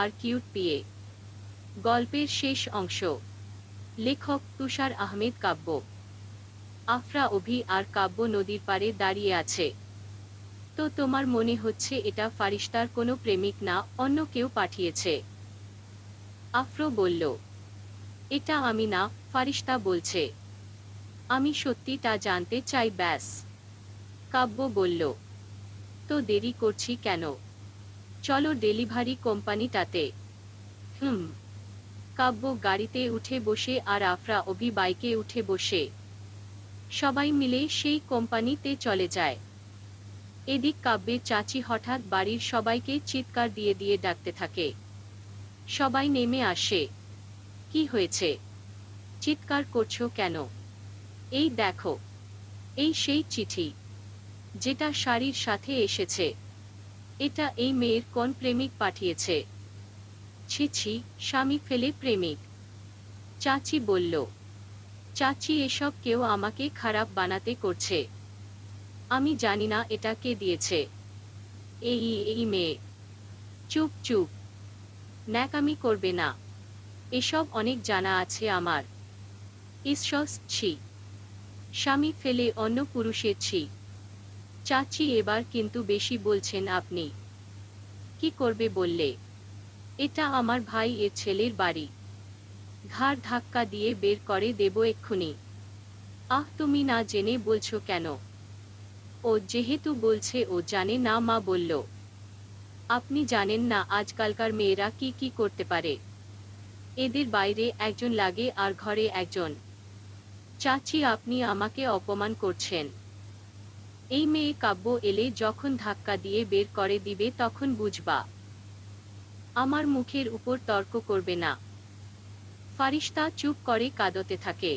আর cute পিয়ে গল্পের শেষ অংশ লেখক তুষার আহমেদ কাব্য আফরা অভি আর কাব্য নদীর পাড়ে দাঁড়িয়ে আছে তো তোমার মনে হচ্ছে এটা ফারিস্তার কোনো প্রেমিক না অন্য কেউ পাঠিয়েছে আফরো বলল এটা আমি না ফারিস্তা বলছে আমি সত্যি তা জানতে চাই ব্যাস কাব্য বলল তো দেরি করছি কেন চলো ডেলিভারি কোম্পানিটাতে হুম কাব্য গাড়িতে উঠে বসে আর আফরা অভি বাইকে উঠে বসে সবাই মিলে সেই কোম্পানিতে চলে যায় এদিক কাব্যের চাচি হঠাৎ বাড়ির সবাইকে চিৎকার দিয়ে দিয়ে ডাকতে থাকে সবাই নেমে আসে কি হয়েছে চিৎকার করছো কেন এই দেখো এই সেই চিঠি যেটা শাড়ির সাথে এসেছে এটা এই মেয়ের কোন প্রেমিক পাঠিয়েছে ছিছি স্বামী ফেলে প্রেমিক চাচি বলল চাচি এসব কেউ আমাকে খারাপ বানাতে করছে আমি জানি না এটা কে দিয়েছে এই এই মেয়ে চুপ চুপ ন্যাকামি করবে না এসব অনেক জানা আছে আমার ঈশ্বস ছি স্বামী ফেলে অন্য পুরুষের ছি চাচি এবার কিন্তু বেশি বলছেন আপনি কি করবে বললে এটা আমার ভাই এ ছেলের বাড়ি ঘাড় ধাক্কা দিয়ে বের করে দেব এক্ষুনি আহ তুমি না জেনে বলছো কেন ও যেহেতু বলছে ও জানে না মা বলল আপনি জানেন না আজকালকার মেয়েরা কি কি করতে পারে এদের বাইরে একজন লাগে আর ঘরে একজন চাচি আপনি আমাকে অপমান করছেন এই মেয়ে কাব্য এলে যখন ধাক্কা দিয়ে বের করে দিবে তখন বুঝবা আমার মুখের উপর তর্ক করবে না ফারিস্তা চুপ করে কাঁদতে থাকে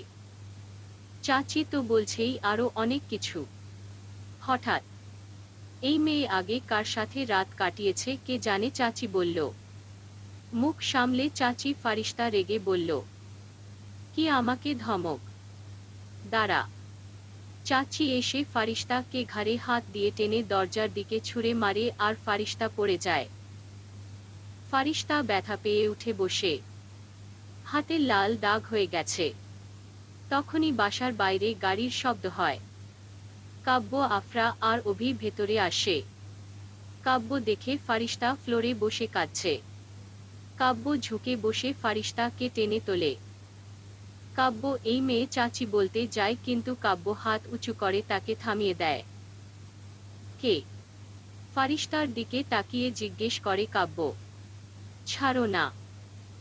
চাচি তো বলছেই আরো অনেক কিছু হঠাৎ এই মেয়ে আগে কার সাথে রাত কাটিয়েছে কে জানে চাচি বলল মুখ সামলে চাচি ফারিস্তা রেগে বলল কি আমাকে ধমক দাঁড়া চাচি এসে ফারিস্তাকে ঘাড়ে হাত দিয়ে টেনে দরজার দিকে ছুঁড়ে মারে আর ফারিস্তা পড়ে যায় ফারিস্তা ব্যথা পেয়ে উঠে বসে হাতে লাল দাগ হয়ে গেছে তখনই বাসার বাইরে গাড়ির শব্দ হয় কাব্য আফরা আর অভি ভেতরে আসে কাব্য দেখে ফারিস্তা ফ্লোরে বসে কাঁদছে কাব্য ঝুঁকে বসে ফারিস্তাকে টেনে তোলে কাব্য এই মেয়ে চাচি বলতে যায় কিন্তু কাব্য হাত উঁচু করে তাকে থামিয়ে দেয় কে ফারিস্তার দিকে তাকিয়ে জিজ্ঞেস করে কাব্য ছাড়ো না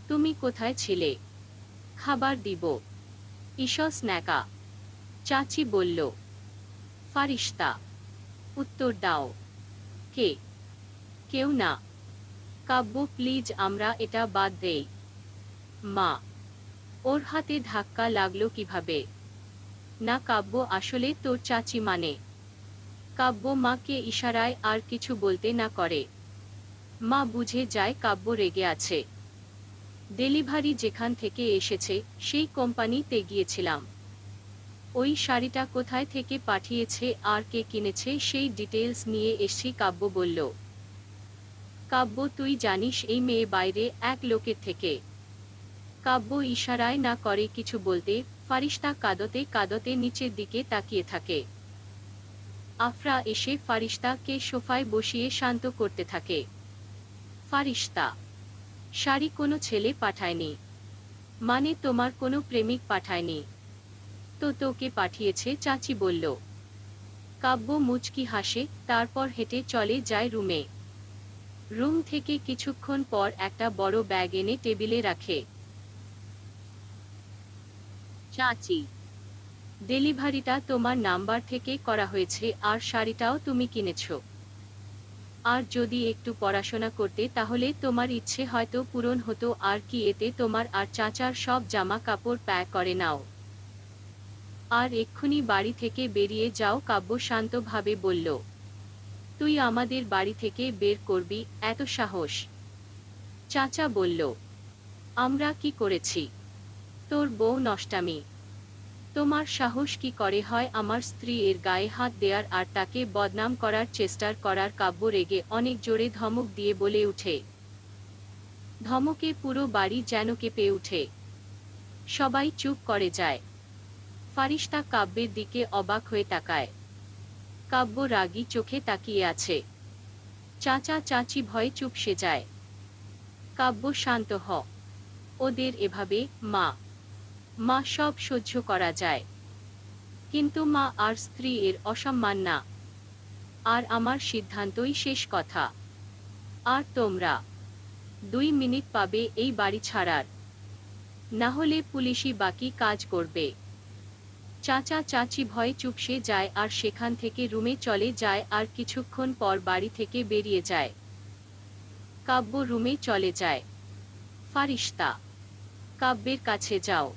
তুমি কোথায় ছিলে খাবার দিব ঈশস স্ন্যাকা চাচি বলল ফারিস্তা উত্তর দাও কে কেউ না কাব্য প্লিজ আমরা এটা বাদ দেই মা ওর হাতে ধাক্কা লাগলো কিভাবে না কাব্য আসলে তোর চাচি মানে কাব্য মাকে ইশারায় আর কিছু বলতে না করে মা বুঝে যায় কাব্য রেগে আছে ডেলিভারি যেখান থেকে এসেছে সেই কোম্পানিতে গিয়েছিলাম ওই শাড়িটা কোথায় থেকে পাঠিয়েছে আর কে কিনেছে সেই ডিটেলস নিয়ে এসছি কাব্য বলল কাব্য তুই জানিস এই মেয়ে বাইরে এক লোকের থেকে কাব্য ইশারায় না করে কিছু বলতে ফারিস্তা কাদতে কাদতে নিচের দিকে তাকিয়ে থাকে আফরা এসে ফারিস্তাকে সোফায় বসিয়ে শান্ত করতে থাকে ফারিস্তা শাড়ি কোনো ছেলে পাঠায়নি মানে তোমার কোনো প্রেমিক পাঠায়নি তো তোকে পাঠিয়েছে চাচি বলল কাব্য মুচকি হাসে তারপর হেঁটে চলে যায় রুমে রুম থেকে কিছুক্ষণ পর একটা বড় ব্যাগ এনে টেবিলে রাখে চাচি ডেলিভারিটা তোমার নাম্বার থেকে করা হয়েছে আর শাড়িটাও তুমি কিনেছ আর যদি একটু পড়াশোনা করতে তাহলে তোমার ইচ্ছে হয়তো পূরণ হতো আর কি এতে তোমার আর চাচার সব জামা কাপড় প্যাক করে নাও আর এক্ষুনি বাড়ি থেকে বেরিয়ে যাও কাব্য শান্তভাবে বলল তুই আমাদের বাড়ি থেকে বের করবি এত সাহস চাচা বলল আমরা কি করেছি তোর বউ নষ্টামি তোমার সাহস কি করে হয় আমার স্ত্রী এর গায়ে হাত দেয়ার আর তাকে বদনাম করার চেষ্টার করার কাব্য রেগে অনেক জোরে ধমক দিয়ে বলে উঠে ধমকে পুরো বাড়ি যেন কেঁপে উঠে সবাই চুপ করে যায় ফারিস্তা কাব্যের দিকে অবাক হয়ে তাকায় কাব্য রাগি চোখে তাকিয়ে আছে চাচা চাচি ভয়ে চুপ সে যায় কাব্য শান্ত হ ওদের এভাবে মা মা সব সহ্য করা যায় কিন্তু মা আর স্ত্রী এর অসম্মান না আর আমার সিদ্ধান্তই শেষ কথা আর তোমরা দুই মিনিট পাবে এই বাড়ি ছাড়ার না হলে পুলিশই বাকি কাজ করবে চাচা চাচি ভয়ে চুপসে যায় আর সেখান থেকে রুমে চলে যায় আর কিছুক্ষণ পর বাড়ি থেকে বেরিয়ে যায় কাব্য রুমে চলে যায় ফারিস্তা কাব্যের কাছে যাও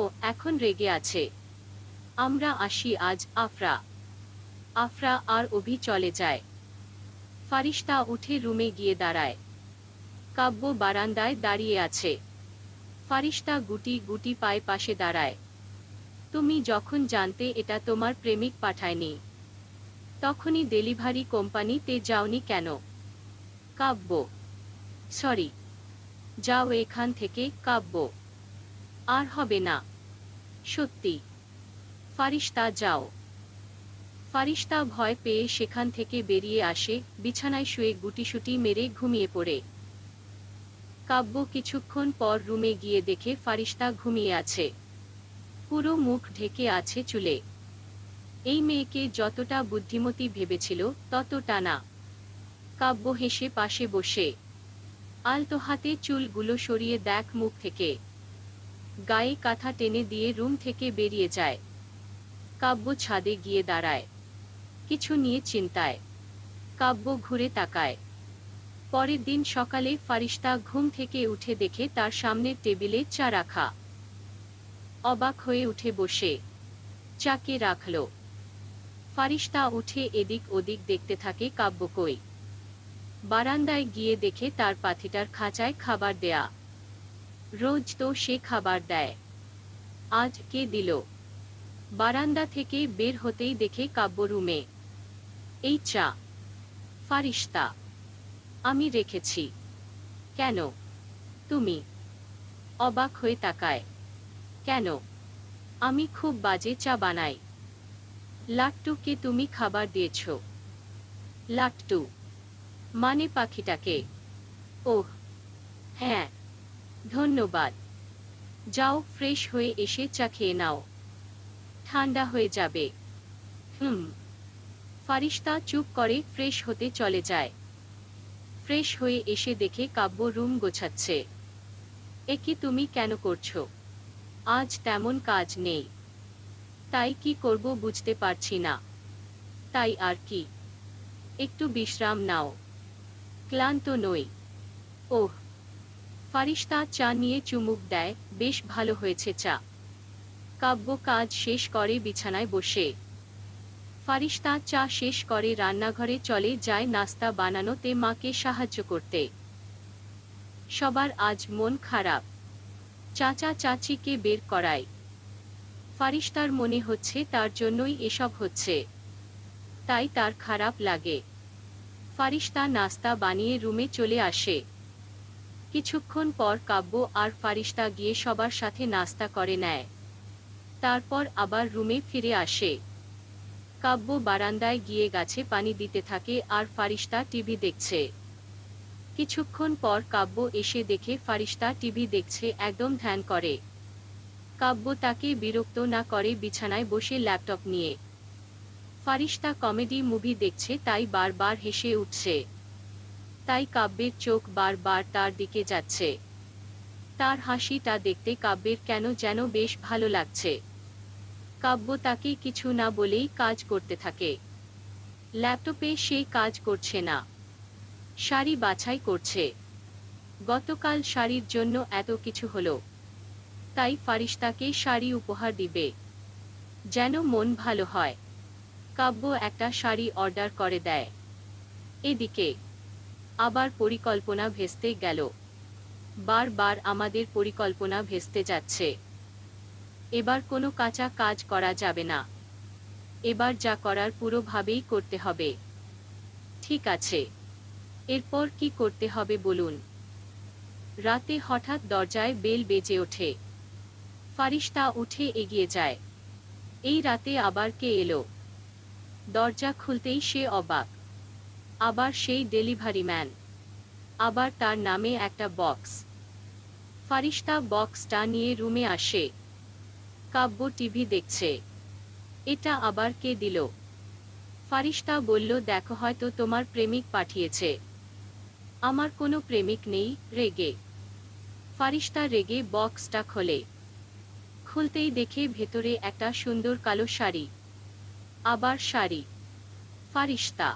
ও এখন রেগে আছে আমরা আসি আজ আফরা আফরা আর অভি চলে যায় ফারিস্তা উঠে রুমে গিয়ে দাঁড়ায় কাব্য বারান্দায় দাঁড়িয়ে আছে ফারিস্তা গুটি গুটি পায়ে পাশে দাঁড়ায় তুমি যখন জানতে এটা তোমার প্রেমিক পাঠায়নি তখনই ডেলিভারি কোম্পানিতে যাওনি কেন কাব্য সরি যাও এখান থেকে কাব্য আর হবে না সত্যি ফারিস্তা যাও ফারিস্তা ভয় পেয়ে সেখান থেকে বেরিয়ে আসে বিছানায় শুয়ে গুটিসুটি মেরে ঘুমিয়ে পড়ে কাব্য কিছুক্ষণ পর রুমে গিয়ে দেখে ফারিস্তা ঘুমিয়ে আছে পুরো মুখ ঢেকে আছে চুলে এই মেয়েকে যতটা বুদ্ধিমতী ভেবেছিল ততটা না কাব্য হেসে পাশে বসে আলতো হাতে চুলগুলো সরিয়ে দেখ মুখ থেকে গায়ে কাঁথা টেনে দিয়ে রুম থেকে বেরিয়ে যায় কাব্য ছাদে গিয়ে দাঁড়ায় কিছু নিয়ে চিন্তায় কাব্য ঘুরে তাকায় পরের দিন সকালে ফারিস্তা ঘুম থেকে উঠে দেখে তার সামনে টেবিলে চা রাখা অবাক হয়ে উঠে বসে চাকে রাখল ফারিস্তা উঠে এদিক ওদিক দেখতে থাকে কাব্য কই বারান্দায় গিয়ে দেখে তার পাথিটার খাঁচায় খাবার দেয়া রোজ তো সে খাবার দেয় আজ কে দিল বারান্দা থেকে বের হতেই দেখে কাব্য রুমে এই চা ফারিস্তা আমি রেখেছি কেন তুমি অবাক হয়ে তাকায় কেন আমি খুব বাজে চা বানাই লাট্টুকে তুমি খাবার দিয়েছ লাট্টু মানে পাখিটাকে ওহ হ্যাঁ ধন্যবাদ যাও ফ্রেশ হয়ে এসে চা খেয়ে নাও ঠান্ডা হয়ে যাবে হুম ফারিস্তা চুপ করে ফ্রেশ হতে চলে যায় ফ্রেশ হয়ে এসে দেখে কাব্য রুম গোছাচ্ছে এ কি তুমি কেন করছো আজ তেমন কাজ নেই তাই কি করব বুঝতে পারছি না তাই আর কি একটু বিশ্রাম নাও ক্লান্ত নই ওহ ফারিস্তা চা নিয়ে চুমুক দেয় বেশ ভালো হয়েছে চা কাব্য কাজ শেষ করে বিছানায় বসে ফারিস্তা চা শেষ করে রান্নাঘরে চলে যায় নাস্তা বানানোতে মাকে সাহায্য করতে সবার আজ মন খারাপ চাচা চাচিকে বের করায় ফারিস্তার মনে হচ্ছে তার জন্যই এসব হচ্ছে তাই তার খারাপ লাগে ফারিস্তা নাস্তা বানিয়ে রুমে চলে আসে কিছুক্ষণ পর কাব্য আর ফারিস্তা গিয়ে সবার সাথে নাস্তা করে নেয় তারপর আবার রুমে ফিরে আসে কাব্য বারান্দায় গিয়ে গাছে পানি দিতে থাকে আর ফারিস্তা টিভি দেখছে কিছুক্ষণ পর কাব্য এসে দেখে ফারিস্তা টিভি দেখছে একদম ধ্যান করে কাব্য তাকে বিরক্ত না করে বিছানায় বসে ল্যাপটপ নিয়ে ফারিস্তা কমেডি মুভি দেখছে তাই বারবার হেসে উঠছে তাই কাব্যের চোখ বারবার তার দিকে যাচ্ছে তার হাসিটা দেখতে কাব্যের কেন যেন বেশ ভালো লাগছে কাব্য তাকে কিছু না বলেই কাজ করতে থাকে ল্যাপটপে সে কাজ করছে না শাড়ি বাছাই করছে গতকাল শাড়ির জন্য এত কিছু হলো তাই ফারিস্তাকে শাড়ি উপহার দিবে যেন মন ভালো হয় কাব্য একটা শাড়ি অর্ডার করে দেয় এদিকে আবার পরিকল্পনা ভেস্তে গেল বারবার আমাদের পরিকল্পনা ভেস্তে যাচ্ছে এবার কোনো কাঁচা কাজ করা যাবে না এবার যা করার পুরোভাবেই করতে হবে ঠিক আছে এরপর কি করতে হবে বলুন রাতে হঠাৎ দরজায় বেল বেজে ওঠে ফারিস্তা উঠে এগিয়ে যায় এই রাতে আবার কে এলো দরজা খুলতেই সে অবাক আবার সেই ডেলিভারি ম্যান আবার তার নামে একটা বক্স ফারিস্তা বক্সটা নিয়ে রুমে আসে কাব্য টিভি দেখছে এটা আবার কে দিল ফারিস্তা বলল দেখো হয়তো তোমার প্রেমিক পাঠিয়েছে আমার কোনো প্রেমিক নেই রেগে ফারিস্তা রেগে বক্সটা খোলে খুলতেই দেখে ভেতরে একটা সুন্দর কালো শাড়ি আবার শাড়ি ফারিস্তা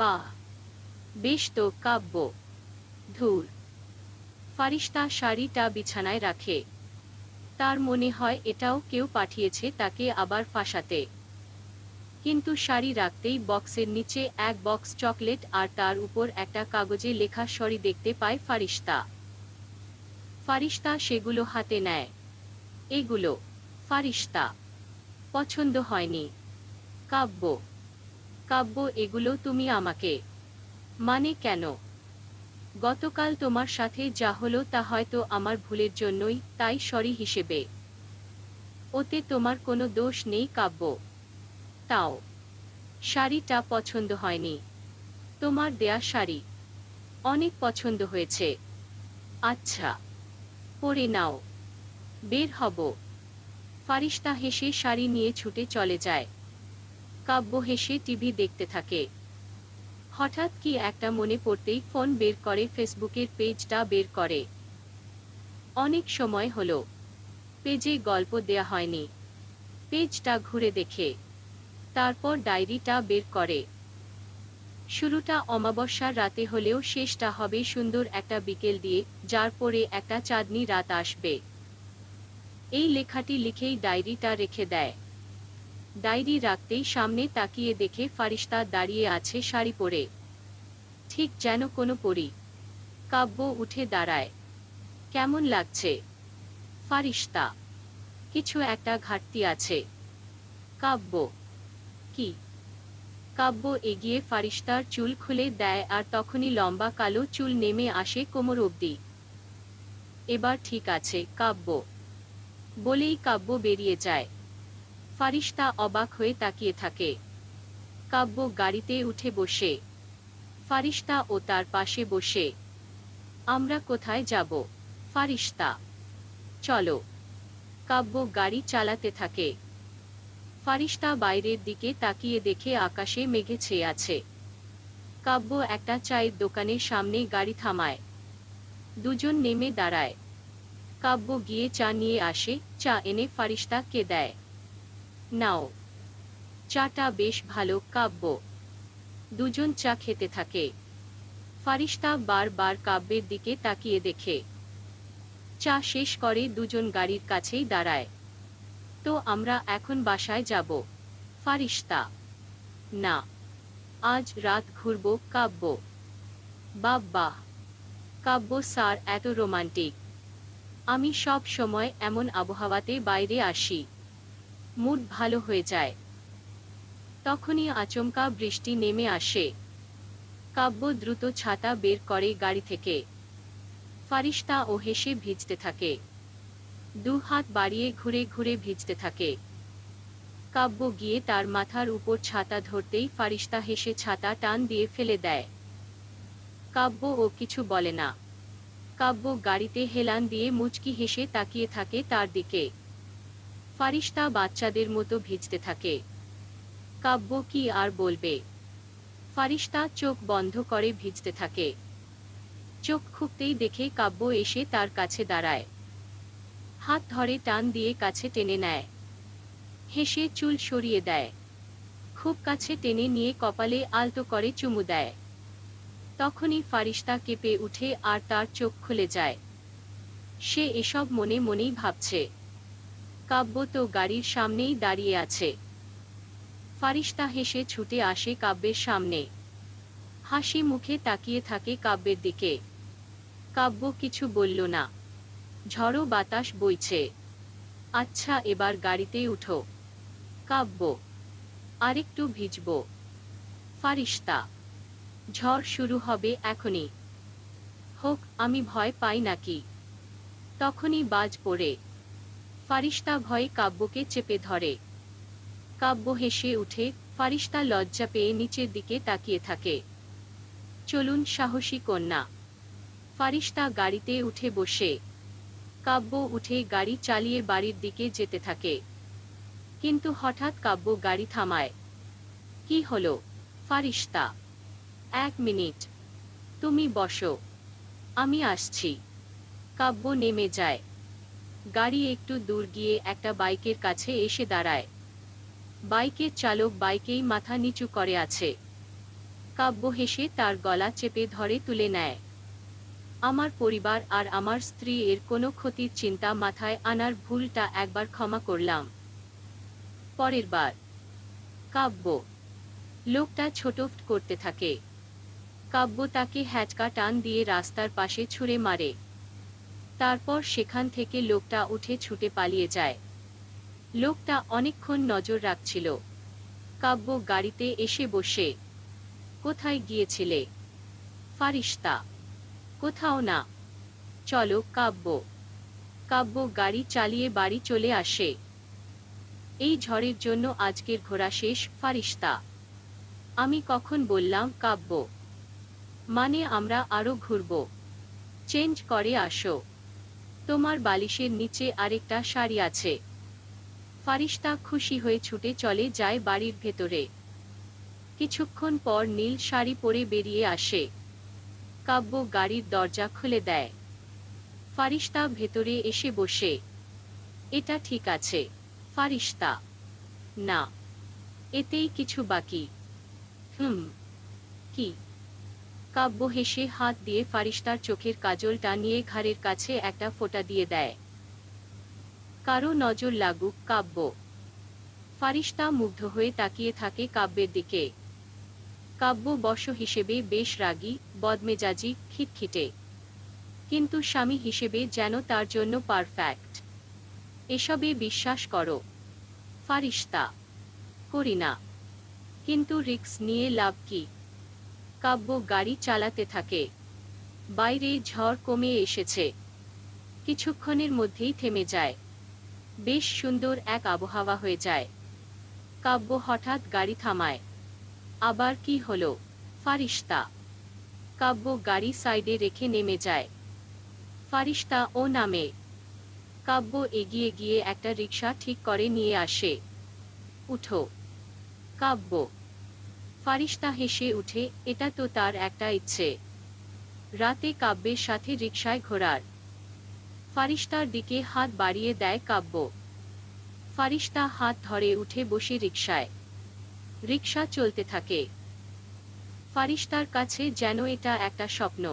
বা বেশ তো কাব্য ধুর ফারিস্তা শাড়িটা বিছানায় রাখে তার মনে হয় এটাও কেউ পাঠিয়েছে তাকে আবার ফাঁসাতে কিন্তু শাড়ি রাখতেই বক্সের নিচে এক বক্স চকলেট আর তার উপর একটা কাগজে লেখা সরি দেখতে পায় ফারিস্তা ফারিস্তা সেগুলো হাতে নেয় এগুলো ফারিস্তা পছন্দ হয়নি কাব্য কাব্য এগুলো তুমি আমাকে মানে কেন গতকাল তোমার সাথে যা হলো তা হয়তো আমার ভুলের জন্যই তাই সরি হিসেবে ওতে তোমার কোনো দোষ নেই কাব্য তাও শাড়িটা পছন্দ হয়নি তোমার দেয়া শাড়ি অনেক পছন্দ হয়েছে আচ্ছা পরে নাও বের হব ফারিস্তা হেসে শাড়ি নিয়ে ছুটে চলে যায় কাব্য হেসে টিভি দেখতে থাকে হঠাৎ কি একটা মনে পড়তেই ফোন বের করে ফেসবুকের পেজটা বের করে অনেক সময় হল পেজে গল্প দেয়া হয়নি পেজটা ঘুরে দেখে তারপর ডায়েরিটা বের করে শুরুটা অমাবস্যার রাতে হলেও শেষটা হবে সুন্দর একটা বিকেল দিয়ে যার পরে একটা চাঁদনি রাত আসবে এই লেখাটি লিখেই ডায়েরিটা রেখে দেয় ডায়েরি রাখতেই সামনে তাকিয়ে দেখে ফারিস্তা দাঁড়িয়ে আছে শাড়ি পরে ঠিক যেন কোনো পরি কাব্য উঠে দাঁড়ায় কেমন লাগছে ফারিস্তা কিছু একটা ঘাটতি আছে কাব্য কি কাব্য এগিয়ে ফারিস্তার চুল খুলে দেয় আর তখনই লম্বা কালো চুল নেমে আসে কোমর অব্দি এবার ঠিক আছে কাব্য বলেই কাব্য বেরিয়ে যায় ফারিস্তা অবাক হয়ে তাকিয়ে থাকে কাব্য গাড়িতে উঠে বসে ফারিস্তা ও তার পাশে বসে আমরা কোথায় যাব ফারিস্তা চলো কাব্য গাড়ি চালাতে থাকে ফারিস্তা বাইরের দিকে তাকিয়ে দেখে আকাশে মেঘে ছেয়ে আছে কাব্য একটা চায়ের দোকানের সামনে গাড়ি থামায় দুজন নেমে দাঁড়ায় কাব্য গিয়ে চা নিয়ে আসে চা এনে ফারিস্তাকে দেয় নাও চাটা বেশ ভালো কাব্য দুজন চা খেতে থাকে ফারিস্তা বারবার কাব্যের দিকে তাকিয়ে দেখে চা শেষ করে দুজন গাড়ির কাছেই দাঁড়ায় তো আমরা এখন বাসায় যাব ফারিস্তা না আজ রাত ঘুরব কাব্য বাব্বা কাব্য স্যার এত রোমান্টিক আমি সব সময় এমন আবহাওয়াতে বাইরে আসি মুড ভালো হয়ে যায় তখনই আচমকা বৃষ্টি নেমে আসে কাব্য দ্রুত ছাতা বের করে গাড়ি থেকে ফারিস্তা ও হেসে ভিজতে থাকে দু হাত বাড়িয়ে ঘুরে ঘুরে ভিজতে থাকে কাব্য গিয়ে তার মাথার উপর ছাতা ধরতেই ফারিস্তা হেসে ছাতা টান দিয়ে ফেলে দেয় কাব্য ও কিছু বলে না কাব্য গাড়িতে হেলান দিয়ে মুচকি হেসে তাকিয়ে থাকে তার দিকে ফারিস্তা বাচ্চাদের মতো ভিজতে থাকে কাব্য কি আর বলবে ফারিস্তা চোখ বন্ধ করে ভিজতে থাকে চোখ খুঁকতেই দেখে কাব্য এসে তার কাছে দাঁড়ায় হাত ধরে টান দিয়ে কাছে টেনে নেয় হেসে চুল সরিয়ে দেয় খুব কাছে টেনে নিয়ে কপালে আলতো করে চুমু দেয় তখনই ফারিস্তা কেঁপে উঠে আর তার চোখ খুলে যায় সে এসব মনে মনেই ভাবছে কাব্য তো গাড়ির সামনেই দাঁড়িয়ে আছে ফারিস্তা হেসে ছুটে আসে কাব্যের সামনে হাসি মুখে তাকিয়ে থাকে কাব্যের দিকে কাব্য কিছু বলল না ঝড়ো বাতাস বইছে আচ্ছা এবার গাড়িতে উঠো কাব্য আরেকটু ভিজব ফারিস্তা ঝড় শুরু হবে এখনই হোক আমি ভয় পাই নাকি তখনই বাজ পড়ে ফারিস্তা ভয়ে কাব্যকে চেপে ধরে কাব্য হেসে উঠে ফারিস্তা লজ্জা পেয়ে নিচের দিকে তাকিয়ে থাকে চলুন সাহসী কন্যা ফারিস্তা গাড়িতে উঠে বসে কাব্য উঠে গাড়ি চালিয়ে বাড়ির দিকে যেতে থাকে কিন্তু হঠাৎ কাব্য গাড়ি থামায় কি হলো ফারিস্তা এক মিনিট তুমি বসো আমি আসছি কাব্য নেমে যায় গাড়ি একটু দূর গিয়ে একটা বাইকের কাছে এসে দাঁড়ায় বাইকের চালক বাইকেই মাথা নিচু করে আছে কাব্য হেসে তার গলা চেপে ধরে তুলে নেয় আমার পরিবার আর আমার স্ত্রী এর কোনো ক্ষতির চিন্তা মাথায় আনার ভুলটা একবার ক্ষমা করলাম পরের বার কাব্য লোকটা ছোটফট করতে থাকে কাব্য তাকে হ্যাচকা টান দিয়ে রাস্তার পাশে ছুঁড়ে মারে তারপর সেখান থেকে লোকটা উঠে ছুটে পালিয়ে যায় লোকটা অনেকক্ষণ নজর রাখছিল কাব্য গাড়িতে এসে বসে কোথায় গিয়েছিলে ফারিস্তা কোথাও না চলো কাব্য কাব্য গাড়ি চালিয়ে বাড়ি চলে আসে এই ঝড়ের জন্য আজকের ঘোরা শেষ ফারিস্তা আমি কখন বললাম কাব্য মানে আমরা আরো ঘুরব চেঞ্জ করে আসো তোমার বালিশের নিচে আরেকটা শাড়ি আছে ফারিস্তা খুশি হয়ে ছুটে চলে যায় বাড়ির ভেতরে কিছুক্ষণ পর নীল শাড়ি পরে বেরিয়ে আসে কাব্য গাড়ির দরজা খুলে দেয় ফারিস্তা ভেতরে এসে বসে এটা ঠিক আছে ফারিস্তা না এতেই কিছু বাকি হুম কি কাব্য হেসে হাত দিয়ে ফারিস্তার চোখের কাজল টানিয়ে ঘাড়ের কাছে একটা ফোঁটা দিয়ে দেয় কারো নজর লাগুক কাব্য ফারিস্তা মুগ্ধ হয়ে তাকিয়ে থাকে কাব্যের দিকে কাব্য বর্ষ হিসেবে বেশ রাগী বদমেজাজি খিটখিটে কিন্তু স্বামী হিসেবে যেন তার জন্য পারফেক্ট এসবে বিশ্বাস করো ফারিস্তা করি না কিন্তু রিক্স নিয়ে লাভ কী কাব্য গাড়ি চালাতে থাকে বাইরে ঝড় কমে এসেছে কিছুক্ষণের মধ্যেই থেমে যায় বেশ সুন্দর এক আবহাওয়া হয়ে যায় কাব্য হঠাৎ গাড়ি থামায় আবার কি হলো ফারিস্তা কাব্য গাড়ি সাইডে রেখে নেমে যায় ফারিস্তা ও নামে কাব্য এগিয়ে গিয়ে একটা রিক্সা ঠিক করে নিয়ে আসে উঠো কাব্য ফারিস্তা হেসে উঠে এটা তো তার একটা ইচ্ছে রাতে কাব্যের সাথে রিকশায় ঘোরার ফারিস্তার দিকে হাত বাড়িয়ে দেয় কাব্য ফারিস্তা হাত ধরে উঠে বসে রিকশায় রিকশা চলতে থাকে ফারিস্তার কাছে যেন এটা একটা স্বপ্ন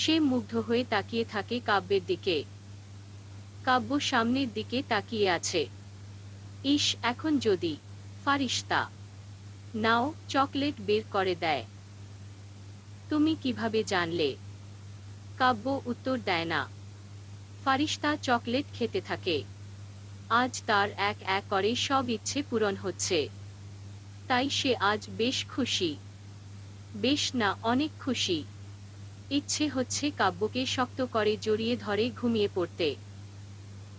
সে মুগ্ধ হয়ে তাকিয়ে থাকে কাব্যের দিকে কাব্য সামনের দিকে তাকিয়ে আছে ইস এখন যদি ফারিস্তা নাও চকলেট বের করে দেয় তুমি কিভাবে জানলে কাব্য উত্তর দেয় না ফারিস্তা চকলেট খেতে থাকে আজ তার এক এক করে সব ইচ্ছে পূরণ হচ্ছে তাই সে আজ বেশ খুশি বেশ না অনেক খুশি ইচ্ছে হচ্ছে কাব্যকে শক্ত করে জড়িয়ে ধরে ঘুমিয়ে পড়তে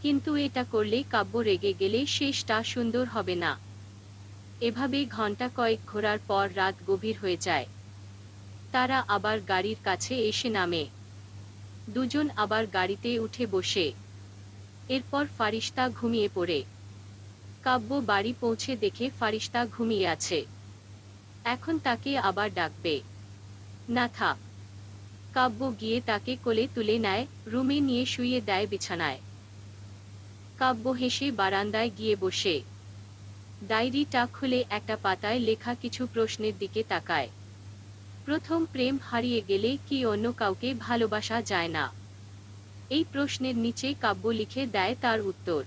কিন্তু এটা করলে কাব্য রেগে গেলে শেষটা সুন্দর হবে না এভাবেই ঘণ্টা কয়েক ঘোরার পর রাত গভীর হয়ে যায় তারা আবার গাড়ির কাছে এসে নামে দুজন আবার গাড়িতে উঠে বসে এরপর ফারিস্তা ঘুমিয়ে পড়ে কাব্য বাড়ি পৌঁছে দেখে ফারিস্তা ঘুমিয়ে আছে এখন তাকে আবার ডাকবে না থা কাব্য গিয়ে তাকে কোলে তুলে নেয় রুমে নিয়ে শুয়ে দেয় বিছানায় কাব্য হেসে বারান্দায় গিয়ে বসে ডায়েরিটা খুলে একটা পাতায় লেখা কিছু প্রশ্নের দিকে তাকায় প্রথম প্রেম হারিয়ে গেলে কি অন্য কাউকে ভালোবাসা যায় না এই প্রশ্নের নিচে কাব্য লিখে দেয় তার উত্তর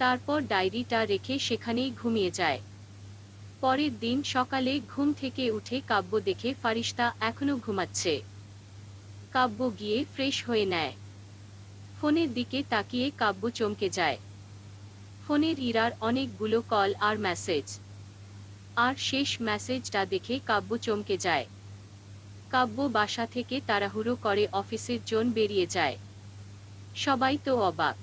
তারপর ডায়েরিটা রেখে সেখানেই ঘুমিয়ে যায় পরের দিন সকালে ঘুম থেকে উঠে কাব্য দেখে ফারিস্তা এখনো ঘুমাচ্ছে কাব্য গিয়ে ফ্রেশ হয়ে নেয় ফোনের দিকে তাকিয়ে কাব্য চমকে যায় ফোনে রিরার অনেকগুলো কল আর মেসেজ আর শেষ মেসেজটা দেখে কাব্য চমকে যায় কাব্য বাসা থেকে তাড়াহুড়ো করে অফিসের জোন বেরিয়ে যায় সবাই তো অবাক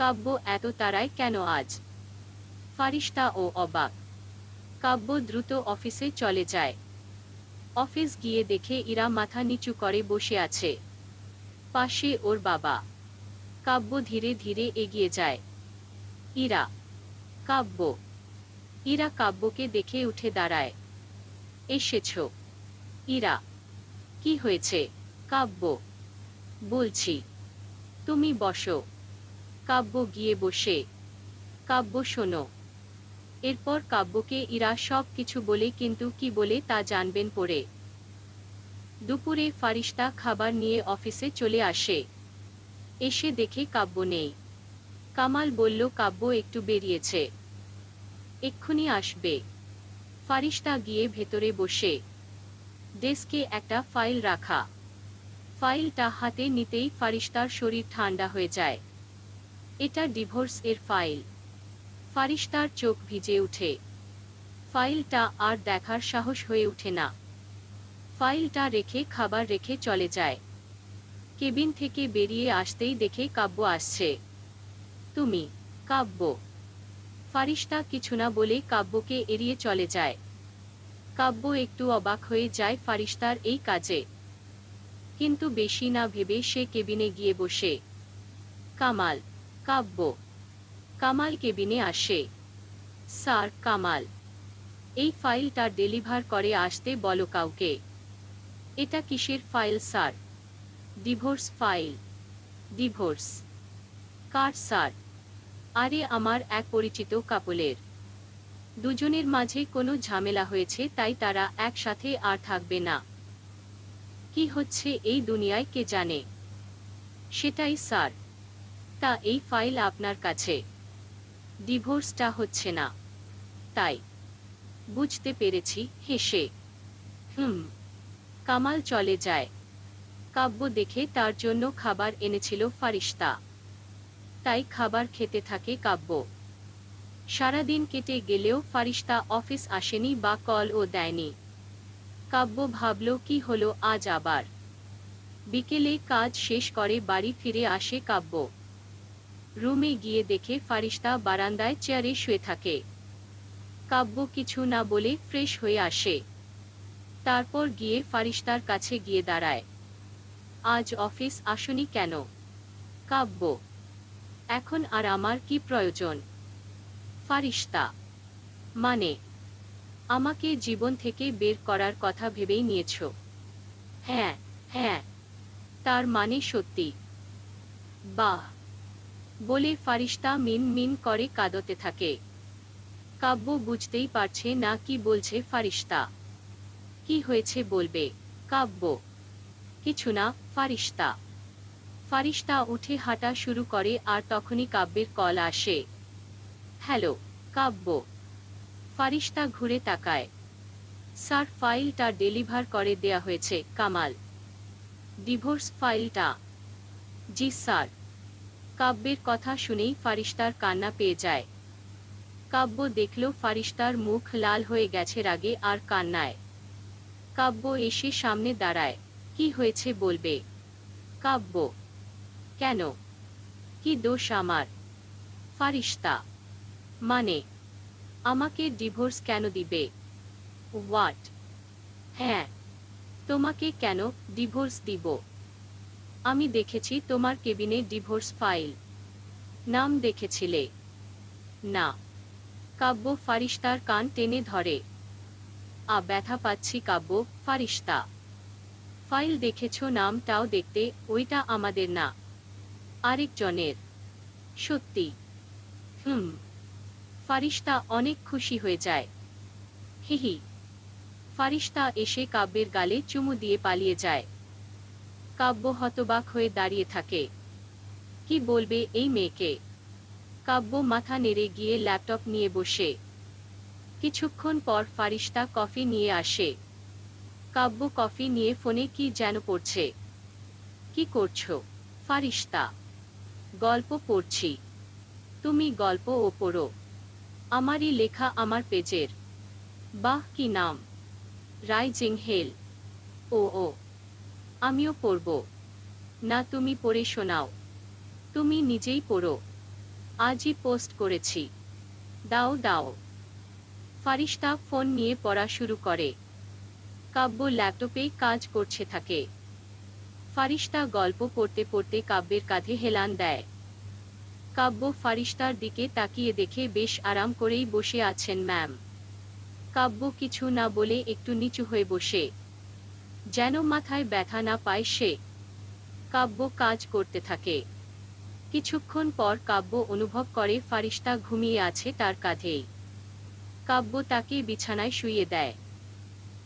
কাব্য এত তারায় কেন আজ ফারিস্তা ও অবাক কাব্য দ্রুত অফিসে চলে যায় অফিস গিয়ে দেখে ইরা মাথা নিচু করে বসে আছে পাশে ওর বাবা কাব্য ধীরে ধীরে এগিয়ে যায় ইরা কাব্য ইরা কাব্যকে দেখে উঠে দাঁড়ায় এসেছ ইরা কি হয়েছে কাব্য বলছি তুমি বসো কাব্য গিয়ে বসে কাব্য শোনো এরপর কাব্যকে ইরা সব কিছু বলে কিন্তু কি বলে তা জানবেন পরে দুপুরে ফারিস্তা খাবার নিয়ে অফিসে চলে আসে এসে দেখে কাব্য নেই কামাল বলল কাব্য একটু বেরিয়েছে এক্ষুনি আসবে ফারিস্তা গিয়ে ভেতরে বসে ডেস্কে একটা ফাইল রাখা ফাইলটা হাতে নিতেই ফারিস্তার শরীর ঠান্ডা হয়ে যায় এটা ডিভোর্স এর ফাইল ফারিস্তার চোখ ভিজে উঠে ফাইলটা আর দেখার সাহস হয়ে ওঠে না ফাইলটা রেখে খাবার রেখে চলে যায় কেবিন থেকে বেরিয়ে আসতেই দেখে কাব্য আসছে তুমি কাব্য ফারিস্তা কিছু না বলে কাব্যকে এড়িয়ে চলে যায় কাব্য একটু অবাক হয়ে যায় ফারিস্তার এই কাজে কিন্তু বেশি না ভেবে সে কেবিনে গিয়ে বসে কামাল কাব্য কামাল কেবিনে আসে স্যার কামাল এই ফাইলটা ডেলিভার করে আসতে বলো কাউকে এটা কিসের file sir divorce file divorce কার স্যার আরে আমার এক পরিচিত কাপলের দুজনের মাঝে কোনো ঝামেলা হয়েছে তাই তারা একসাথে আর থাকবে না কি হচ্ছে এই দুনিয়ায় কে জানে সেটাই স্যার তা এই ফাইল আপনার কাছে ডিভোর্সটা হচ্ছে না তাই বুঝতে পেরেছি হেসে হুম কামাল চলে যায় কাব্য দেখে তার জন্য খাবার এনেছিল ফারিস্তা তাই খাবার খেতে থাকে কাব্য সারাদিন কেটে গেলেও ফারিস্তা অফিস আসেনি বা কলও দেয়নি কাব্য ভাবল কি হলো আজ আবার বিকেলে কাজ শেষ করে বাড়ি ফিরে আসে কাব্য রুমে গিয়ে দেখে ফারিস্তা বারান্দায় চেয়ারে শুয়ে থাকে কাব্য কিছু না বলে ফ্রেশ হয়ে আসে তারপর গিয়ে ফারিস্তার কাছে গিয়ে দাঁড়ায় আজ অফিস আসনি কেন কাব্য এখন আর আমার কি প্রয়োজন ফারিস্তা মানে আমাকে জীবন থেকে বের করার কথা ভেবেই নিয়েছ হ্যাঁ হ্যাঁ তার মানে সত্যি বাহ বলে ফারিস্তা মিন মিন করে কাঁদতে থাকে কাব্য বুঝতেই পারছে না কি বলছে ফারিস্তা কি হয়েছে বলবে কাব্য কিছু না ফারিস্তা ফারিস্তা উঠে হাঁটা শুরু করে আর তখনই কাব্যের কল আসে হ্যালো কাব্য ফারিস্তা ঘুরে তাকায় স্যার ফাইলটা ডেলিভার করে দেয়া হয়েছে কামাল ডিভোর্স ফাইলটা জি স্যার কাব্যের কথা শুনেই ফারিস্তার কান্না পেয়ে যায় কাব্য দেখল ফারিস্তার মুখ লাল হয়ে গেছে রাগে আর কান্নায় কাব্য এসে সামনে দাঁড়ায় কি হয়েছে বলবে কাব্য কেন কি দোষ আমার ফারিস্তা মানে আমাকে ডিভোর্স কেন দিবে হোয়াট হ্যাঁ তোমাকে কেন ডিভোর্স দিব আমি দেখেছি তোমার কেবিনে ডিভোর্স ফাইল নাম দেখেছিলে না কাব্য ফারিস্তার কান টেনে ধরে আ ব্যথা পাচ্ছি কাব্য ফারিস্তা ফাইল দেখেছ নামটাও দেখতে ওইটা আমাদের না আরেকজনের সত্যি হুম ফারিস্তা অনেক খুশি হয়ে যায় হিহি ফারিস্তা এসে কাব্যের গালে চুমু দিয়ে পালিয়ে যায় কাব্য হতবাক হয়ে দাঁড়িয়ে থাকে কি বলবে এই মেয়েকে কাব্য মাথা নেড়ে গিয়ে ল্যাপটপ নিয়ে বসে কিছুক্ষণ পর ফারিস্তা কফি নিয়ে আসে কাব্য কফি নিয়ে ফোনে কি যেন পড়ছে কি করছো ফারিস্তা গল্প পড়ছি তুমি গল্প ও পড়ো আমারই লেখা আমার পেজের বাহ কি নাম রাইজিং হেল ও ও আমিও পড়ব না তুমি পড়ে শোনাও তুমি নিজেই পড়ো আজই পোস্ট করেছি দাও দাও ফারিস্তা ফোন নিয়ে পড়া শুরু করে কাব্য ল্যাপটপেই কাজ করছে থাকে ফারিস্তা গল্প করতে পড়তে কাব্যের কাঁধে হেলান দেয় কাব্য ফারিস্তার দিকে তাকিয়ে দেখে বেশ আরাম করেই বসে আছেন ম্যাম কাব্য কিছু না বলে একটু নিচু হয়ে বসে যেন মাথায় ব্যথা না পায় সে কাব্য কাজ করতে থাকে কিছুক্ষণ পর কাব্য অনুভব করে ফারিস্তা ঘুমিয়ে আছে তার কাঁধেই কাব্য তাকে বিছানায় শুয়ে দেয়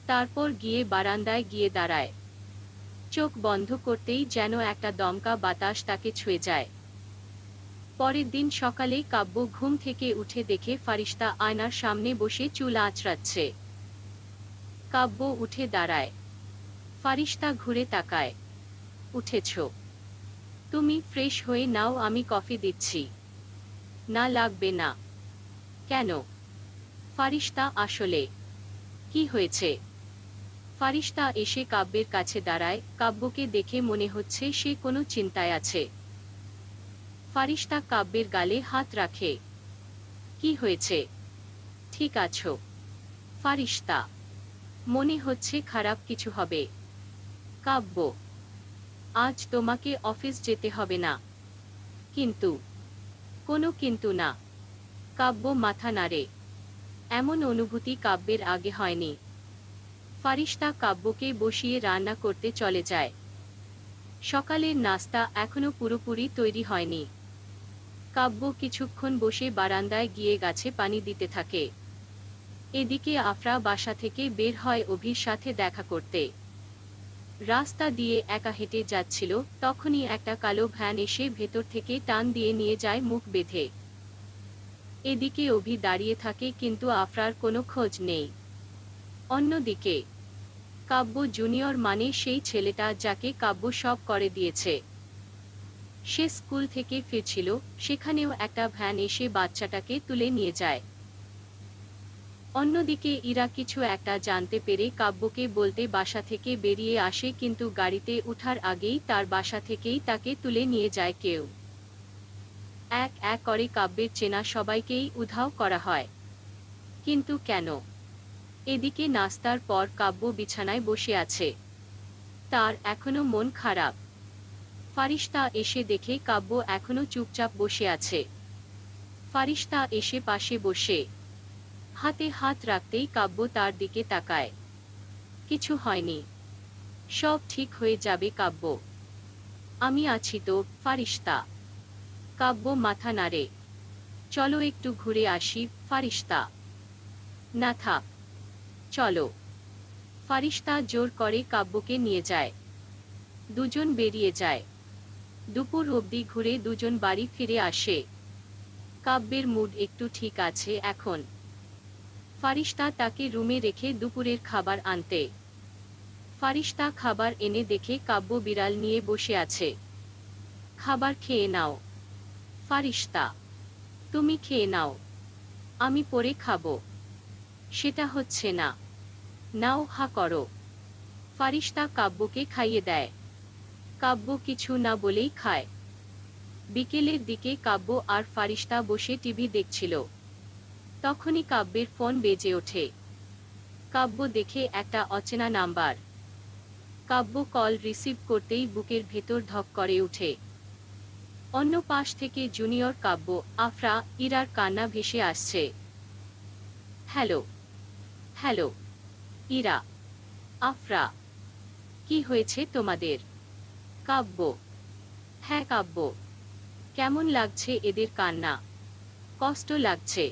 তারপর গিয়ে বারান্দায় গিয়ে দাঁড়ায় চোখ বন্ধ করতেই যেন একটা দমকা বাতাস তাকে ছুঁয়ে যায় পরের দিন সকালে কাব্য ঘুম থেকে উঠে দেখে ফারিস্তা আয়নার সামনে বসে চুল আঁচড়াচ্ছে কাব্য উঠে দাঁড়ায় ফারিস্তা ঘুরে তাকায় উঠেছ তুমি ফ্রেশ হয়ে নাও আমি কফি দিচ্ছি না লাগবে না কেন ফারিস্তা আসলে কি হয়েছে ফারিস্তা এসে কাব্যের কাছে দাঁড়ায় কাব্যকে দেখে মনে হচ্ছে সে কোনো চিন্তায় আছে ফারিস্তা কাব্যের গালে হাত রাখে কি হয়েছে ঠিক আছো ফারিস্তা মনে হচ্ছে খারাপ কিছু হবে কাব্য আজ তোমাকে অফিস যেতে হবে না কিন্তু কোনো কিন্তু না কাব্য মাথা নাড়ে এমন অনুভূতি কাব্যের আগে হয়নি ফারিস্তা কাব্যকে বসিয়ে রান্না করতে চলে যায় সকালের নাস্তা এখনো পুরোপুরি তৈরি হয়নি কাব্য কিছুক্ষণ বসে বারান্দায় গিয়ে গাছে পানি দিতে থাকে এদিকে আফরা বাসা থেকে বের হয় অভির সাথে দেখা করতে রাস্তা দিয়ে একা হেঁটে যাচ্ছিল তখনই একটা কালো ভ্যান এসে ভেতর থেকে টান দিয়ে নিয়ে যায় মুখ বেঁধে এদিকে অভি দাঁড়িয়ে থাকে কিন্তু আফরার কোনো খোঁজ নেই অন্যদিকে কাব্য জুনিয়র মানে সেই ছেলেটা যাকে কাব্য সব করে দিয়েছে সে স্কুল থেকে ফিরছিল সেখানেও একটা ভ্যান এসে বাচ্চাটাকে তুলে নিয়ে যায় অন্যদিকে ইরা কিছু একটা জানতে পেরে কাব্যকে বলতে বাসা থেকে বেরিয়ে আসে কিন্তু গাড়িতে উঠার আগেই তার বাসা থেকেই তাকে তুলে নিয়ে যায় কেউ এক এক করে কাব্যের চেনা সবাইকেই উধাও করা হয় কিন্তু কেন এদিকে নাস্তার পর কাব্য বিছানায় বসে আছে তার এখনো মন খারাপ ফারিস্তা এসে দেখে কাব্য এখনো চুপচাপ বসে আছে ফারিস্তা এসে পাশে বসে হাতে হাত রাখতেই কাব্য তার দিকে তাকায় কিছু হয়নি সব ঠিক হয়ে যাবে কাব্য আমি আছি তো ফারিস্তা কাব্য মাথা নাড়ে চলো একটু ঘুরে আসি ফারিস্তা না থাক চলো ফারিস্তা জোর করে কাব্যকে নিয়ে যায় দুজন বেরিয়ে যায় দুপুর অবধি ঘুরে দুজন বাড়ি ফিরে আসে কাব্যের মুড একটু ঠিক আছে এখন ফারিস্তা তাকে রুমে রেখে দুপুরের খাবার আনতে ফারিস্তা খাবার এনে দেখে কাব্য বিড়াল নিয়ে বসে আছে খাবার খেয়ে নাও ফারিস্তা তুমি খেয়ে নাও আমি পরে খাবো সেটা হচ্ছে না নাও হা করো ফারিস্তা কাব্যকে খাইয়ে দেয় কাব্য কিছু না বলেই খায় বিকেলের দিকে কাব্য আর ফারিস্তা বসে টিভি দেখছিল তখনই কাব্যের ফোন বেজে ওঠে কাব্য দেখে একটা অচেনা নাম্বার কাব্য কল রিসিভ করতেই বুকের ভেতর ধক করে উঠে অন্য পাশ থেকে জুনিয়র কাব্য আফরা ইরার কান্না ভেসে আসছে হ্যালো হ্যালো ইরা আফরা কি হয়েছে তোমাদের কাব্য হ্যাঁ কাব্য কেমন লাগছে এদের কান্না কষ্ট লাগছে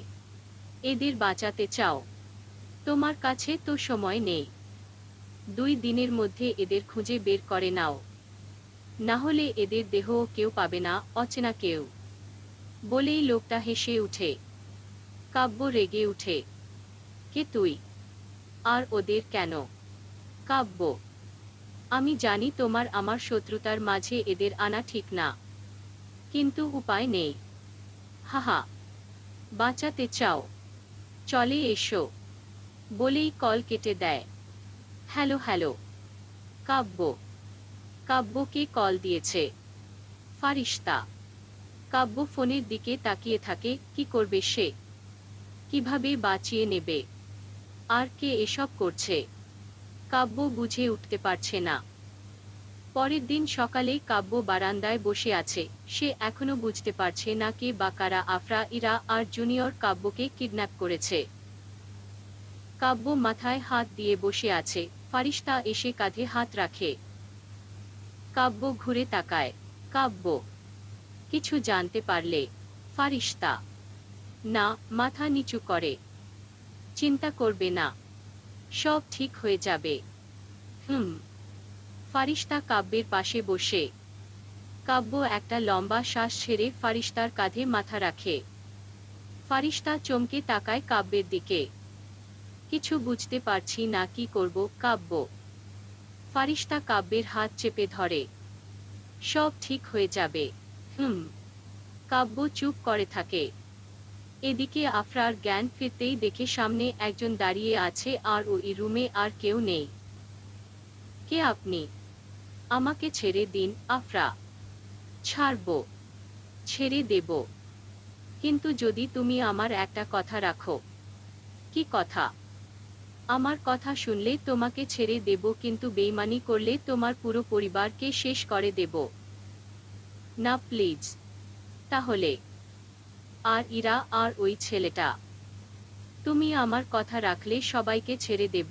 এদের বাঁচাতে চাও তোমার কাছে তো সময় নেই দুই দিনের মধ্যে এদের খুঁজে বের করে নাও না হলে এদের দেহ কেউ পাবে না অচেনা কেউ বলেই লোকটা হেসে উঠে কাব্য রেগে উঠে কে তুই আর ওদের কেন কাব্য আমি জানি তোমার আমার শত্রুতার মাঝে এদের আনা ঠিক না কিন্তু উপায় নেই হাহা বাঁচাতে চাও চলে এসো বলেই কল কেটে দেয় হ্যালো হ্যালো কাব্য কাব্যকে কল দিয়েছে ফারিস্তা কাব্য ফোনের দিকে তাকিয়ে থাকে কি করবে সে কিভাবে বাঁচিয়ে নেবে আর কে এসব করছে কাব্য বুঝে উঠতে পারছে না পরের দিন সকালে কাব্য বারান্দায় বসে আছে সে এখনো বুঝতে পারছে না কে বা কারা আফরা ইরা আর জুনিয়র কাব্যকে কিডন্যাপ করেছে কাব্য মাথায় হাত দিয়ে বসে আছে ফারিস্তা এসে কাঁধে হাত রাখে কাব্য ঘুরে তাকায় কাব্য কিছু জানতে পারলে ফারিস্তা না মাথা নিচু করে চিন্তা করবে না সব ঠিক হয়ে যাবে হুম ফারিস্তা কাব্যের পাশে বসে কাব্য একটা লম্বা শ্বাস ছেড়ে ফারিস্তার কাঁধে মাথা রাখে ফারিস্তা চমকে তাকায় কাব্যের দিকে কিছু বুঝতে পারছি না কি করব কাব্য ফারিস্তা কাব্যের হাত চেপে ধরে সব ঠিক হয়ে যাবে হুম কাব্য চুপ করে থাকে এদিকে আফরার জ্ঞান ফিরতেই দেখে সামনে একজন দাঁড়িয়ে আছে আর ওই রুমে আর কেউ নেই কে আপনি আমাকে ছেড়ে দিন আফরা ছাড়ব ছেড়ে দেব কিন্তু যদি তুমি আমার একটা কথা রাখো কি কথা আমার কথা শুনলে তোমাকে ছেড়ে দেব কিন্তু বেইমানি করলে তোমার পুরো পরিবারকে শেষ করে দেব না প্লিজ তাহলে আর ইরা আর ওই ছেলেটা তুমি আমার কথা রাখলে সবাইকে ছেড়ে দেব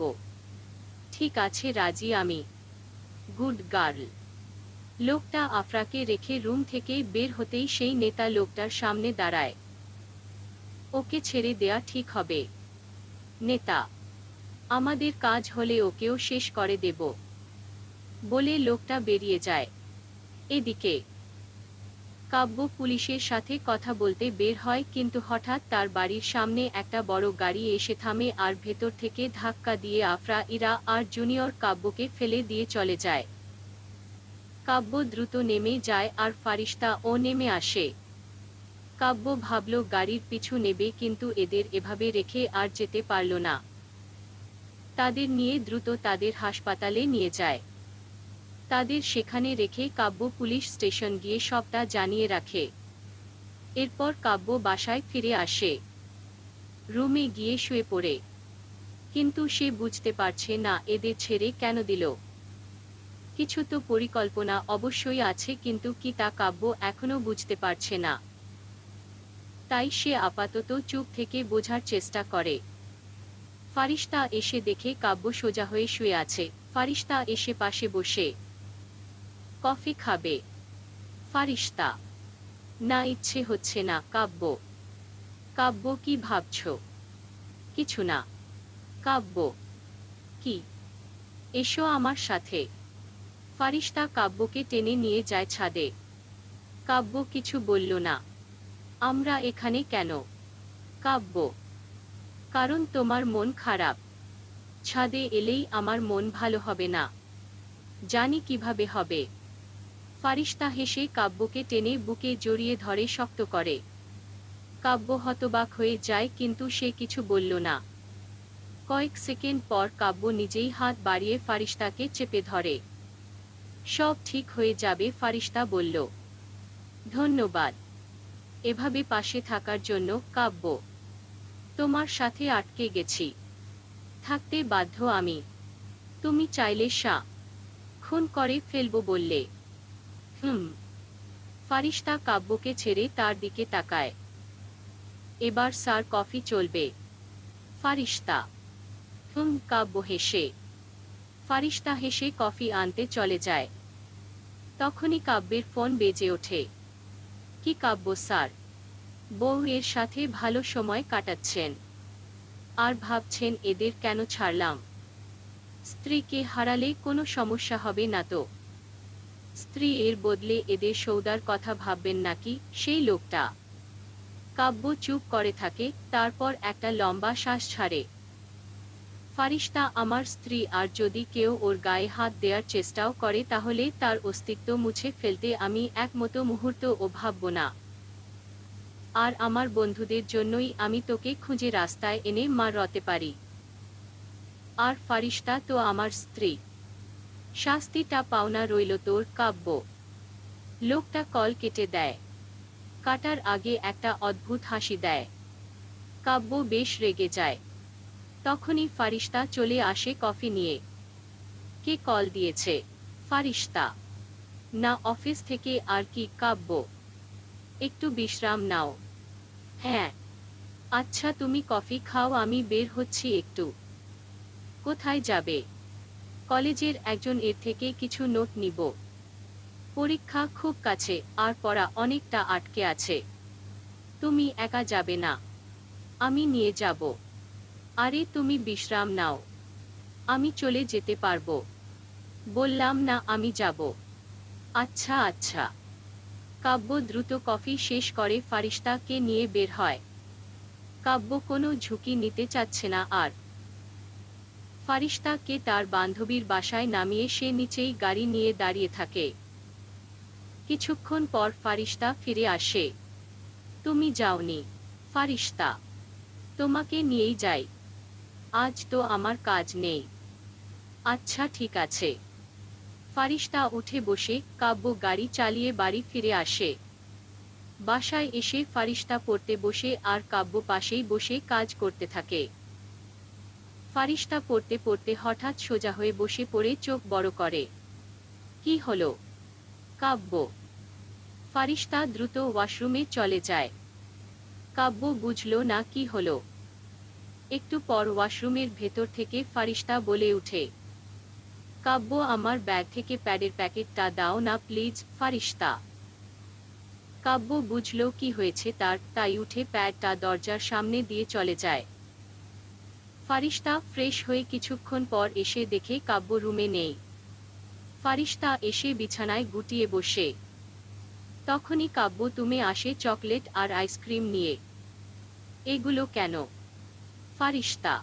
ঠিক আছে রাজি আমি গুড গার্ল লোকটা আফরাকে রেখে রুম থেকে বের হতেই সেই নেতা লোকটার সামনে দাঁড়ায় ওকে ছেড়ে দেয়া ঠিক হবে নেতা আমাদের কাজ হলে ওকেও শেষ করে দেব বলে লোকটা বেরিয়ে যায় এদিকে কাব্য পুলিশের সাথে কথা বলতে বের হয় কিন্তু হঠাৎ তার বাড়ির সামনে একটা বড় গাড়ি এসে থামে আর ভেতর থেকে ধাক্কা দিয়ে আফরা ইরা আর জুনিয়র কাব্যকে ফেলে দিয়ে চলে যায় কাব্য দ্রুত নেমে যায় আর ফারিস্তা ও নেমে আসে কাব্য ভাবল গাড়ির পিছু নেবে কিন্তু এদের এভাবে রেখে আর যেতে পারল না তাদের নিয়ে দ্রুত তাদের হাসপাতালে নিয়ে যায় তাদের সেখানে রেখে কাব্য পুলিশ স্টেশন গিয়ে সবটা জানিয়ে রাখে এরপর কাব্য বাসায় ফিরে আসে রুমে গিয়ে শুয়ে পড়ে কিন্তু সে বুঝতে পারছে না এদের ছেড়ে কেন দিল কিছু তো পরিকল্পনা অবশ্যই আছে কিন্তু কি তা কাব্য এখনও বুঝতে পারছে না তাই সে আপাতত চুপ থেকে বোঝার চেষ্টা করে ফারিস্তা এসে দেখে কাব্য সোজা হয়ে শুয়ে আছে ফারিস্তা এসে পাশে বসে কফি খাবে ফারিস্তা না ইচ্ছে হচ্ছে না কাব্য কাব্য কি ভাবছ কিছু না কাব্য কি এসো আমার সাথে ফারিস্তা কাব্যকে টেনে নিয়ে যায় ছাদে কাব্য কিছু বলল না আমরা এখানে কেন কাব্য কারণ তোমার মন খারাপ ছাদে এলেই আমার মন ভালো হবে না জানি কিভাবে হবে ফারিস্তা হেসে কাব্যকে টেনে বুকে জড়িয়ে ধরে শক্ত করে কাব্য হতবাক হয়ে যায় কিন্তু সে কিছু বলল না কয়েক সেকেন্ড পর কাব্য নিজেই হাত বাড়িয়ে ফারিস্তাকে চেপে ধরে সব ঠিক হয়ে যাবে ফারিস্তা বলল ধন্যবাদ এভাবে পাশে থাকার জন্য কাব্য তোমার সাথে আটকে গেছি থাকতে বাধ্য আমি তুমি চাইলে সা খুন করে ফেলবো বললে হুম ফারিস্তা কাব্যকে ছেড়ে তার দিকে তাকায় এবার স্যার কফি চলবে ফারিস্তা হুম কাব্য হেসে ফারিস্তা হেসে কফি আনতে চলে যায় তখনই কাব্যের ফোন বেজে ওঠে কি কাব্য স্যার বউ এর সাথে ভালো সময় কাটাচ্ছেন আর ভাবছেন এদের কেন ছাড়লাম স্ত্রীকে হারালে কোনো সমস্যা হবে না তো স্ত্রী এর বদলে এদের সৌদার কথা ভাববেন নাকি সেই লোকটা কাব্য চুপ করে থাকে তারপর একটা লম্বা শ্বাস ছাড়ে ফারিস্তা আমার স্ত্রী আর যদি কেউ ওর গায়ে হাত দেওয়ার চেষ্টাও করে তাহলে তার অস্তিত্ব মুছে ফেলতে আমি একমতো মুহূর্ত ও ভাববো না আর আমার বন্ধুদের জন্যই আমি তোকে খুঁজে রাস্তায় এনে মার রতে পারি আর ফারিস্তা তো আমার স্ত্রী শাস্তিটা পাওনা রইল তোর কাব্য লোকটা কল কেটে দেয় কাটার আগে একটা অদ্ভুত হাসি দেয় কাব্য বেশ রেগে যায় তখনই ফারিস্তা চলে আসে কফি নিয়ে কে কল দিয়েছে ফারিস্তা না অফিস থেকে আর কি কাব্য একটু বিশ্রাম নাও হ্যাঁ আচ্ছা তুমি কফি খাও আমি বের হচ্ছি একটু কোথায় যাবে কলেজের একজন এর থেকে কিছু নোট নিব পরীক্ষা খুব কাছে আর পড়া অনেকটা আটকে আছে তুমি একা যাবে না আমি নিয়ে যাব আরে তুমি বিশ্রাম নাও আমি চলে যেতে পারবো বললাম না আমি যাব আচ্ছা আচ্ছা কাব্য দ্রুত কফি শেষ করে ফারিস্তাকে নিয়ে বের হয় কাব্য কোনো ঝুঁকি নিতে চাচ্ছে না আর ফারিস্তাকে তার বান্ধবীর বাসায় নামিয়ে সে নিচেই গাড়ি নিয়ে দাঁড়িয়ে থাকে কিছুক্ষণ পর ফারিস্তা ফিরে আসে তুমি যাওনি ফারিস্তা তোমাকে নিয়েই যাই আজ তো আমার কাজ নেই আচ্ছা ঠিক আছে ফারিস্তা উঠে বসে কাব্য গাড়ি চালিয়ে বাড়ি ফিরে আসে বাসায় এসে ফারিস্তা পড়তে বসে আর কাব্য পাশেই বসে কাজ করতে থাকে ফারিস্তা পড়তে পড়তে হঠাৎ সোজা হয়ে বসে পড়ে চোখ বড় করে কি হলো কাব্য ফারিস্তা দ্রুত ওয়াশরুমে চলে যায় কাব্য বুঝল না কি হলো একটু পর ওয়াশরুমের ভেতর থেকে ফারিস্তা বলে উঠে কাব্য আমার ব্যাগ থেকে প্যাডের প্যাকেটটা দাও না প্লিজ ফারিস্তা কাব্য বুঝল কি হয়েছে তার তাই উঠে প্যাডটা দরজার সামনে দিয়ে চলে যায় ফারিস্তা ফ্রেশ হয়ে কিছুক্ষণ পর এসে দেখে কাব্য রুমে নেই ফারিস্তা এসে বিছানায় গুটিয়ে বসে তখনই কাব্য তুমি আসে চকলেট আর আইসক্রিম নিয়ে এগুলো কেন ফারিস্তা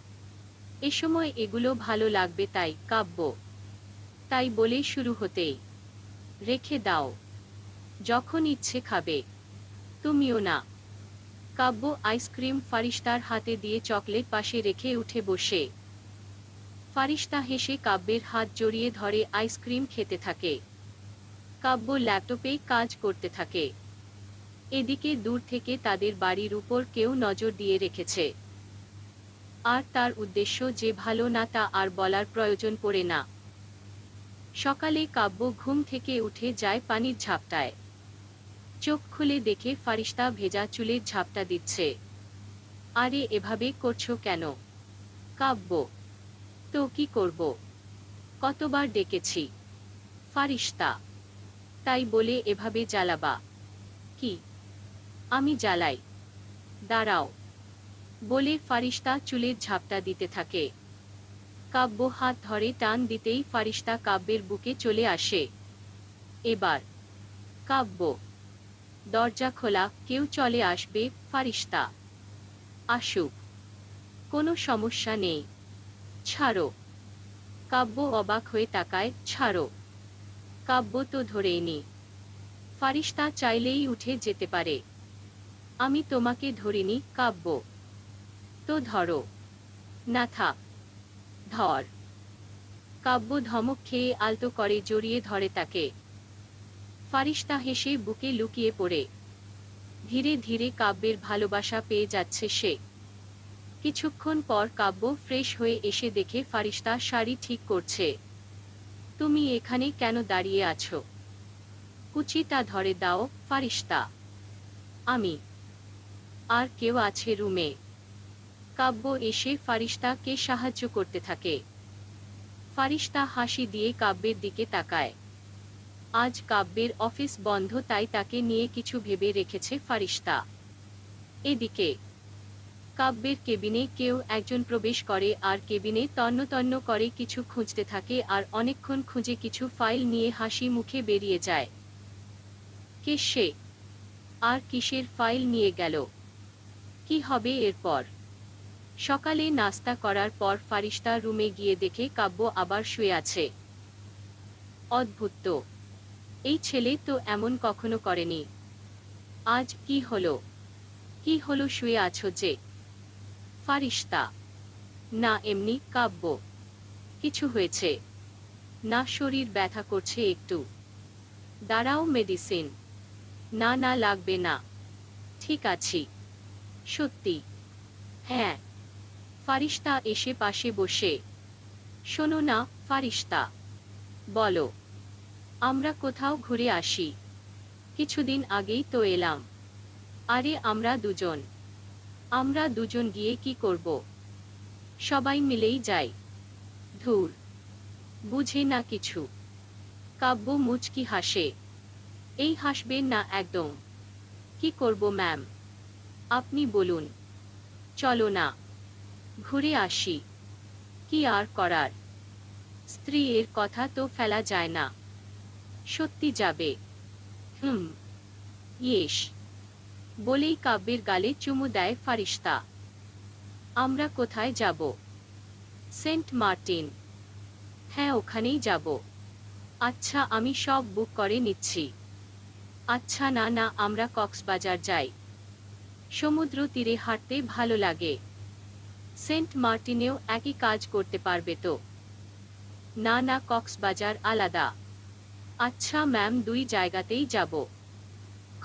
এ সময় এগুলো ভালো লাগবে তাই কাব্য তাই বলে শুরু হতেই রেখে দাও যখন ইচ্ছে খাবে তুমিও না কাব্য আইসক্রিম ফারিস্তার হাতে দিয়ে চকলেট পাশে রেখে উঠে বসে ফারিস্তা হেসে কাব্যের হাত জড়িয়ে ধরে আইসক্রিম খেতে থাকে কাব্য ল্যাপটপেই কাজ করতে থাকে এদিকে দূর থেকে তাদের বাড়ির উপর কেউ নজর দিয়ে রেখেছে আর তার উদ্দেশ্য যে ভালো না তা আর বলার প্রয়োজন পড়ে না সকালে কাব্য ঘুম থেকে উঠে যায় পানির ঝাপটায় চোখ খুলে দেখে ফারিস্তা ভেজা চুলে ঝাপটা দিচ্ছে আরে এভাবে করছো কেন কাব্য তো কি করব কতবার ডেকেছি ফারিস্তা তাই বলে এভাবে জ্বালাবা কি আমি জ্বালাই দাঁড়াও বলে ফারিস্তা চুলের ঝাপটা দিতে থাকে কাব্য হাত ধরে টান দিতেই ফারিস্তা কাব্যের বুকে চলে আসে এবার কাব্য দরজা খোলা কেউ চলে আসবে ফারিস্তা আসুক কোনো সমস্যা নেই ছাড়ো কাব্য অবাক হয়ে তাকায় ছাড়ো কাব্য তো ধরেই নি ফারিস্তা চাইলেই উঠে যেতে পারে আমি তোমাকে ধরিনি কাব্য তো ধরো না থাক ধর কাব্য ধমক খেয়ে আলতো করে জড়িয়ে ধরে তাকে ফারিস্তা হেসে বুকে লুকিয়ে পড়ে ধীরে ধীরে কাব্যের ভালোবাসা পেয়ে যাচ্ছে সে কিছুক্ষণ পর কাব্য ফ্রেশ হয়ে এসে দেখে ফারিস্তা শাড়ি ঠিক করছে তুমি এখানে কেন দাঁড়িয়ে আছো তা ধরে দাও ফারিস্তা আমি আর কেউ আছে রুমে কাব্য এসে ফারিস্তাকে সাহায্য করতে থাকে ফারিস্তা হাসি দিয়ে কাব্যের দিকে তাকায় আজ কাব্যের অফিস বন্ধ তাই তাকে নিয়ে কিছু ভেবে রেখেছে ফারিস্তা এদিকে কাব্যের কেবিনে কেউ একজন প্রবেশ করে আর কেবিনে তন্নতন্ন করে কিছু খুঁজতে থাকে আর অনেকক্ষণ খুঁজে কিছু ফাইল নিয়ে হাসি মুখে বেরিয়ে যায় কে সে আর কিসের ফাইল নিয়ে গেল কি হবে এরপর সকালে নাস্তা করার পর ফারিস্তা রুমে গিয়ে দেখে কাব্য আবার শুয়ে আছে অদ্ভুত এই ছেলে তো এমন কখনো করেনি আজ কি হলো কি হলো শুয়ে আছো যে ফারিস্তা না এমনি কাব্য কিছু হয়েছে না শরীর ব্যথা করছে একটু দাঁড়াও মেডিসিন না না লাগবে না ঠিক আছি সত্যি হ্যাঁ ফারিস্তা এসে পাশে বসে শোনো না ফারিস্তা বলো আমরা কোথাও ঘুরে আসি কিছুদিন আগেই তো এলাম আরে আমরা দুজন আমরা দুজন গিয়ে কি করব সবাই মিলেই যাই ধুর বুঝে না কিছু কাব্য মুচকি হাসে এই হাসবেন না একদম কি করব ম্যাম আপনি বলুন চলো না ঘুরে আসি কি আর করার স্ত্রী এর কথা তো ফেলা যায় না সত্যি যাবে হুম ইয়েস বলেই কাব্যের গালে চুমু দেয় ফারিস্তা আমরা কোথায় যাব সেন্ট মার্টিন হ্যাঁ ওখানেই যাব আচ্ছা আমি সব বুক করে নিচ্ছি আচ্ছা না না আমরা কক্সবাজার যাই সমুদ্র তীরে হাঁটতে ভালো লাগে সেন্ট মার্টিনেও একই কাজ করতে পারবে তো না না কক্সবাজার আলাদা আচ্ছা ম্যাম দুই জায়গাতেই যাব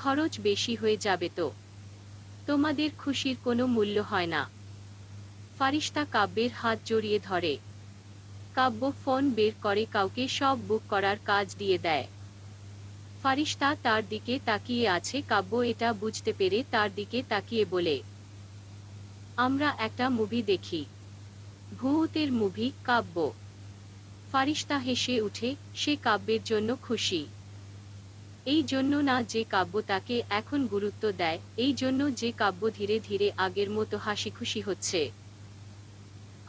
খরচ বেশি হয়ে যাবে তো তোমাদের খুশির কোনো মূল্য হয় না ফারিস্তা কাব্যের হাত জড়িয়ে ধরে কাব্য ফোন বের করে কাউকে সব বুক করার কাজ দিয়ে দেয় ফারিস্তা তার দিকে তাকিয়ে আছে কাব্য এটা বুঝতে পেরে তার দিকে তাকিয়ে বলে আমরা একটা মুভি দেখি ভূতের মুভি কাব্য ফারিস্তা হেসে উঠে সে কাব্যের জন্য খুশি এই জন্য না যে কাব্য তাকে এখন গুরুত্ব দেয় এই জন্য যে কাব্য ধীরে ধীরে আগের মতো হাসি খুশি হচ্ছে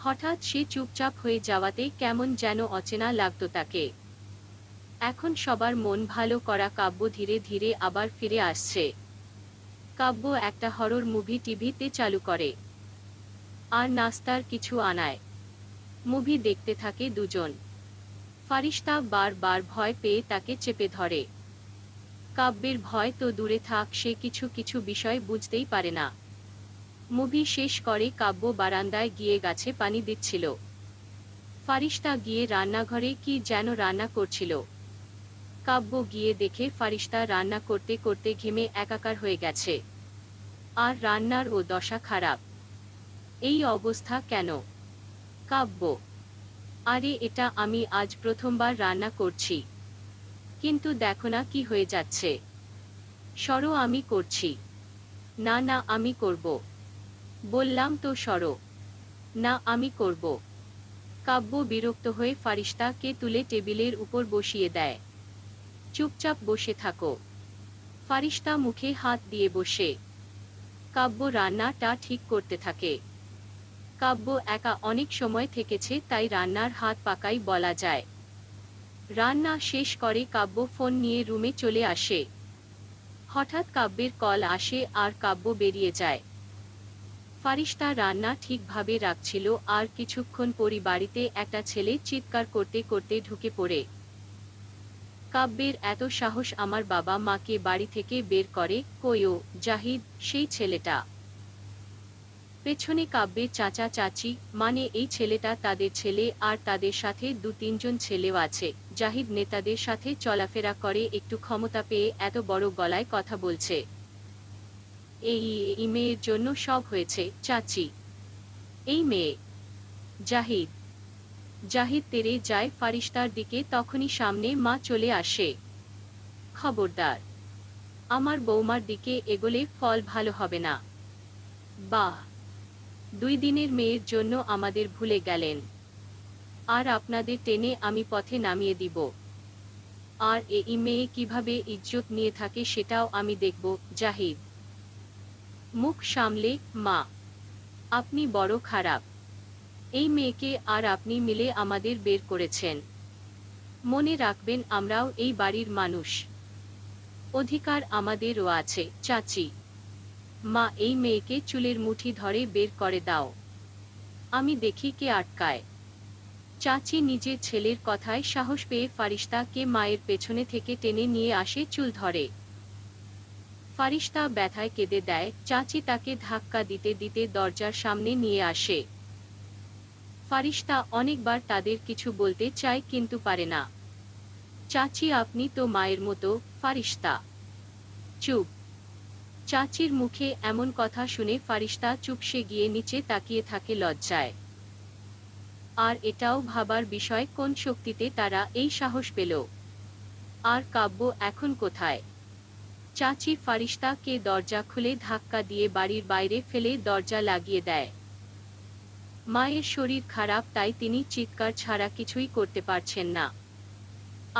হঠাৎ সে চুপচাপ হয়ে যাওয়াতে কেমন যেন অচেনা লাগত তাকে এখন সবার মন ভালো করা কাব্য ধীরে ধীরে আবার ফিরে আসছে কাব্য একটা হরর মুভি টিভিতে চালু করে আর নাস্তার কিছু আনায় মুভি দেখতে থাকে দুজন ফারিস্তা বারবার ভয় পেয়ে তাকে চেপে ধরে কাব্যের ভয় তো দূরে থাক সে কিছু কিছু বিষয় বুঝতেই পারে না মুভি শেষ করে কাব্য বারান্দায় গিয়ে গাছে পানি দিচ্ছিল ফারিস্তা গিয়ে রান্নাঘরে কি যেন রান্না করছিল কাব্য গিয়ে দেখে ফারিস্তা রান্না করতে করতে ঘেমে একাকার হয়ে গেছে আর রান্নার ও দশা খারাপ এই অবস্থা কেন কাব্য আরে এটা আমি আজ প্রথমবার রান্না করছি কিন্তু দেখো না কি হয়ে যাচ্ছে সরো আমি করছি না না আমি করব বললাম তো সরো না আমি করব কাব্য বিরক্ত হয়ে ফারিস্তাকে তুলে টেবিলের উপর বসিয়ে দেয় চুপচাপ বসে থাকো ফারিস্তা মুখে হাত দিয়ে বসে কাব্য রান্নাটা ঠিক করতে থাকে কাব্য একা অনেক সময় থেকেছে তাই রান্নার হাত পাকাই বলা যায় রান্না শেষ করে কাব্য ফোন নিয়ে রুমে চলে আসে হঠাৎ কাব্যের কল আসে আর কাব্য বেরিয়ে যায় ফারিস্তা রান্না ঠিকভাবে রাখছিল আর কিছুক্ষণ পরই বাড়িতে একটা ছেলে চিৎকার করতে করতে ঢুকে পড়ে কাব্যের এত সাহস আমার বাবা মাকে বাড়ি থেকে বের করে কইও জাহিদ সেই ছেলেটা পেছনে কাব্যে চাচা চাচি মানে এই ছেলেটা তাদের ছেলে আর তাদের সাথে দু তিনজন ছেলেও আছে জাহিদ নেতাদের সাথে চলাফেরা করে একটু ক্ষমতা পেয়ে এত বড় গলায় কথা বলছে এই এই মেয়ের জন্য সব হয়েছে চাচি এই মেয়ে জাহিদ জাহিদ তেরে যায় ফারিস্তার দিকে তখনই সামনে মা চলে আসে খবরদার আমার বৌমার দিকে এগোলে ফল ভালো হবে না বাহ দুই দিনের মেয়ের জন্য আমাদের ভুলে গেলেন আর আপনাদের টেনে আমি পথে নামিয়ে দিব আর এই মেয়ে কিভাবে ইজ্জত নিয়ে থাকে সেটাও আমি দেখব জাহিদ মুখ সামলে মা আপনি বড় খারাপ এই মেয়েকে আর আপনি মিলে আমাদের বের করেছেন মনে রাখবেন আমরাও এই বাড়ির মানুষ অধিকার আমাদেরও আছে চাচি মা এই মেয়েকে চুলের মুঠি ধরে বের করে দাও আমি দেখি কে আটকায় চাচি নিজের ছেলের কথায় সাহস পেয়ে ফারিস্তাকে মায়ের পেছনে থেকে টেনে নিয়ে আসে চুল ধরে ফারিস্তা ব্যথায় কেঁদে দেয় চাচি তাকে ধাক্কা দিতে দিতে দরজার সামনে নিয়ে আসে ফারিস্তা অনেকবার তাদের কিছু বলতে চায় কিন্তু পারে না চাচি আপনি তো মায়ের মতো ফারিস্তা চুপ চাচির মুখে এমন কথা শুনে ফারিস্তা চুপসে গিয়ে নিচে তাকিয়ে থাকে লজ্জায় আর এটাও ভাবার বিষয় কোন শক্তিতে তারা এই সাহস পেল আর কাব্য এখন কোথায় চাচি ফারিস্তাকে দরজা খুলে ধাক্কা দিয়ে বাড়ির বাইরে ফেলে দরজা লাগিয়ে দেয় মায়ের শরীর খারাপ তাই তিনি চিৎকার ছাড়া কিছুই করতে পারছেন না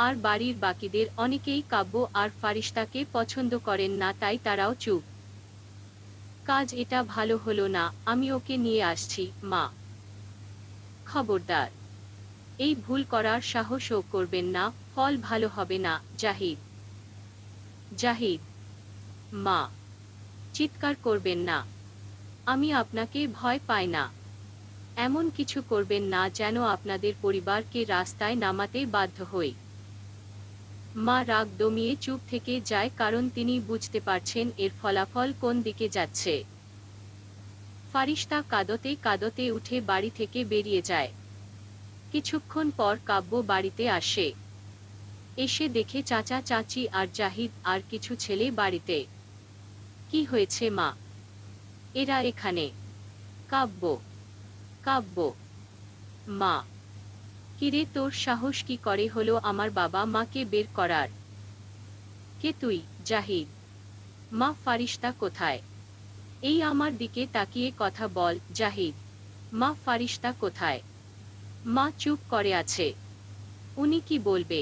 আর বাড়ির বাকিদের অনেকেই কাব্য আর ফারিস্তাকে পছন্দ করেন না তাই তারাও চুপ কাজ এটা ভালো হলো না আমি ওকে নিয়ে আসছি মা খবরদার এই ভুল করার সাহসও করবেন না ফল ভালো হবে না জাহিদ জাহিদ মা চিৎকার করবেন না আমি আপনাকে ভয় পাই না এমন কিছু করবেন না যেন আপনাদের পরিবারকে রাস্তায় নামাতে বাধ্য হই মা রাগ দমিয়ে চুপ থেকে যায় কারণ তিনি বুঝতে পারছেন এর ফলাফল কোন দিকে যাচ্ছে ফারিস্তা কাদতে কাদতে উঠে বাড়ি থেকে বেরিয়ে যায় কিছুক্ষণ পর কাব্য বাড়িতে আসে এসে দেখে চাচা চাচি আর জাহিদ আর কিছু ছেলে বাড়িতে কি হয়েছে মা এরা এখানে কাব্য কাব্য মা কিরে তোর সাহস কি করে হলো আমার বাবা মাকে বের করার কে তুই জাহিদ মা ফারিস্তা কোথায় এই আমার দিকে তাকিয়ে কথা বল জাহিদ মা ফারিস্তা কোথায় মা চুপ করে আছে উনি কি বলবে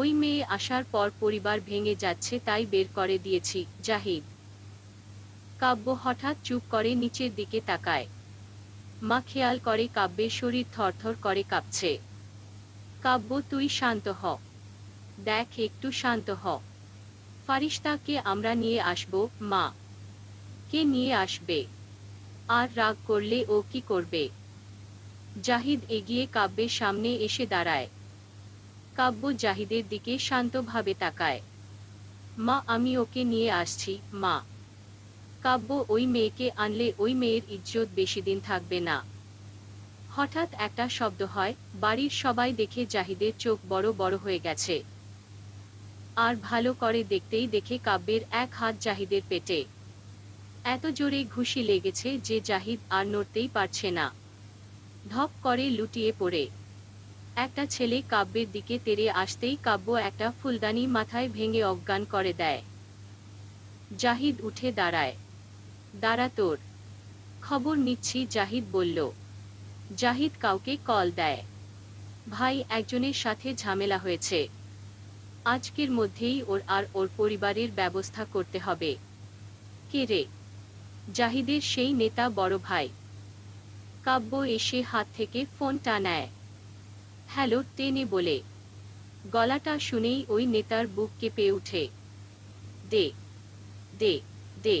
ওই মেয়ে আসার পর পরিবার ভেঙে যাচ্ছে তাই বের করে দিয়েছি জাহিদ কাব্য হঠাৎ চুপ করে নিচের দিকে তাকায় মা খেয়াল করে কাব্যের শরীর থরথর করে কাঁপছে কাব্য তুই শান্ত হ দেখ একটু শান্ত হ ফারিস্তাকে আমরা নিয়ে আসব মা কে নিয়ে আসবে আর রাগ করলে ও কি করবে জাহিদ এগিয়ে কাব্যের সামনে এসে দাঁড়ায় কাব্য জাহিদের দিকে শান্তভাবে তাকায় মা আমি ওকে নিয়ে আসছি মা কাব্য ওই মেয়েকে আনলে ওই মেয়ের ইজ্জত বেশি দিন থাকবে না হঠাৎ একটা শব্দ হয় বাড়ির সবাই দেখে জাহিদের চোখ বড় বড় হয়ে গেছে আর ভালো করে দেখতেই দেখে কাব্যের এক হাত জাহিদের পেটে এত জোরে ঘুষি লেগেছে যে জাহিদ আর নড়তেই পারছে না ধপ করে লুটিয়ে পড়ে একটা ছেলে কাব্যের দিকে তেরে আসতেই কাব্য একটা ফুলদানি মাথায় ভেঙে অজ্ঞান করে দেয় জাহিদ উঠে দাঁড়ায় দাঁড়া তোর খবর নিচ্ছি জাহিদ বলল জাহিদ কাউকে কল দেয় ভাই একজনের সাথে ঝামেলা হয়েছে আজকের মধ্যেই ওর আর ওর পরিবারের ব্যবস্থা করতে হবে কে রে জাহিদের সেই নেতা বড় ভাই কাব্য এসে হাত থেকে ফোন টানায় হ্যালো টেনে বলে গলাটা শুনেই ওই নেতার বুক কেঁপে উঠে দে দে দে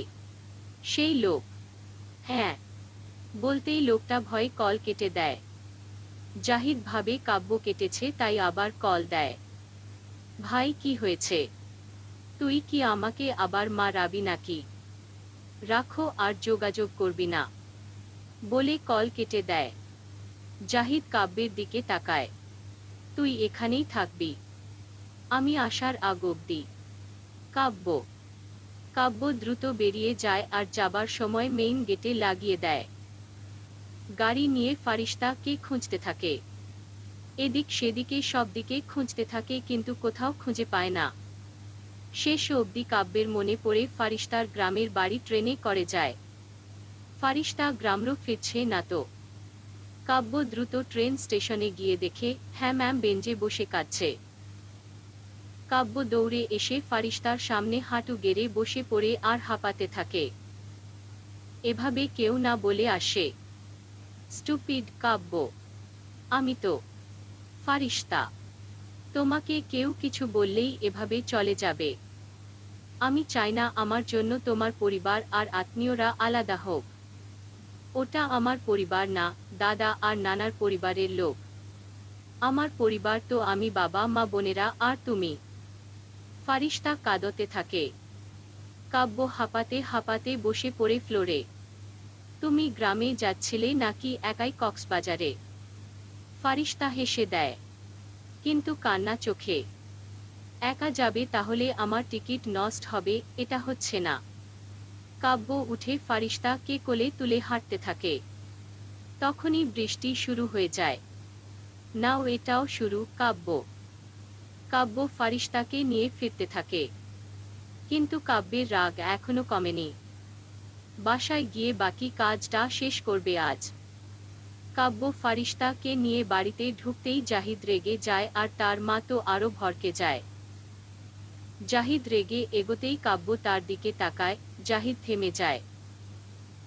সেই লোক হ্যাঁ বলতেই লোকটা ভয়ে কল কেটে দেয় জাহিদ ভাবে কাব্য কেটেছে তাই আবার কল দেয় ভাই কি হয়েছে তুই কি আমাকে আবার মা রাবি নাকি রাখো আর যোগাযোগ করবি না বলে কল কেটে দেয় জাহিদ কাব্যের দিকে তাকায় তুই এখানেই থাকবি আমি আসার আগ অব্দি কাব্য কাব্য দ্রুত বেরিয়ে যায় আর যাবার সময় মেইন গেটে লাগিয়ে দেয় গাড়ি নিয়ে কে খুঁজতে থাকে এদিক সেদিকে সব দিকে খুঁজতে থাকে কিন্তু কোথাও খুঁজে পায় না শেষ অবধি কাব্যের মনে পড়ে ফারিস্তার গ্রামের বাড়ি ট্রেনে করে যায় ফারিস্তা গ্রামরও ফিরছে না তো কাব্য দ্রুত ট্রেন স্টেশনে গিয়ে দেখে হ্যাঁ ম্যাম বেঞ্জে বসে কাটছে কাব্য দৌড়ে এসে ফারিস্তার সামনে হাঁটু গেড়ে বসে পড়ে আর হাঁপাতে থাকে এভাবে কেউ না বলে আসে স্টুপিড কাব্য আমি তো ফারিস্তা তোমাকে কেউ কিছু বললেই এভাবে চলে যাবে আমি চাই না আমার জন্য তোমার পরিবার আর আত্মীয়রা আলাদা হোক ওটা আমার পরিবার না দাদা আর নানার পরিবারের লোক আমার পরিবার তো আমি বাবা মা বোনেরা আর তুমি ফারিস্তা কাঁদতে থাকে কাব্য হাঁপাতে হাঁপাতে বসে পড়ে ফ্লোরে তুমি গ্রামে যাচ্ছিলে নাকি একাই কক্সবাজারে ফারিস্তা হেসে দেয় কিন্তু কান্না চোখে একা যাবে তাহলে আমার টিকিট নষ্ট হবে এটা হচ্ছে না কাব্য উঠে কে কোলে তুলে হাঁটতে থাকে তখনই বৃষ্টি শুরু হয়ে যায় নাও এটাও শুরু কাব্য কাব্য ফারিস্তাকে নিয়ে ফিরতে থাকে কিন্তু কাব্যের রাগ এখনো কমেনি বাসায় গিয়ে বাকি কাজটা শেষ করবে আজ কাব্য ফারিস্তাকে নিয়ে বাড়িতে ঢুকতেই জাহিদ রেগে যায় আর তার মা তো আরও ভরকে যায় জাহিদ রেগে এগোতেই কাব্য তার দিকে তাকায় জাহিদ থেমে যায়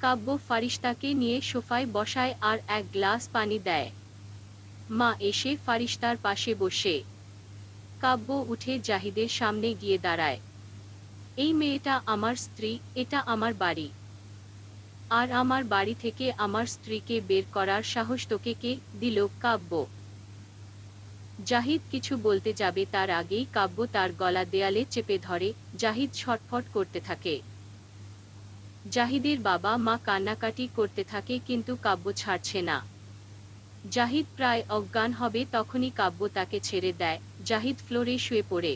কাব্য ফারিস্তাকে নিয়ে সোফায় বসায় আর এক গ্লাস পানি দেয় মা এসে ফারিস্তার পাশে বসে কাব্য উঠে জাহিদের সামনে গিয়ে দাঁড়ায় এই মেয়েটা আমার স্ত্রী এটা আমার বাড়ি আর আমার বাড়ি থেকে আমার স্ত্রীকে বের করার সাহস তোকে কে দিল কাব্য জাহিদ কিছু বলতে যাবে তার আগেই কাব্য তার গলা দেয়ালে চেপে ধরে জাহিদ ছটফট করতে থাকে জাহিদের বাবা মা কান্নাকাটি করতে থাকে কিন্তু কাব্য ছাড়ছে না জাহিদ প্রায় অজ্ঞান হবে তখনই কাব্য তাকে ছেড়ে দেয় জাহিদ ফ্লোরে শুয়ে পড়ে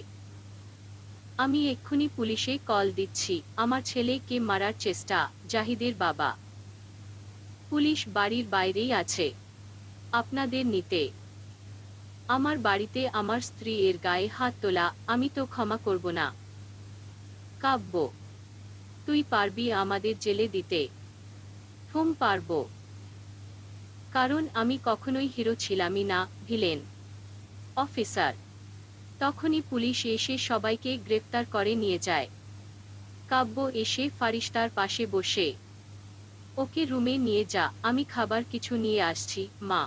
আমি এক্ষুনি পুলিশে কল দিচ্ছি আমার ছেলেকে মারার চেষ্টা জাহিদের বাবা পুলিশ বাড়ির বাইরেই আছে আপনাদের নিতে আমার বাড়িতে আমার স্ত্রী এর গায়ে হাত তোলা আমি তো ক্ষমা করব না কাব্য তুই পারবি আমাদের জেলে দিতে হুম পারবো কারণ আমি কখনোই হিরো ছিলামই না ভিলেন অফিসার তখনই পুলিশ এসে সবাইকে গ্রেফতার করে নিয়ে যায় কাব্য এসে ফারিস্তার পাশে বসে ওকে রুমে নিয়ে যা আমি খাবার কিছু নিয়ে আসছি মা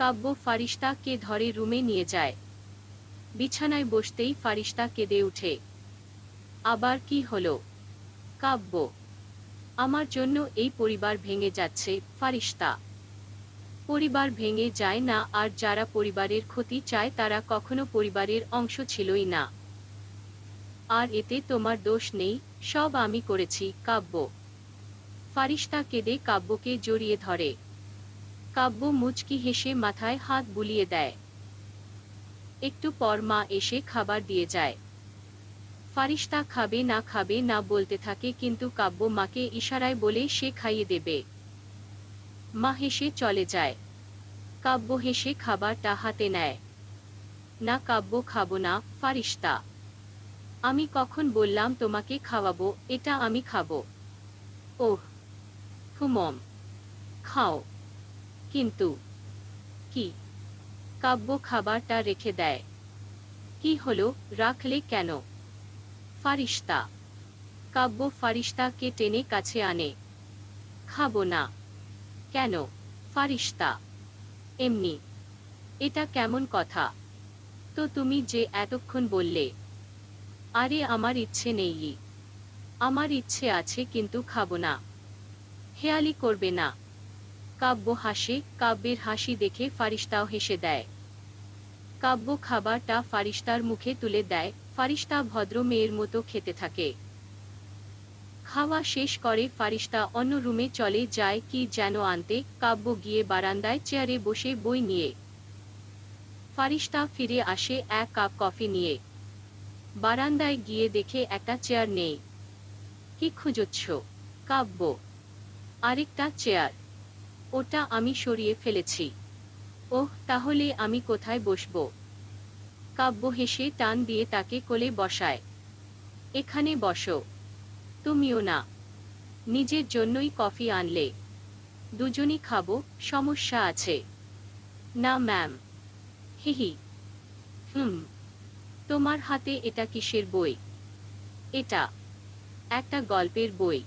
কাব্য ফারিস্তাকে ধরে রুমে নিয়ে যায় বিছানায় বসতেই ফারিস্তা কেঁদে উঠে আবার কি হলো কাব্য আমার জন্য এই পরিবার ভেঙে যাচ্ছে ফারিস্তা পরিবার ভেঙে যায় না আর যারা পরিবারের ক্ষতি চায় তারা কখনো পরিবারের অংশ ছিলই না আর এতে তোমার দোষ নেই সব আমি করেছি কাব্য ফারিস্তা কেঁদে কাব্যকে জড়িয়ে ধরে কাব্য মুচকি হেসে মাথায় হাত বুলিয়ে দেয় একটু পর মা এসে খাবার দিয়ে যায় ফারিস্তা খাবে না খাবে না বলতে থাকে কিন্তু কাব্য মাকে ইশারায় বলে সে খাইয়ে দেবে মা হেসে চলে যায় কাব্য হেসে খাবারটা হাতে নেয় না কাব্য খাবো না ফারিস্তা আমি কখন বললাম তোমাকে খাওয়াবো এটা আমি খাবো ওহ হুমম খাও কিন্তু কি কাব্য খাবারটা রেখে দেয় কি হলো রাখলে কেন ফারিস্তা কাব্য ফারিস্তাকে টেনে কাছে আনে খাবো না কেন ফারিস্তা এমনি এটা কেমন কথা তো তুমি যে এতক্ষণ বললে আরে আমার ইচ্ছে নেই আমার ইচ্ছে আছে কিন্তু খাবো না হেয়ালি করবে না কাব্য হাসে কাব্যের হাসি দেখে ফারিস্তাও হেসে দেয় কাব্য খাবারটা ফারিস্তার মুখে তুলে দেয় ফারিস্তা ভদ্র মেয়ের মতো খেতে থাকে খাওয়া শেষ করে ফারিস্তা অন্য রুমে চলে যায় কি যেন আনতে কাব্য গিয়ে বারান্দায় চেয়ারে বসে বই নিয়ে ফারিস্তা ফিরে আসে এক কাপ কফি নিয়ে বারান্দায় গিয়ে দেখে একটা চেয়ার নেই কি খুঁজছ কাব্য আরেকটা চেয়ার ওটা আমি সরিয়ে ফেলেছি ওহ তাহলে আমি কোথায় বসবো কাব্য হেসে টান দিয়ে তাকে কোলে বসায় এখানে বসো তুমিও না নিজের জন্যই কফি আনলে দুজনই খাবো সমস্যা আছে না ম্যাম হিহি হুম তোমার হাতে এটা কিসের বই এটা একটা গল্পের বই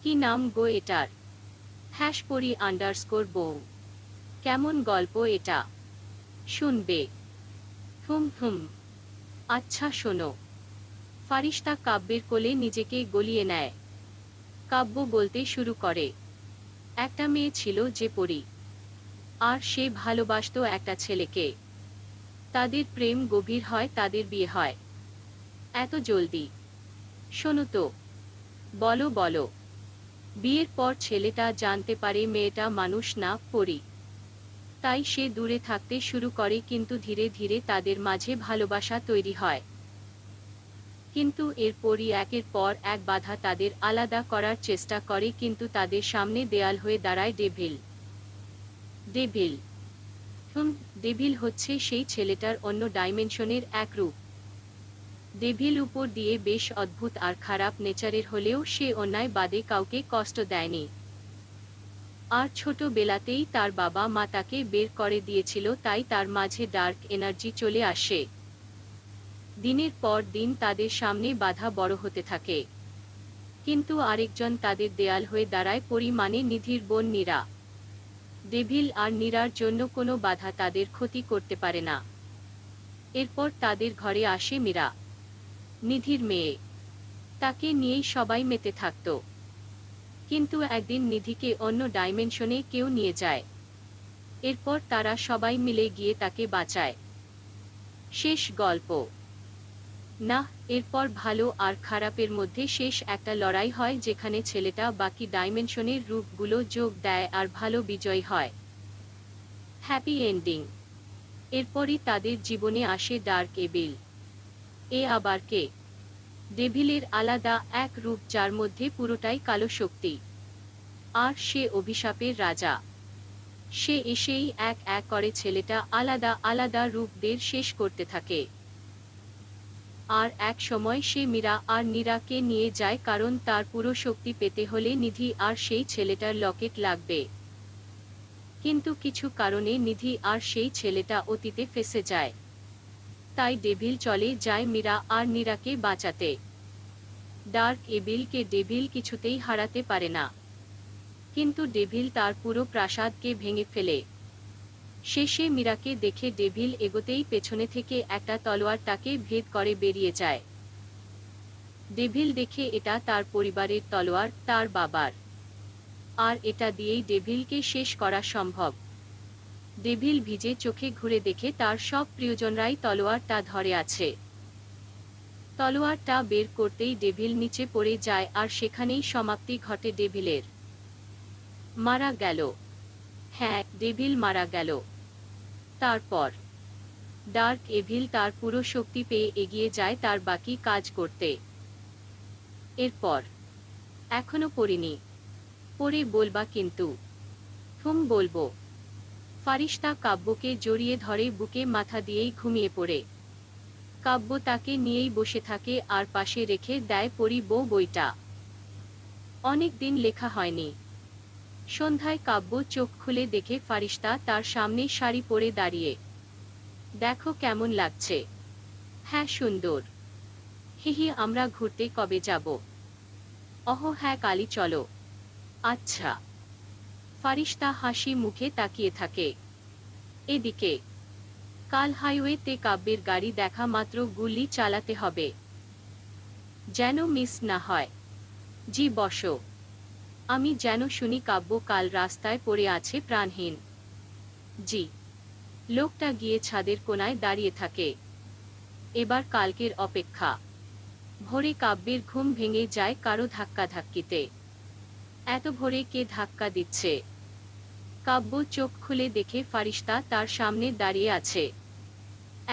কি নাম গো এটার হ্যাশ পড়ি আন্ডারস্কোর বউ কেমন গল্প এটা শুনবে হুম হুম আচ্ছা শোনো ফারিস্তা কাব্যের কোলে নিজেকে গলিয়ে নেয় কাব্য বলতে শুরু করে একটা মেয়ে ছিল যে পড়ি আর সে ভালোবাসত একটা ছেলেকে তাদের প্রেম গভীর হয় তাদের বিয়ে হয় এত জলদি শোনো তো বলো বলো বিয়ের পর ছেলেটা জানতে পারে মেয়েটা মানুষ না পড়ি তাই সে দূরে থাকতে শুরু করে কিন্তু ধীরে ধীরে তাদের মাঝে ভালোবাসা তৈরি হয় কিন্তু এরপরই একের পর এক বাধা তাদের আলাদা করার চেষ্টা করে কিন্তু তাদের সামনে দেয়াল হয়ে দাঁড়ায় ডেভিল ডেভিল হুম ডেভিল হচ্ছে সেই ছেলেটার অন্য ডাইমেনশনের এক রূপ ডেভিল উপর দিয়ে বেশ অদ্ভুত আর খারাপ নেচারের হলেও সে অন্যায় বাদে কাউকে কষ্ট দেয়নি আর ছোট বেলাতেই তার বাবা মা তাকে বের করে দিয়েছিল তাই তার মাঝে ডার্ক এনার্জি চলে আসে দিনের পর দিন তাদের সামনে বাধা বড় হতে থাকে কিন্তু আরেকজন তাদের দেয়াল হয়ে দাঁড়ায় পরিমাণে নিধির বোন নীরা ডেভিল আর নীরার জন্য কোনো বাধা তাদের ক্ষতি করতে পারে না এরপর তাদের ঘরে আসে মীরা নিধির মেয়ে তাকে নিয়েই সবাই মেতে থাকতো কিন্তু একদিন নিধিকে অন্য ডাইমেনশনে কেউ নিয়ে যায় এরপর তারা সবাই মিলে গিয়ে তাকে বাঁচায় শেষ গল্প না এরপর ভালো আর খারাপের মধ্যে শেষ একটা লড়াই হয় যেখানে ছেলেটা বাকি ডাইমেনশনের রূপগুলো যোগ দেয় আর ভালো বিজয় হয় হ্যাপি এন্ডিং এরপরই তাদের জীবনে আসে ডার্ক এবিল এ আবার কে ডেভিলের আলাদা এক রূপ যার মধ্যে পুরোটাই কালো শক্তি আর সে অভিশাপের রাজা সে এসেই এক এক করে ছেলেটা আলাদা আলাদা রূপদের শেষ করতে থাকে আর এক সময় সে মীরা আর নীরাকে নিয়ে যায় কারণ তার পুরো শক্তি পেতে হলে নিধি আর সেই ছেলেটার লকেট লাগবে কিন্তু কিছু কারণে নিধি আর সেই ছেলেটা অতীতে ফেসে যায় তাই ডেভিল চলে যায় মীরা আর নীরাকে বাঁচাতে ডার্ক এবিলকে ডেভিল কিছুতেই হারাতে পারে না কিন্তু ডেভিল তার পুরো প্রাসাদকে ভেঙে ফেলে শেষে মীরাকে দেখে ডেভিল এগোতেই পেছনে থেকে একটা তলোয়ার তাকে ভেদ করে বেরিয়ে যায় ডেভিল দেখে এটা তার পরিবারের তলোয়ার তার বাবার আর এটা দিয়েই ডেভিলকে শেষ করা সম্ভব ডেভিল ভিজে চোখে ঘুরে দেখে তার সব প্রিয়জনরাই তলোয়ারটা ধরে আছে তলোয়ারটা বের করতেই ডেভিল নিচে পড়ে যায় আর সেখানেই সমাপ্তি ঘটে ডেভিলের মারা গেল হ্যাঁ ডেভিল মারা গেল তারপর ডার্ক এভিল তার পুরো শক্তি পেয়ে এগিয়ে যায় তার বাকি কাজ করতে এরপর এখনো পড়িনি পরে বলবা কিন্তু হুম বলবো ফারিস্তা কাব্যকে জড়িয়ে ধরে বুকে মাথা দিয়েই ঘুমিয়ে পড়ে কাব্য তাকে নিয়েই বসে থাকে আর পাশে রেখে দেয় পড়ি বউ বইটা অনেক দিন লেখা হয়নি সন্ধ্যায় কাব্য চোখ খুলে দেখে ফারিস্তা তার সামনে শাড়ি পরে দাঁড়িয়ে দেখো কেমন লাগছে হ্যাঁ সুন্দর হিহি আমরা ঘুরতে কবে যাব অহ হ্যাঁ কালি চলো আচ্ছা ফারিস্তা হাসি মুখে তাকিয়ে থাকে এদিকে কাল হাইওয়েতে কাব্যের গাড়ি দেখা মাত্র গুলি চালাতে হবে যেন মিস না হয় জি বস আমি যেন শুনি কাব্য কাল রাস্তায় পড়ে আছে প্রাণহীন জি লোকটা গিয়ে ছাদের কোনায় দাঁড়িয়ে থাকে এবার কালকের অপেক্ষা ভোরে কাব্যের ঘুম ভেঙে যায় কারো ধাক্কাধাক্কিতে এত ভোরে কে ধাক্কা দিচ্ছে কাব্য চোখ খুলে দেখে ফারিস্তা তার সামনে দাঁড়িয়ে আছে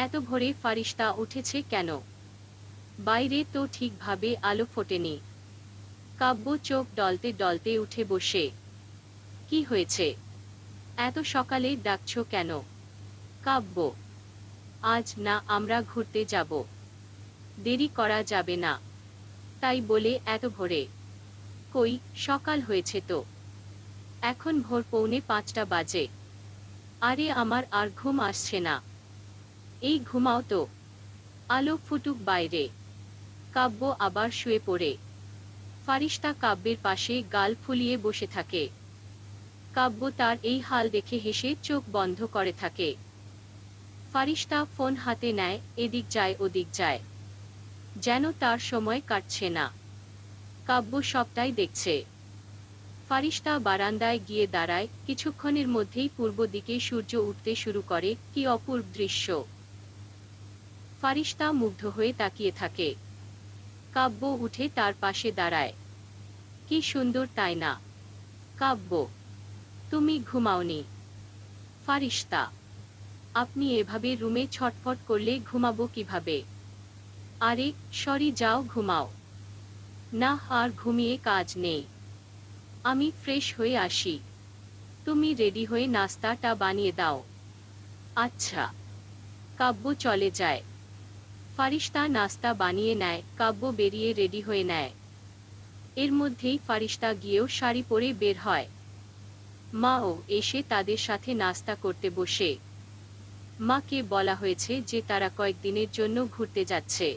এত ভোরে ফারিস্তা উঠেছে কেন বাইরে তো ঠিকভাবে আলো ফোটেনি কাব্য চোখ ডলতে ডলতে উঠে বসে কি হয়েছে এত সকালে ডাকছ কেন কাব্য আজ না আমরা ঘুরতে যাব দেরি করা যাবে না তাই বলে এত ভোরে কই সকাল হয়েছে তো এখন ভোর পৌনে পাঁচটা বাজে আরে আমার আর ঘুম আসছে না এই ঘুমাও তো আলো ফুটুক বাইরে কাব্য আবার শুয়ে পড়ে ফারিস্তা কাব্যের পাশে গাল ফুলিয়ে বসে থাকে কাব্য তার এই হাল দেখে হেসে চোখ বন্ধ করে থাকে ফারিস্তা ফোন হাতে নেয় এদিক যায় ওদিক যায় যেন তার সময় কাটছে না কাব্য সবটাই দেখছে ফারিস্তা বারান্দায় গিয়ে দাঁড়ায় কিছুক্ষণের মধ্যেই পূর্ব দিকে সূর্য উঠতে শুরু করে কি অপূর্ব দৃশ্য ফারিস্তা মুগ্ধ হয়ে তাকিয়ে থাকে কাব্য উঠে তার পাশে দাঁড়ায় কি সুন্দর তাই না কাব্য তুমি ঘুমাওনি ফারিস্তা আপনি এভাবে রুমে ছটফট করলে ঘুমাবো কিভাবে আরে সরি যাও ঘুমাও না আর ঘুমিয়ে কাজ নেই আমি ফ্রেশ হয়ে আসি তুমি রেডি হয়ে নাস্তাটা বানিয়ে দাও আচ্ছা কাব্য চলে যায় ফারিস্তা নাস্তা বানিয়ে নেয় কাব্য বেরিয়ে রেডি হয়ে নেয় এর মধ্যেই ফারিস্তা গিয়েও শাড়ি পরে বের হয় মাও এসে তাদের সাথে নাস্তা করতে বসে মাকে বলা হয়েছে যে তারা কয়েকদিনের জন্য ঘুরতে যাচ্ছে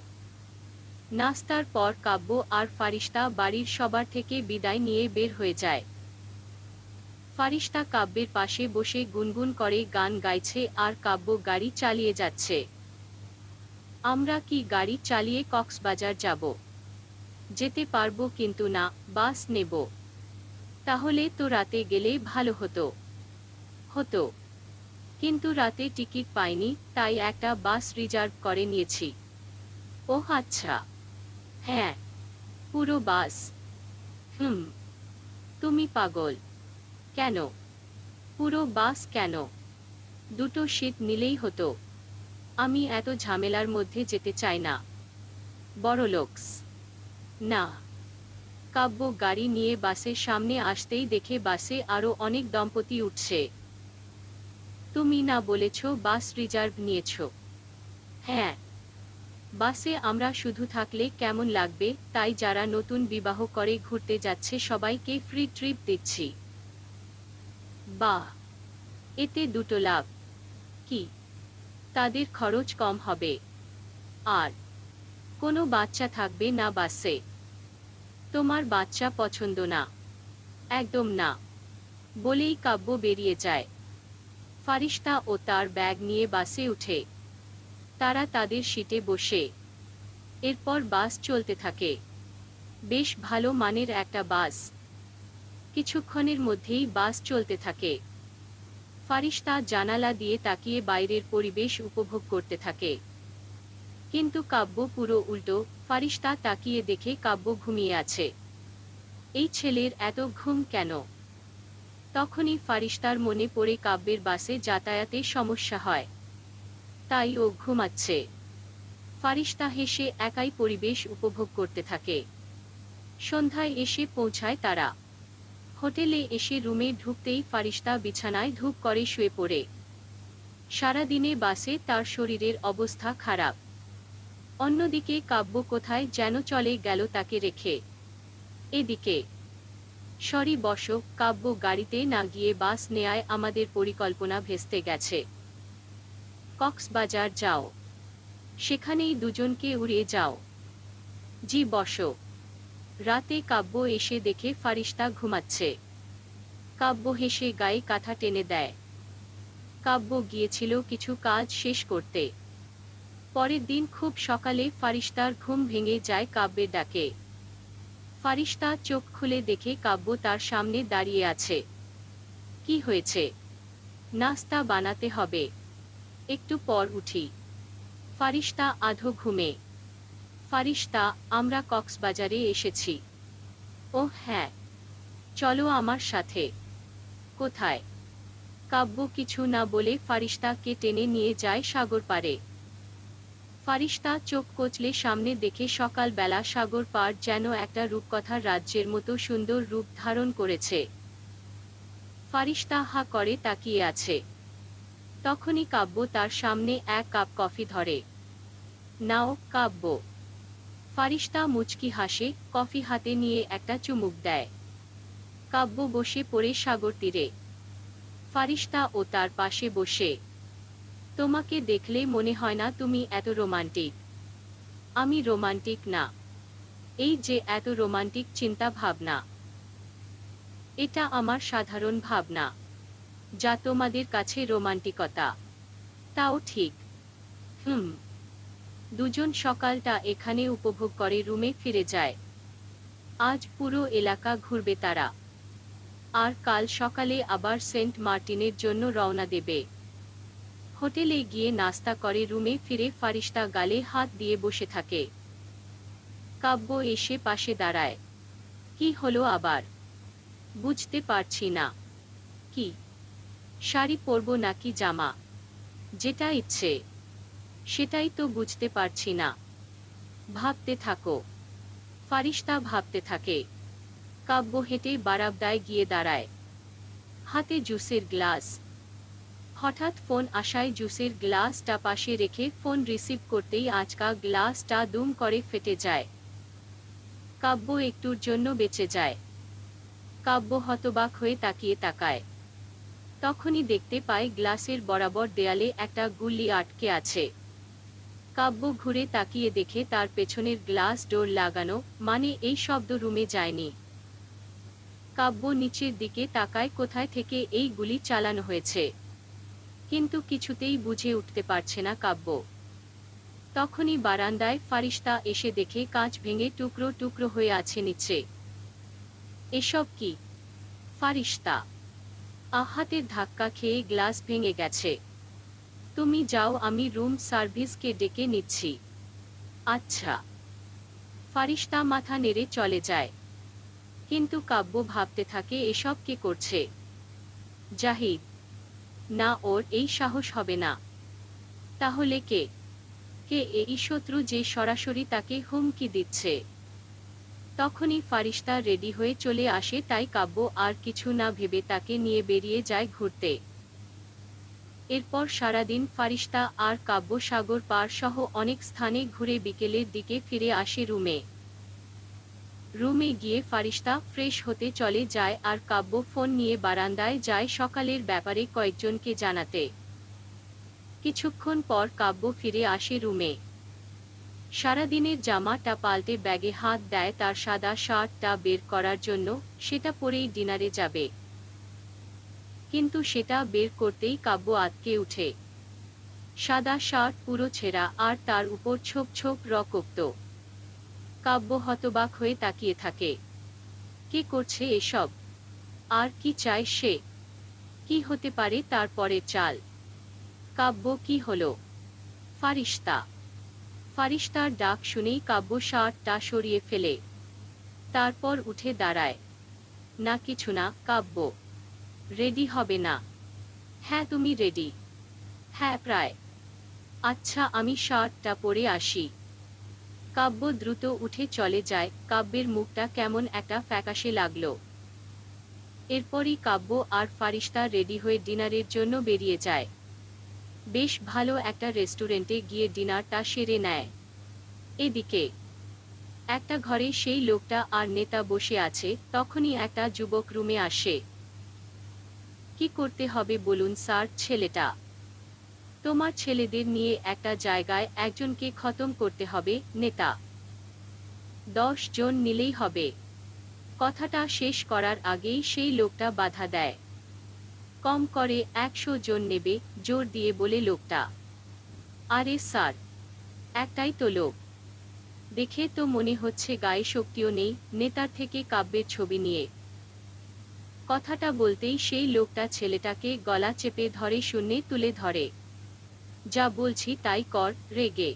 নাস্তার পর কাব্য আর ফারিস্তা বাড়ির সবার থেকে বিদায় নিয়ে বের হয়ে যায় ফারিস্তা কাব্যের পাশে বসে গুনগুন করে গান গাইছে আর কাব্য গাড়ি চালিয়ে যাচ্ছে আমরা কি গাড়ি চালিয়ে কক্সবাজার যাব যেতে পারবো কিন্তু না বাস নেব তাহলে তো রাতে গেলে ভালো হতো হতো কিন্তু রাতে টিকিট পাইনি তাই একটা বাস রিজার্ভ করে নিয়েছি ও আচ্ছা হ্যাঁ পুরো বাস হুম তুমি পাগল কেন পুরো বাস কেন দুটো শীত নিলেই হতো আমি এত ঝামেলার মধ্যে যেতে চাই না বড়লোকস না কাব্য গাড়ি নিয়ে বাসের সামনে আসতেই দেখে বাসে আরও অনেক দম্পতি উঠছে তুমি না বলেছ বাস রিজার্ভ নিয়েছ হ্যাঁ বাসে আমরা শুধু থাকলে কেমন লাগবে তাই যারা নতুন বিবাহ করে ঘুরতে যাচ্ছে সবাইকে ফ্রি ট্রিপ দিচ্ছি বাহ এতে দুটো লাভ কি তাদের খরচ কম হবে আর কোনো বাচ্চা থাকবে না বাসে তোমার বাচ্চা পছন্দ না একদম না বলেই কাব্য বেরিয়ে যায় ফারিস্তা ও তার ব্যাগ নিয়ে বাসে উঠে তারা তাদের সিটে বসে এরপর বাস চলতে থাকে বেশ ভালো মানের একটা বাস কিছুক্ষণের মধ্যেই বাস চলতে থাকে তা জানালা দিয়ে তাকিয়ে বাইরের পরিবেশ উপভোগ করতে থাকে কিন্তু কাব্য পুরো উল্টো তা তাকিয়ে দেখে কাব্য ঘুমিয়ে আছে এই ছেলের এত ঘুম কেন তখনই ফারিস্তার মনে পড়ে কাব্যের বাসে যাতায়াতে সমস্যা হয় তাই ও ঘুমাচ্ছে ফারিস্তা হেসে একাই পরিবেশ উপভোগ করতে থাকে সন্ধ্যায় এসে পৌঁছায় তারা হোটেলে এসে রুমে ঢুকতেই ফারিস্তা বিছানায় ধূপ করে শুয়ে পড়ে সারাদিনে বাসে তার শরীরের অবস্থা খারাপ অন্যদিকে কাব্য কোথায় যেন চলে গেল তাকে রেখে এদিকে সরি বসক কাব্য গাড়িতে না গিয়ে বাস নেয়ায় আমাদের পরিকল্পনা ভেস্তে গেছে কক্সবাজার যাও সেখানেই দুজনকে উড়িয়ে যাও জি বসো রাতে কাব্য এসে দেখে ফারিস্তা ঘুমাচ্ছে কাব্য হেসে গায়ে কাঁথা টেনে দেয় কাব্য গিয়েছিল কিছু কাজ শেষ করতে পরের দিন খুব সকালে ফারিস্তার ঘুম ভেঙে যায় কাব্যের ডাকে ফারিস্তা চোখ খুলে দেখে কাব্য তার সামনে দাঁড়িয়ে আছে কি হয়েছে নাস্তা বানাতে হবে একটু পর উঠি ফারিস্তা আধো ঘুমে ফারিস্তা আমরা কক্সবাজারে এসেছি ও হ্যাঁ চলো আমার সাথে কোথায় কাব্য কিছু না বলে ফারিস্তাকে টেনে নিয়ে যায় সাগর পারে ফারিস্তা চোখ কচলে সামনে দেখে সকালবেলা সাগর পার যেন একটা রূপকথার রাজ্যের মতো সুন্দর রূপ ধারণ করেছে ফারিস্তা হা করে তাকিয়ে আছে তখনই কাব্য তার সামনে এক কাপ কফি ধরে নাও কাব্য ফারিস্তা মুচকি হাসে কফি হাতে নিয়ে একটা চুমুক দেয় কাব্য বসে পড়ে সাগর তীরে ফারিস্তা ও তার পাশে বসে তোমাকে দেখলে মনে হয় না তুমি এত রোমান্টিক আমি রোমান্টিক না এই যে এত রোমান্টিক চিন্তা ভাবনা এটা আমার সাধারণ ভাবনা যা তোমাদের কাছে রোমান্টিকতা তাও ঠিক হুম দুজন সকালটা এখানে উপভোগ করে রুমে ফিরে যায় আজ পুরো এলাকা ঘুরবে তারা আর কাল সকালে আবার সেন্ট মার্টিনের জন্য রওনা দেবে হোটেলে গিয়ে নাস্তা করে রুমে ফিরে ফারিস্তা গালে হাত দিয়ে বসে থাকে কাব্য এসে পাশে দাঁড়ায় কি হলো আবার বুঝতে পারছি না কি শাড়ি পরব নাকি জামা যেটা ইচ্ছে সেটাই তো বুঝতে পারছি না ভাবতে থাকো ফারিস্তা ভাবতে থাকে কাব্য হেঁটে বারাবদায় গিয়ে দাঁড়ায় হাতে জুসের গ্লাস হঠাৎ ফোন আসায় জুসের গ্লাসটা পাশে রেখে ফোন রিসিভ করতেই আজকা গ্লাসটা দুম করে ফেটে যায় কাব্য একটুর জন্য বেঁচে যায় কাব্য হতবাক হয়ে তাকিয়ে তাকায় তখনই দেখতে পায় গ্লাসের বরাবর দেয়ালে একটা গুল্লি আটকে আছে কাব্য ঘুরে তাকিয়ে দেখে তার পেছনের গ্লাস ডোর লাগানো মানে এই শব্দ রুমে যায়নি কাব্য নিচের দিকে তাকায় কোথায় থেকে এই গুলি চালানো হয়েছে কিন্তু কিছুতেই বুঝে উঠতে পারছে না কাব্য তখনই বারান্দায় ফারিস্তা এসে দেখে কাঁচ ভেঙে টুকরো টুকরো হয়ে আছে নিচে এসব কি ফারিস্তা আহাতের ধাক্কা খেয়ে গ্লাস ভেঙে গেছে তুমি যাও আমি রুম সার্ভিসকে ডেকে নিচ্ছি আচ্ছা ফারিস্তা মাথা নেড়ে চলে যায় কিন্তু কাব্য ভাবতে থাকে এসব কে করছে জাহিদ না ওর এই সাহস হবে না তাহলে কে কে এই শত্রু যে সরাসরি তাকে হুমকি দিচ্ছে তখনই ফারিস্তা রেডি হয়ে চলে আসে তাই কাব্য আর কিছু না ভেবে তাকে নিয়ে বেরিয়ে যায় ঘুরতে এরপর সারাদিন ফারিস্তা আর কাব্য সাগর পার সহ অনেক স্থানে ঘুরে বিকেলের দিকে ফিরে আসে রুমে রুমে গিয়ে ফারিস্তা ফ্রেশ হতে চলে যায় আর কাব্য ফোন নিয়ে বারান্দায় যায় সকালের ব্যাপারে কয়েকজনকে জানাতে কিছুক্ষণ পর কাব্য ফিরে আসে রুমে সারাদিনের জামাটা পাল্টে ব্যাগে হাত দেয় তার সাদা শার্টটা বের করার জন্য সেটা পরেই ডিনারে যাবে কিন্তু সেটা বের করতেই কাব্য আতকে উঠে সাদা শার্ট পুরো ছেঁড়া আর তার উপর ছোপ ছোপ রকপ্ত কাব্য হতবাক হয়ে তাকিয়ে থাকে কে করছে এসব আর কি চায় সে কি হতে পারে তারপরে চাল কাব্য কি হল ফারিস্তা ফারিস্তার ডাক শুনেই কাব্য শার্টটা সরিয়ে ফেলে তারপর উঠে দাঁড়ায় না কিছু না কাব্য রেডি হবে না হ্যাঁ তুমি রেডি হ্যাঁ প্রায় আচ্ছা আমি শার্টটা পরে আসি কাব্য দ্রুত উঠে চলে যায় কাব্যের মুখটা কেমন একটা ফ্যাকাশে লাগল এরপরই কাব্য আর ফারিস্তা রেডি হয়ে ডিনারের জন্য বেরিয়ে যায় বেশ ভালো একটা রেস্টুরেন্টে গিয়ে ডিনারটা সেরে নেয় এদিকে একটা ঘরে সেই লোকটা আর নেতা বসে আছে তখনই একটা যুবক রুমে আসে কি করতে হবে বলুন স্যার ছেলেটা তোমার ছেলেদের নিয়ে একটা জায়গায় একজনকে খতম করতে হবে নেতা দশ জন নিলেই হবে কথাটা শেষ করার আগেই সেই লোকটা বাধা দেয় কম করে একশো জন নেবে জোর দিয়ে বলে লোকটা আরে স্যার একটাই তো লোক দেখে তো মনে হচ্ছে গায়ে শক্তিও নেই নেতার থেকে কাব্যের ছবি নিয়ে কথাটা বলতেই সেই লোকটা ছেলেটাকে গলা চেপে ধরে শূন্য তুলে ধরে যা বলছি তাই কর রেগে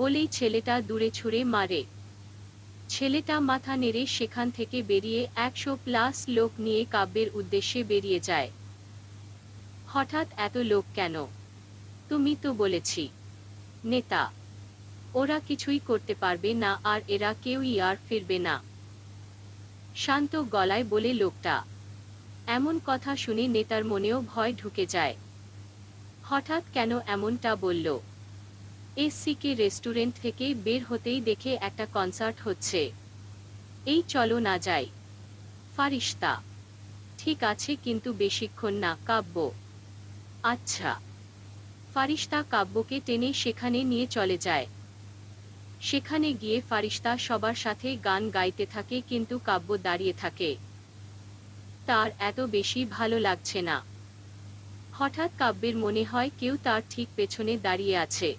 বলেই ছেলেটা দূরে ছুঁড়ে মারে ছেলেটা মাথা নেড়ে সেখান থেকে বেরিয়ে একশো প্লাস লোক নিয়ে কাব্যের উদ্দেশ্যে বেরিয়ে যায় হঠাৎ এত লোক কেন তুমি তো বলেছি নেতা ওরা কিছুই করতে পারবে না আর এরা কেউই আর ফিরবে না শান্ত গলায় বলে লোকটা এমন কথা শুনে নেতার মনেও ভয় ঢুকে যায় হঠাৎ কেন এমনটা বলল এসসিকে রেস্টুরেন্ট থেকে বের হতেই দেখে একটা কনসার্ট হচ্ছে এই চলো না যাই ফারিস্তা ঠিক আছে কিন্তু বেশিক্ষণ না কাব্য আচ্ছা ফারিস্তা কাব্যকে টেনে সেখানে নিয়ে চলে যায় সেখানে গিয়ে ফারিস্তা সবার সাথে গান গাইতে থাকে কিন্তু কাব্য দাঁড়িয়ে থাকে তার এত বেশি ভালো লাগছে না হঠাৎ কাব্যের মনে হয় কেউ তার ঠিক পেছনে দাঁড়িয়ে আছে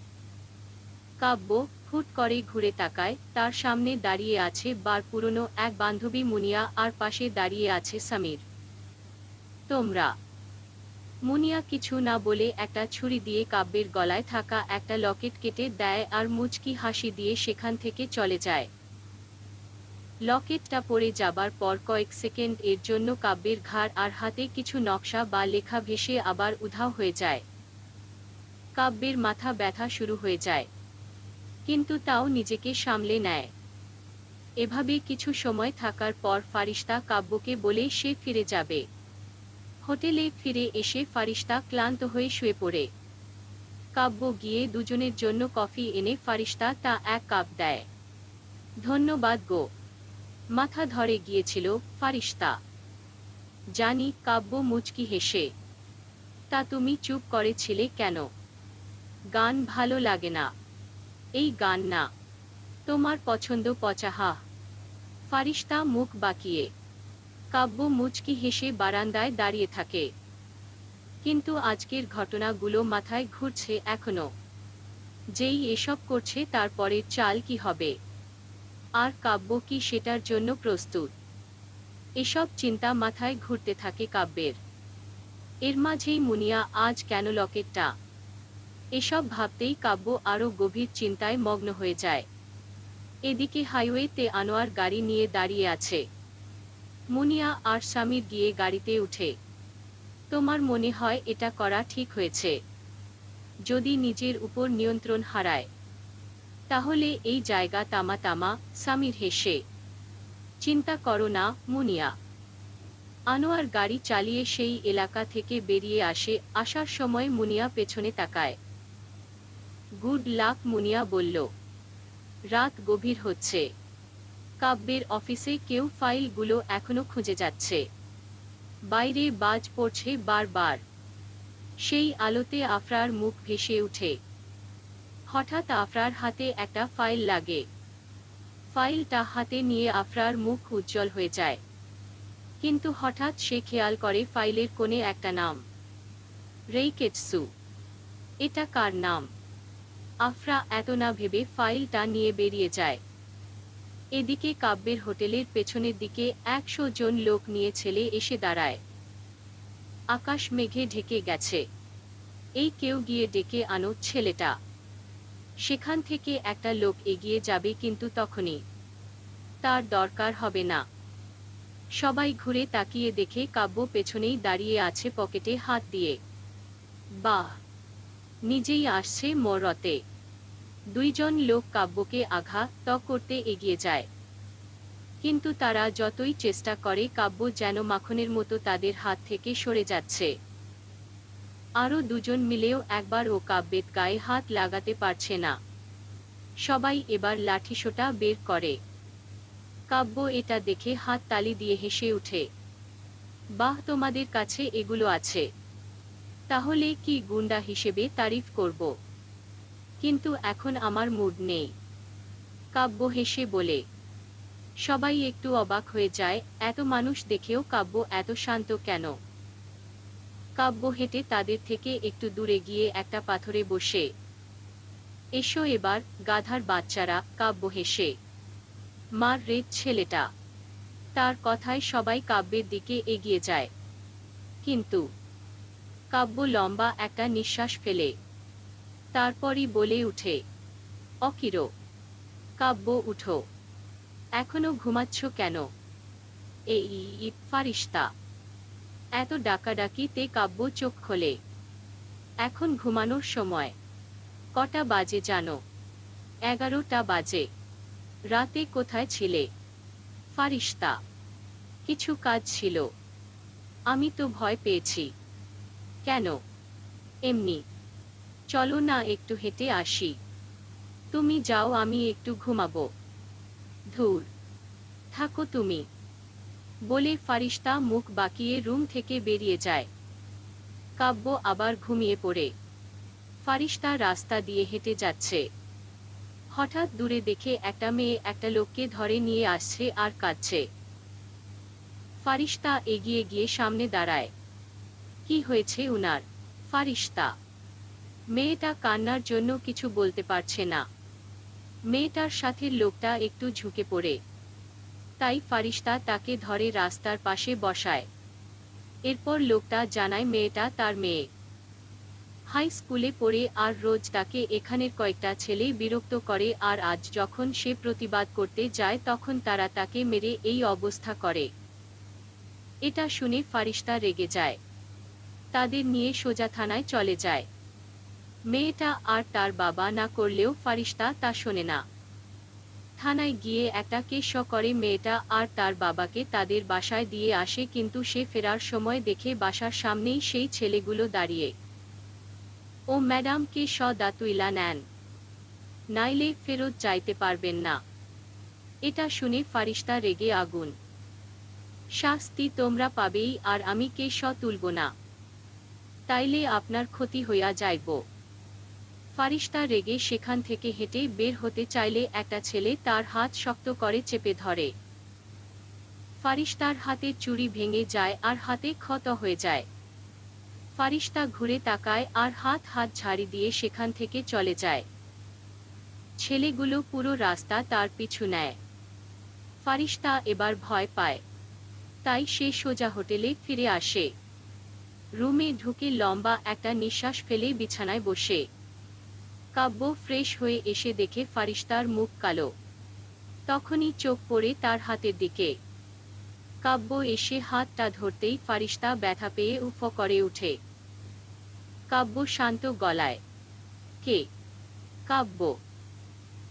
কাব্য হুট করে ঘুরে তাকায় তার সামনে দাঁড়িয়ে আছে বার পুরনো এক বান্ধবী মুনিয়া আর পাশে দাঁড়িয়ে আছে সামির তোমরা মুনিয়া কিছু না বলে একটা ছুরি দিয়ে কাব্যের গলায় থাকা একটা লকেট কেটে দেয় আর মুচকি হাসি দিয়ে সেখান থেকে চলে যায় লকেটটা পড়ে যাবার পর কয়েক সেকেন্ড এর জন্য কাব্যের ঘাড় আর হাতে কিছু নকশা বা লেখা ভেসে আবার উধাও হয়ে যায় কাব্যের মাথা ব্যথা শুরু হয়ে যায় কিন্তু তাও নিজেকে সামলে নেয় এভাবে কিছু সময় থাকার পর ফারিস্তা কাব্যকে বলে সে ফিরে যাবে হোটেলে ফিরে এসে ফারিস্তা ক্লান্ত হয়ে শুয়ে পড়ে কাব্য গিয়ে দুজনের জন্য কফি এনে ফারিস্তা তা এক কাপ দেয় ধন্যবাদ গো মাথা ধরে গিয়েছিল ফারিস্তা জানি কাব্য মুচকি হেসে তা তুমি চুপ করেছিলে কেন গান ভালো লাগে না এই গান না তোমার পছন্দ পচাহা ফারিস্তা মুখ বাকিয়ে কাব্য মুচকি হেসে বারান্দায় দাঁড়িয়ে থাকে কিন্তু আজকের ঘটনাগুলো মাথায় ঘুরছে এখনো যেই এসব করছে তারপরে চাল কি হবে আর কাব্য কি সেটার জন্য প্রস্তুত এসব চিন্তা মাথায় ঘুরতে থাকে কাব্যের এর মাঝেই মুনিয়া আজ কেন লকেটটা এসব ভাবতেই কাব্য আরও গভীর চিন্তায় মগ্ন হয়ে যায় এদিকে হাইওয়েতে আনোয়ার গাড়ি নিয়ে দাঁড়িয়ে আছে মুনিয়া আর স্বামীর গিয়ে গাড়িতে উঠে তোমার মনে হয় এটা করা ঠিক হয়েছে যদি নিজের উপর নিয়ন্ত্রণ হারায় তাহলে এই জায়গা তামা তামা স্বামীর হেসে চিন্তা করো না মুনিয়া আনোয়ার গাড়ি চালিয়ে সেই এলাকা থেকে বেরিয়ে আসে আসার সময় মুনিয়া পেছনে তাকায় গুড লাক মুনিয়া বলল রাত গভীর হচ্ছে কাব্যের অফিসে কেউ ফাইলগুলো এখনো খুঁজে যাচ্ছে বাইরে বাজ পড়ছে বারবার সেই আলোতে আফরার মুখ ভেসে উঠে হঠাৎ আফরার হাতে একটা ফাইল লাগে ফাইলটা হাতে নিয়ে আফরার মুখ উজ্জ্বল হয়ে যায় কিন্তু হঠাৎ সে খেয়াল করে ফাইলের কোণে একটা নাম রেইকেটসু এটা কার নাম আফরা এত না ভেবে ফাইলটা নিয়ে বেরিয়ে যায় এদিকে কাব্যের হোটেলের পেছনের দিকে একশো জন লোক নিয়ে ছেলে এসে দাঁড়ায় আকাশ মেঘে ঢেকে গেছে এই কেউ গিয়ে ডেকে আনো ছেলেটা সেখান থেকে একটা লোক এগিয়ে যাবে কিন্তু তখনই তার দরকার হবে না সবাই ঘুরে তাকিয়ে দেখে কাব্য পেছনেই দাঁড়িয়ে আছে পকেটে হাত দিয়ে বাহ নিজেই আসছে মরতে দুইজন লোক কাব্যকে আঘাত করতে এগিয়ে যায় কিন্তু তারা যতই চেষ্টা করে কাব্য যেন মাখনের মতো তাদের হাত থেকে সরে যাচ্ছে আরও দুজন মিলেও একবার ও কাব্যের গায়ে হাত লাগাতে পারছে না সবাই এবার লাঠিসোটা বের করে কাব্য এটা দেখে হাত তালি দিয়ে হেসে উঠে বাহ তোমাদের কাছে এগুলো আছে তাহলে কি গুন্ডা হিসেবে তারিফ করব কিন্তু এখন আমার মুড নেই কাব্য হেসে বলে সবাই একটু অবাক হয়ে যায় এত মানুষ দেখেও কাব্য এত শান্ত কেন কাব্য হেঁটে তাদের থেকে একটু দূরে গিয়ে একটা পাথরে বসে এসো এবার গাধার বাচ্চারা কাব্য হেসে মার রেত ছেলেটা তার কথায় সবাই কাব্যের দিকে এগিয়ে যায় কিন্তু কাব্য লম্বা একটা নিঃশ্বাস ফেলে তারপরই বলে উঠে অকির কাব্য উঠো এখনো ঘুমাচ্ছ কেন এই ফারিস্তা এত ডাকাডাকিতে কাব্য চোখ খোলে এখন ঘুমানোর সময় কটা বাজে জানো এগারোটা বাজে রাতে কোথায় ছিলে ফারিস্তা কিছু কাজ ছিল আমি তো ভয় পেয়েছি কেন এমনি চলো না একটু হেঁটে আসি তুমি যাও আমি একটু ঘুমাবো ধুর থাকো তুমি বলে ফারিস্তা মুখ বাকিয়ে রুম থেকে বেরিয়ে যায় কাব্য আবার ঘুমিয়ে পড়ে ফারিস্তা রাস্তা দিয়ে হেঁটে যাচ্ছে হঠাৎ দূরে দেখে একটা মেয়ে একটা লোককে ধরে নিয়ে আসছে আর কাঁদছে ফারিস্তা এগিয়ে গিয়ে সামনে দাঁড়ায় কি হয়েছে উনার ফারিস্তা মেয়েটা কান্নার জন্য কিছু বলতে পারছে না মেয়েটার সাথে লোকটা একটু ঝুঁকে পড়ে তাই ফারিস্তা তাকে ধরে রাস্তার পাশে বসায় এরপর লোকটা জানায় মেয়েটা তার মেয়ে হাই স্কুলে পড়ে আর রোজ তাকে এখানের কয়েকটা ছেলে বিরক্ত করে আর আজ যখন সে প্রতিবাদ করতে যায় তখন তারা তাকে মেরে এই অবস্থা করে এটা শুনে ফারিস্তা রেগে যায় তাদের নিয়ে সোজা থানায় চলে যায় মেয়েটা আর তার বাবা না করলেও ফারিস্তা তা শোনে না থানায় গিয়ে একটা কেস করে মেয়েটা আর তার বাবাকে তাদের বাসায় দিয়ে আসে কিন্তু সে ফেরার সময় দেখে বাসার সামনেই সেই ছেলেগুলো দাঁড়িয়ে ও ম্যাডামকে স দাতুইলা নেন নাইলে ফেরত যাইতে পারবেন না এটা শুনে ফারিস্তা রেগে আগুন শাস্তি তোমরা পাবেই আর আমি কে স তুলব না তাইলে আপনার ক্ষতি হইয়া যাইব ফারিস্তা রেগে সেখান থেকে হেঁটে বের হতে চাইলে একটা ছেলে তার হাত শক্ত করে চেপে ধরে ফারিস্তার হাতে চুরি ভেঙে যায় আর হাতে ক্ষত হয়ে যায় ফারিস্তা ঘুরে তাকায় আর হাত হাত ঝাড়ি দিয়ে সেখান থেকে চলে যায় ছেলেগুলো পুরো রাস্তা তার পিছু নেয় ফারিস্তা এবার ভয় পায় তাই সে সোজা হোটেলে ফিরে আসে রুমে ঢুকে লম্বা একটা নিঃশ্বাস ফেলে বিছানায় বসে কাব্য ফ্রেশ হয়ে এসে দেখে ফারিস্তার মুখ কালো তখনই চোখ পড়ে তার হাতের দিকে কাব্য এসে হাতটা ধরতেই ফারিস্তা ব্যথা পেয়ে উফ করে উঠে কাব্য শান্ত গলায় কে কাব্য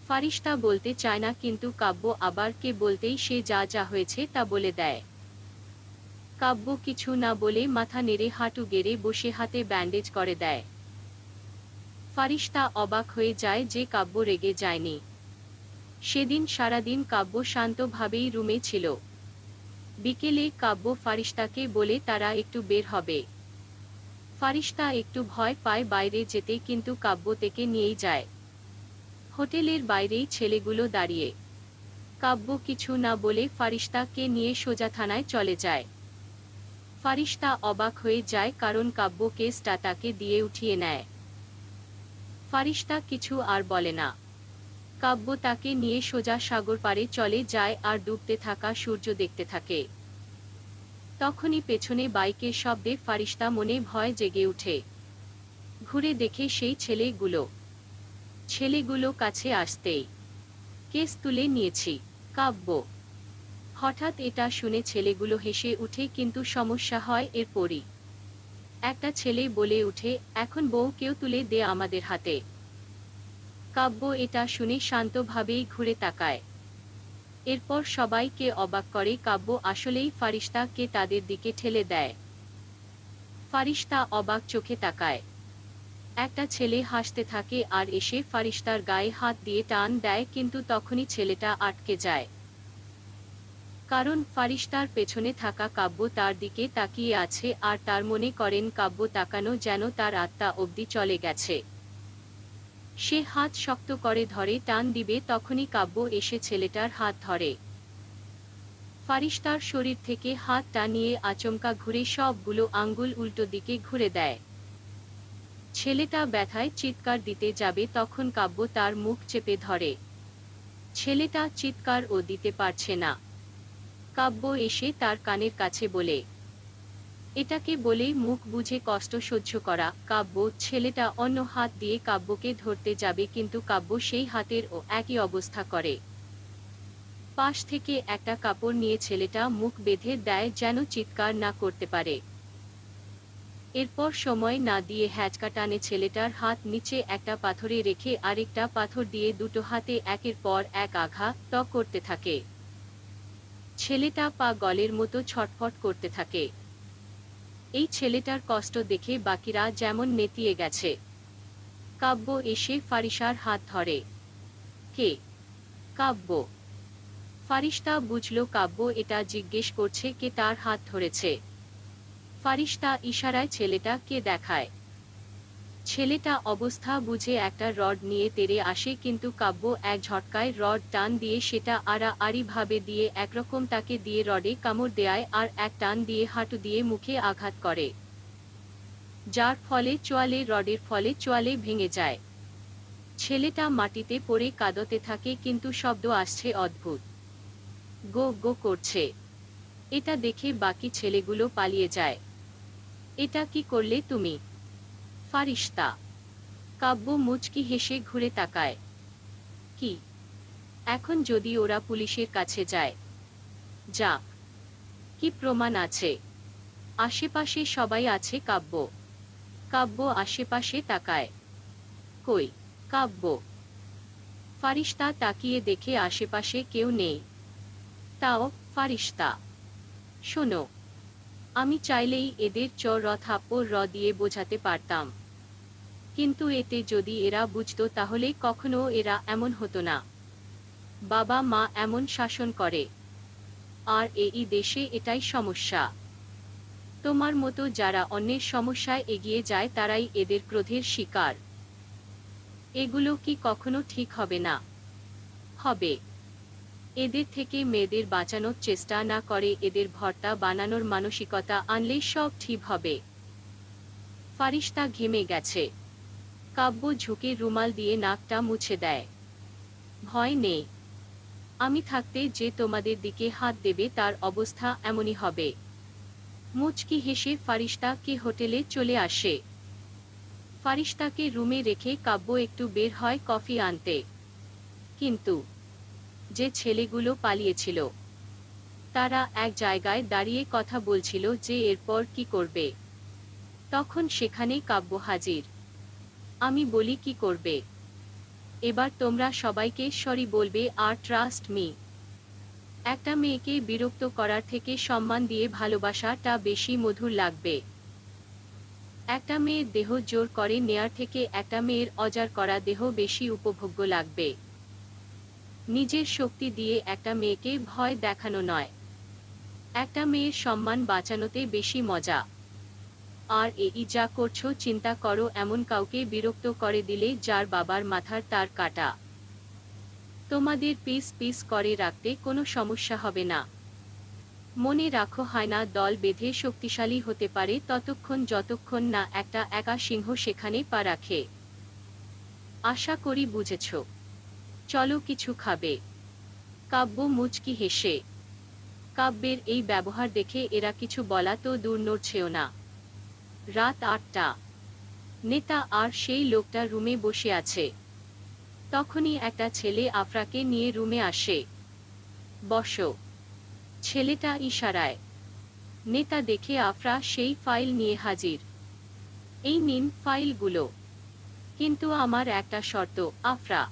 ফারিস্তা বলতে চায় না কিন্তু কাব্য আবার কে বলতেই সে যা যা হয়েছে তা বলে দেয় কাব্য কিছু না বলে মাথা নেড়ে হাঁটু গেড়ে বসে হাতে ব্যান্ডেজ করে দেয় ফারিস্তা অবাক হয়ে যায় যে কাব্য রেগে যায়নি সেদিন সারাদিন কাব্য শান্তভাবেই রুমে ছিল বিকেলে কাব্য ফারিস্তাকে বলে তারা একটু বের হবে ফারিস্তা একটু ভয় পায় বাইরে যেতে কিন্তু কাব্য থেকে নিয়েই যায় হোটেলের বাইরেই ছেলেগুলো দাঁড়িয়ে কাব্য কিছু না বলে ফারিস্তাকে নিয়ে সোজা থানায় চলে যায় ফারিস্তা অবাক হয়ে যায় কারণ কাব্য কেসটা তাকে দিয়ে উঠিয়ে নেয় ফারিস্তা কিছু আর বলে না কাব্য তাকে নিয়ে সোজা সাগর পাড়ে চলে যায় আর ডুবতে থাকা সূর্য দেখতে থাকে তখনই পেছনে বাইকের শব্দে ফারিস্তা মনে ভয় জেগে উঠে ঘুরে দেখে সেই ছেলেগুলো ছেলেগুলো কাছে আসতেই কেস তুলে নিয়েছি কাব্য হঠাৎ এটা শুনে ছেলেগুলো হেসে উঠে কিন্তু সমস্যা হয় এরপরই একটা ছেলে বলে উঠে এখন বউ কেউ তুলে দে আমাদের হাতে কাব্য এটা শুনে শান্তভাবেই ঘুরে তাকায় এরপর সবাইকে অবাক করে কাব্য আসলেই ফারিস্তাকে তাদের দিকে ঠেলে দেয় ফারিস্তা অবাক চোখে তাকায় একটা ছেলে হাসতে থাকে আর এসে ফারিস্তার গায়ে হাত দিয়ে টান দেয় কিন্তু তখনই ছেলেটা আটকে যায় কারণ ফারিস্তার পেছনে থাকা কাব্য তার দিকে তাকিয়ে আছে আর তার মনে করেন কাব্য তাকানো যেন তার আত্মা অবধি চলে গেছে সে হাত শক্ত করে ধরে টান দিবে তখনই কাব্য এসে ছেলেটার হাত ধরে ফারিস্তার শরীর থেকে হাত টানিয়ে আচমকা ঘুরে সবগুলো আঙ্গুল উল্টো দিকে ঘুরে দেয় ছেলেটা ব্যথায় চিৎকার দিতে যাবে তখন কাব্য তার মুখ চেপে ধরে ছেলেটা চিৎকার ও দিতে পারছে না কাব্য এসে তার কানের কাছে বলে এটাকে বলে মুখ বুঝে কষ্ট সহ্য করা কাব্য ছেলেটা অন্য হাত দিয়ে কাব্যকে ধরতে যাবে কিন্তু কাব্য সেই হাতের ও একই অবস্থা করে পাশ থেকে একটা কাপড় নিয়ে ছেলেটা মুখ বেঁধে দেয় যেন চিৎকার না করতে পারে এরপর সময় না দিয়ে হ্যাচকা টানে ছেলেটার হাত নিচে একটা পাথরে রেখে আরেকটা পাথর দিয়ে দুটো হাতে একের পর এক আঘা ত করতে থাকে ছেলেটা পা গলের মতো ছটফট করতে থাকে এই ছেলেটার কষ্ট দেখে বাকিরা যেমন নেতিয়ে গেছে কাব্য এসে ফারিসার হাত ধরে কে কাব্য ফারিস্তা বুঝল কাব্য এটা জিজ্ঞেস করছে কে তার হাত ধরেছে ফারিস্তা ইশারায় ছেলেটা কে দেখায় ছেলেটা অবস্থা বুঝে একটা রড নিয়ে তেরে আসে কিন্তু কাব্য এক ঝটকায় রড টান দিয়ে সেটা আড়াআড়ি ভাবে দিয়ে একরকম তাকে দিয়ে রডে কামড় দেয় আর এক টান দিয়ে হাঁটু দিয়ে মুখে আঘাত করে যার ফলে চোয়ালে রডের ফলে চোয়ালে ভেঙে যায় ছেলেটা মাটিতে পড়ে কাঁদতে থাকে কিন্তু শব্দ আসছে অদ্ভুত গো গো করছে এটা দেখে বাকি ছেলেগুলো পালিয়ে যায় এটা কি করলে তুমি ফারিস্তা কাব্য মুচকি হেসে ঘুরে তাকায় কি এখন যদি ওরা পুলিশের কাছে যায় যা কি প্রমাণ আছে আশেপাশে সবাই আছে কাব্য কাব্য আশেপাশে তাকায় কই কাব্য ফারিস্তা তাকিয়ে দেখে আশেপাশে কেউ নেই তাও ফারিস্তা শোনো আমি চাইলেই এদের চ র থাপ্পর র দিয়ে বোঝাতে পারতাম কিন্তু এতে যদি এরা বুঝত তাহলে কখনো এরা এমন হতো না বাবা মা এমন শাসন করে আর এই দেশে এটাই সমস্যা তোমার মতো যারা অন্যের সমস্যায় এগিয়ে যায় তারাই এদের ক্রোধের শিকার এগুলো কি কখনো ঠিক হবে না হবে এদের থেকে মেয়েদের বাঁচানোর চেষ্টা না করে এদের ভর্তা বানানোর মানসিকতা আনলেই সব ঠিক হবে ফারিস্তা ঘেমে গেছে কাব্য ঝুঁকে রুমাল দিয়ে নাকটা মুছে দেয় ভয় নেই আমি থাকতে যে তোমাদের দিকে হাত দেবে তার অবস্থা এমনই হবে মুচকি হেসে ফারিস্তা কে হোটেলে চলে আসে ফারিস্তাকে রুমে রেখে কাব্য একটু বের হয় কফি আনতে কিন্তু যে ছেলেগুলো পালিয়েছিল তারা এক জায়গায় দাঁড়িয়ে কথা বলছিল যে এরপর কি করবে তখন সেখানে কাব্য হাজির আমি বলি কি করবে এবার তোমরা সবাইকে সরি বলবে আর ট্রাস্ট মি একটা মেয়েকে বিরক্ত করার থেকে সম্মান দিয়ে ভালোবাসাটা বেশি মধুর লাগবে একটা মেয়ের দেহ জোর করে নেয়ার থেকে একটা মেয়ের অজার করা দেহ বেশি উপভোগ্য লাগবে নিজের শক্তি দিয়ে একটা মেয়েকে ভয় দেখানো নয় একটা মেয়ের সম্মান বাঁচানোতে বেশি মজা আর এই যা করছো চিন্তা করো এমন কাউকে বিরক্ত করে দিলে যার বাবার মাথার তার কাটা তোমাদের পিস পিস করে রাখতে কোনো সমস্যা হবে না মনে রাখো হয় না দল বেঁধে শক্তিশালী হতে পারে ততক্ষণ যতক্ষণ না একটা একা সিংহ সেখানে পা রাখে আশা করি বুঝেছো চলো কিছু খাবে কাব্য মুচকি হেসে কাব্যের এই ব্যবহার দেখে এরা কিছু বলা তো দূর নড়ছেও না রাত আটটা নেতা আর সেই লোকটা রুমে বসে আছে তখনই একটা ছেলে আফরাকে নিয়ে রুমে আসে বসো ছেলেটা ইশারায় নেতা দেখে আফরা সেই ফাইল নিয়ে হাজির এই নিন ফাইলগুলো কিন্তু আমার একটা শর্ত আফরা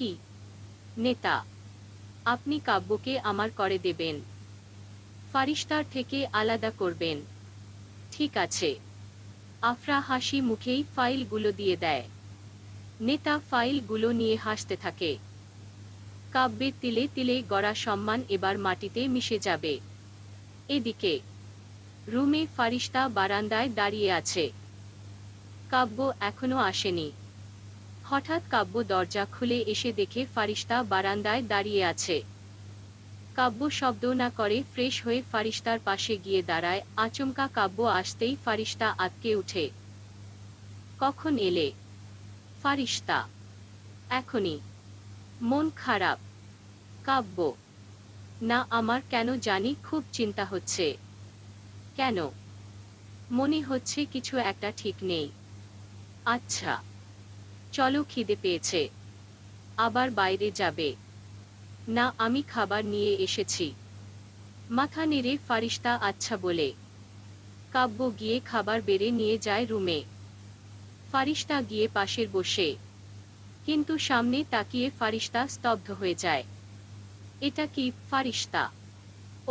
কি নেতা আপনি কাব্যকে আমার করে দেবেন ফারিস্তার থেকে আলাদা করবেন ঠিক আছে আফরা হাসি মুখেই ফাইলগুলো দিয়ে দেয় নেতা ফাইলগুলো নিয়ে হাসতে থাকে কাব্যের তিলে তিলে গড়া সম্মান এবার মাটিতে মিশে যাবে এদিকে রুমে ফারিস্তা বারান্দায় দাঁড়িয়ে আছে কাব্য এখনো আসেনি হঠাৎ কাব্য দরজা খুলে এসে দেখে ফারিস্তা বারান্দায় দাঁড়িয়ে আছে কাব্য শব্দ না করে ফ্রেশ হয়ে ফারিস্তার পাশে গিয়ে দাঁড়ায় আচমকা কাব্য আসতেই ফারিস্তা আটকে উঠে কখন এলে ফারিস্তা এখনই মন খারাপ কাব্য না আমার কেন জানি খুব চিন্তা হচ্ছে কেন মনে হচ্ছে কিছু একটা ঠিক নেই আচ্ছা চলো খিদে পেয়েছে আবার বাইরে যাবে না আমি খাবার নিয়ে এসেছি মাথা নেড়ে ফারিস্তা আচ্ছা বলে কাব্য গিয়ে খাবার বেড়ে নিয়ে যায় রুমে ফারিস্তা গিয়ে পাশের বসে কিন্তু সামনে তাকিয়ে ফারিস্তা স্তব্ধ হয়ে যায় এটা কি ফারিস্তা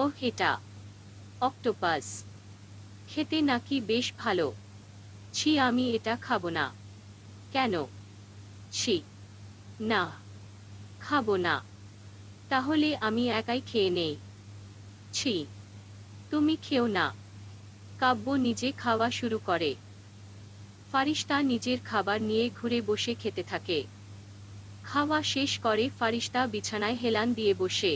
ও হেটা অক্টোপাস খেতে নাকি বেশ ভালো ছি আমি এটা খাবো না কেন ছি না খাবো না তাহলে আমি একাই খেয়ে নেই ছি তুমি খেও না কাব্য নিজে খাওয়া শুরু করে ফারিস্তা নিজের খাবার নিয়ে ঘুরে বসে খেতে থাকে খাওয়া শেষ করে ফারিস্তা বিছানায় হেলান দিয়ে বসে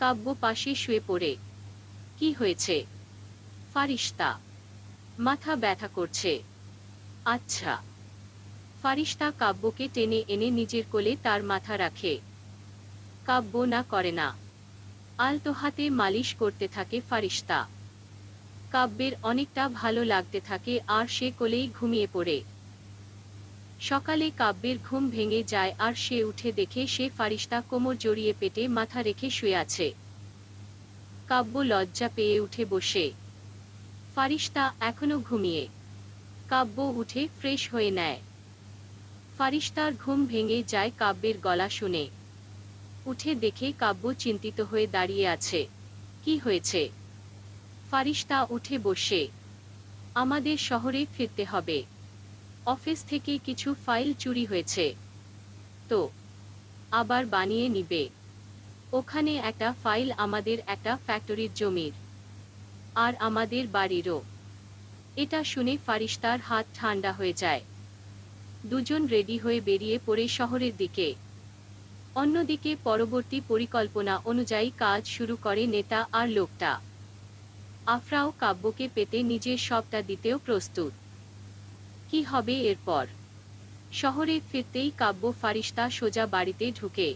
কাব্য পাশে শুয়ে পড়ে কি হয়েছে ফারিস্তা মাথা ব্যথা করছে আচ্ছা ফারিস্তা কাব্যকে টেনে এনে নিজের কোলে তার মাথা রাখে কাব্য না করে না আলতো হাতে মালিশ করতে থাকে ফারিস্তা কাব্যের অনেকটা ভালো লাগতে থাকে আর সে কোলেই ঘুমিয়ে পড়ে সকালে কাব্যের ঘুম ভেঙে যায় আর সে উঠে দেখে সে ফারিস্তা কোমর জড়িয়ে পেটে মাথা রেখে শুয়ে আছে কাব্য লজ্জা পেয়ে উঠে বসে ফারিস্তা এখনো ঘুমিয়ে কাব্য উঠে ফ্রেশ হয়ে নেয় ফারিস্তার ঘুম ভেঙে যায় কাব্যের গলা শুনে উঠে দেখে কাব্য চিন্তিত হয়ে দাঁড়িয়ে আছে কি হয়েছে ফারিস্তা উঠে বসে আমাদের শহরে ফিরতে হবে অফিস থেকে কিছু ফাইল চুরি হয়েছে তো আবার বানিয়ে নিবে ওখানে একটা ফাইল আমাদের একটা ফ্যাক্টরির জমির আর আমাদের বাড়িরও এটা শুনে ফারিস্তার হাত ঠান্ডা হয়ে যায় দুজন রেডি হয়ে বেরিয়ে পড়ে শহরের দিকে অন্যদিকে পরবর্তী পরিকল্পনা অনুযায়ী কাজ শুরু করে নেতা আর লোকটা আফরাও কাব্যকে পেতে নিজের সবটা দিতেও প্রস্তুত কি হবে এরপর শহরে ফিরতেই কাব্য ফারিস্তা সোজা বাড়িতে ঢুকে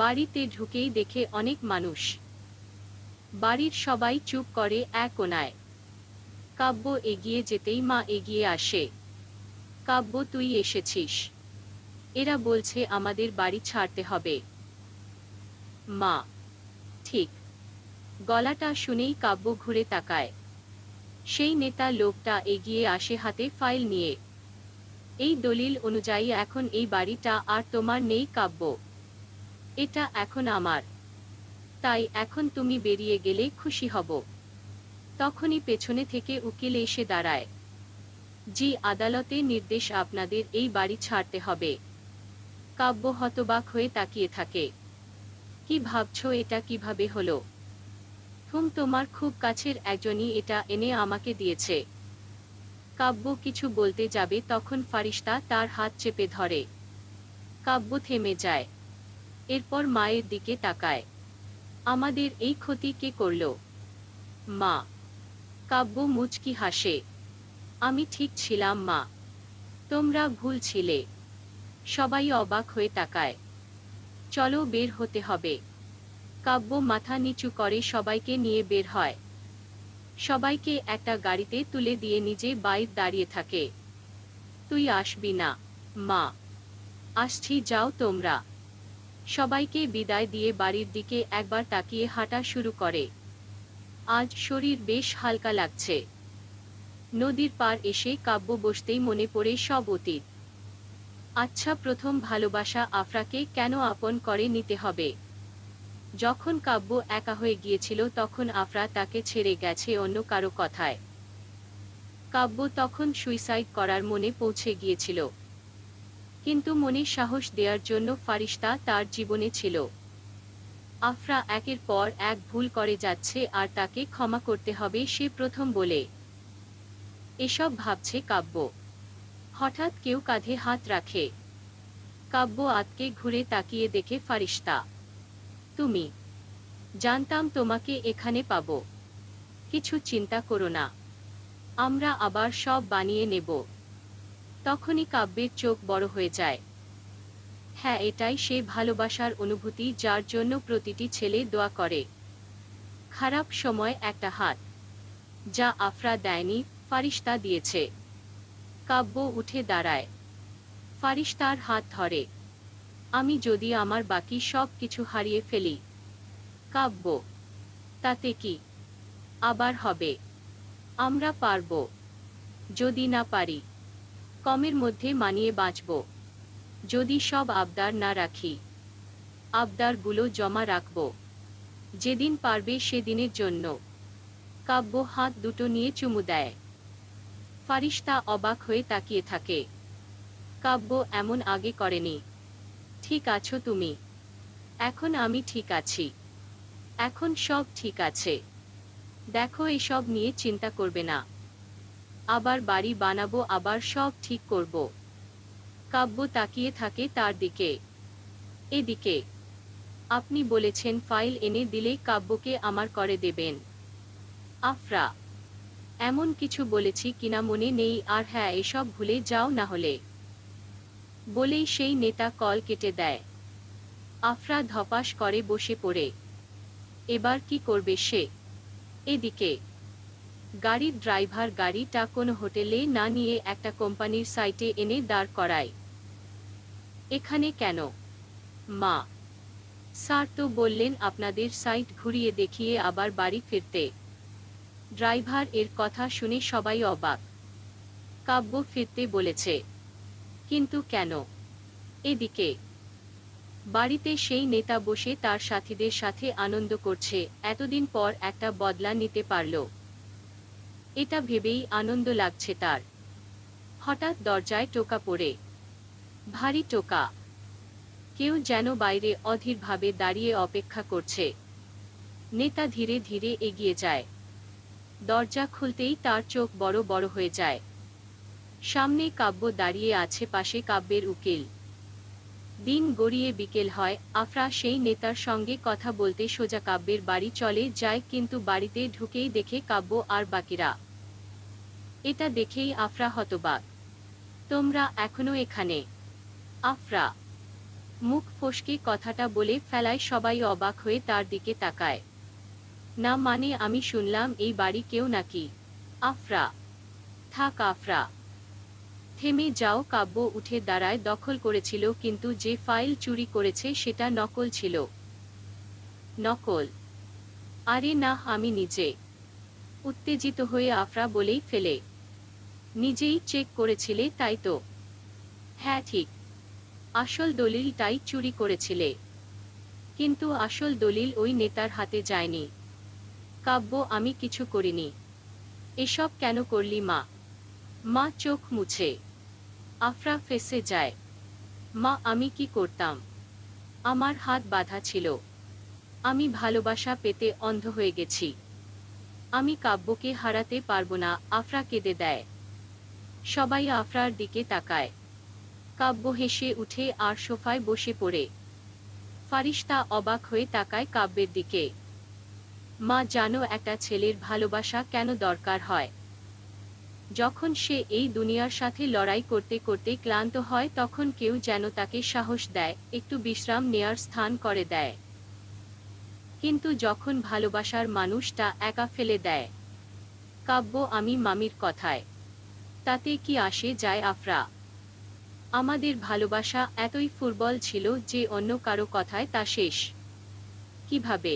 বাড়িতে ঢুকেই দেখে অনেক মানুষ বাড়ির সবাই চুপ করে এক কোনায় কাব্য এগিয়ে যেতেই মা এগিয়ে আসে কাব্য তুই এসেছিস এরা বলছে আমাদের বাড়ি ছাড়তে হবে মা ঠিক গলাটা শুনেই কাব্য ঘুরে তাকায় সেই নেতা লোকটা এগিয়ে আসে হাতে ফাইল নিয়ে এই দলিল অনুযায়ী এখন এই বাড়িটা আর তোমার নেই কাব্য এটা এখন আমার তাই এখন তুমি বেরিয়ে গেলে খুশি হব তখনই পেছনে থেকে উকিল এসে দাঁড়ায় জি আদালতে নির্দেশ আপনাদের এই বাড়ি ছাড়তে হবে কাব্য হতবাক হয়ে তাকিয়ে থাকে কি ভাবছ এটা কিভাবে হলো হুম তোমার খুব কাছের একজনই এটা এনে আমাকে দিয়েছে কাব্য কিছু বলতে যাবে তখন ফারিস্তা তার হাত চেপে ধরে কাব্য থেমে যায় এরপর মায়ের দিকে তাকায় আমাদের এই ক্ষতি কে করল মা কাব্য মুচকি হাসে আমি ঠিক ছিলাম মা তোমরা ভুল ছিলে সবাই অবাক হয়ে তাকায় চলো বের হতে হবে কাব্য মাথা নিচু করে সবাইকে নিয়ে বের হয় সবাইকে একটা গাড়িতে তুলে দিয়ে নিজে বাইর দাঁড়িয়ে থাকে তুই আসবি না মা আসছি যাও তোমরা সবাইকে বিদায় দিয়ে বাড়ির দিকে একবার তাকিয়ে হাঁটা শুরু করে আজ শরীর বেশ হালকা লাগছে নদীর পার এসে কাব্য বসতেই মনে পড়ে সব অতীত আচ্ছা প্রথম ভালোবাসা আফরাকে কেন আপন করে নিতে হবে যখন কাব্য একা হয়ে গিয়েছিল তখন আফরা তাকে ছেড়ে গেছে অন্য কারো কথায় কাব্য তখন সুইসাইড করার মনে পৌঁছে গিয়েছিল কিন্তু মনে সাহস দেওয়ার জন্য ফারিস্তা তার জীবনে ছিল আফরা একের পর এক ভুল করে যাচ্ছে আর তাকে ক্ষমা করতে হবে সে প্রথম বলে এসব ভাবছে কাব্য হঠাৎ কেউ কাঁধে হাত রাখে কাব্য আতকে ঘুরে তাকিয়ে দেখে ফারিস্তা তুমি জানতাম তোমাকে এখানে পাব কিছু চিন্তা করো না আমরা আবার সব বানিয়ে নেব তখনই কাব্যের চোখ বড় হয়ে যায় হ্যাঁ এটাই সে ভালোবাসার অনুভূতি যার জন্য প্রতিটি ছেলে দোয়া করে খারাপ সময় একটা হাত যা আফরা দেয়নি ফারিস্তা দিয়েছে কাব্য উঠে দাঁড়ায় ফারিস্তার হাত ধরে আমি যদি আমার বাকি সব কিছু হারিয়ে ফেলি কাব্য তাতে কি আবার হবে আমরা পারব যদি না পারি কমের মধ্যে মানিয়ে বাঁচব যদি সব আবদার না রাখি আবদারগুলো জমা রাখব যেদিন পারবে সেদিনের জন্য কাব্য হাত দুটো নিয়ে চুমু দেয় ফারিস্তা অবাক হয়ে তাকিয়ে থাকে কাব্য এমন আগে করেনি ঠিক আছো তুমি এখন আমি ঠিক আছি এখন সব ঠিক আছে দেখো এসব নিয়ে চিন্তা করবে না আবার বাড়ি বানাবো আবার সব ঠিক করব কাব্য তাকিয়ে থাকে তার দিকে এদিকে আপনি বলেছেন ফাইল এনে দিলে কাব্যকে আমার করে দেবেন আফরা এমন কিছু বলেছি কিনা মনে নেই আর হ্যাঁ এসব ভুলে যাও না হলে বলেই সেই নেতা কল কেটে দেয় আফরা ধপাস করে বসে পড়ে এবার কি করবে সে এদিকে গাড়ির ড্রাইভার গাড়িটা কোনো হোটেলে না নিয়ে একটা কোম্পানির সাইটে এনে দাঁড় করায় এখানে কেন মা স্যার তো বললেন আপনাদের সাইট ঘুরিয়ে দেখিয়ে আবার বাড়ি ফিরতে ড্রাইভার এর কথা শুনে সবাই অবাক কাব্য ফিরতে বলেছে কিন্তু কেন এদিকে বাড়িতে সেই নেতা বসে তার সাথীদের সাথে আনন্দ করছে এতদিন পর একটা বদলা নিতে পারল এটা ভেবেই আনন্দ লাগছে তার হঠাৎ দরজায় টোকা পড়ে ভারী টোকা কেউ যেন বাইরে অধীরভাবে দাঁড়িয়ে অপেক্ষা করছে নেতা ধীরে ধীরে এগিয়ে যায় দরজা খুলতেই তার চোখ বড় বড় হয়ে যায় সামনে কাব্য দাঁড়িয়ে আছে পাশে কাব্যের উকিল দিন গড়িয়ে বিকেল হয় আফরা সেই নেতার সঙ্গে কথা বলতে সোজা কাব্যের বাড়ি চলে যায় কিন্তু বাড়িতে ঢুকেই দেখে কাব্য আর বাকিরা এটা দেখেই আফরা হতবাক তোমরা এখনো এখানে আফরা মুখ ফসকে কথাটা বলে ফেলায় সবাই অবাক হয়ে তার দিকে তাকায় না মানে আমি শুনলাম এই বাড়ি কেউ নাকি আফরা থাক আফরা থেমে যাও কাব্য উঠে দাঁড়ায় দখল করেছিল কিন্তু যে ফাইল চুরি করেছে সেটা নকল ছিল নকল আরে না আমি নিজে উত্তেজিত হয়ে আফরা বলেই ফেলে নিজেই চেক করেছিলে তাই তো হ্যাঁ ঠিক আসল দলিল তাই চুরি করেছিলে কিন্তু আসল দলিল ওই নেতার হাতে যায়নি কাব্য আমি কিছু করিনি এসব কেন করলি মা মা চোখ মুছে আফরা ফেসে যায় মা আমি কি করতাম আমার হাত বাঁধা ছিল আমি ভালোবাসা পেতে অন্ধ হয়ে গেছি আমি কাব্যকে হারাতে পারবো না আফরা কেঁদে দেয় সবাই আফরার দিকে তাকায় কাব্য হেসে উঠে আর সোফায় বসে পড়ে ফারিস্তা অবাক হয়ে তাকায় কাব্যের দিকে মা জানো একটা ছেলের ভালোবাসা কেন দরকার হয় যখন সে এই দুনিয়ার সাথে লড়াই করতে করতে ক্লান্ত হয় তখন কেউ যেন তাকে সাহস দেয় একটু বিশ্রাম নেয়ার স্থান করে দেয় কিন্তু যখন ভালোবাসার মানুষটা একা ফেলে দেয় কাব্য আমি মামির কথায় তাতে কি আসে যায় আফরা আমাদের ভালোবাসা এতই ফুটবল ছিল যে অন্য কারো কথায় তা শেষ কিভাবে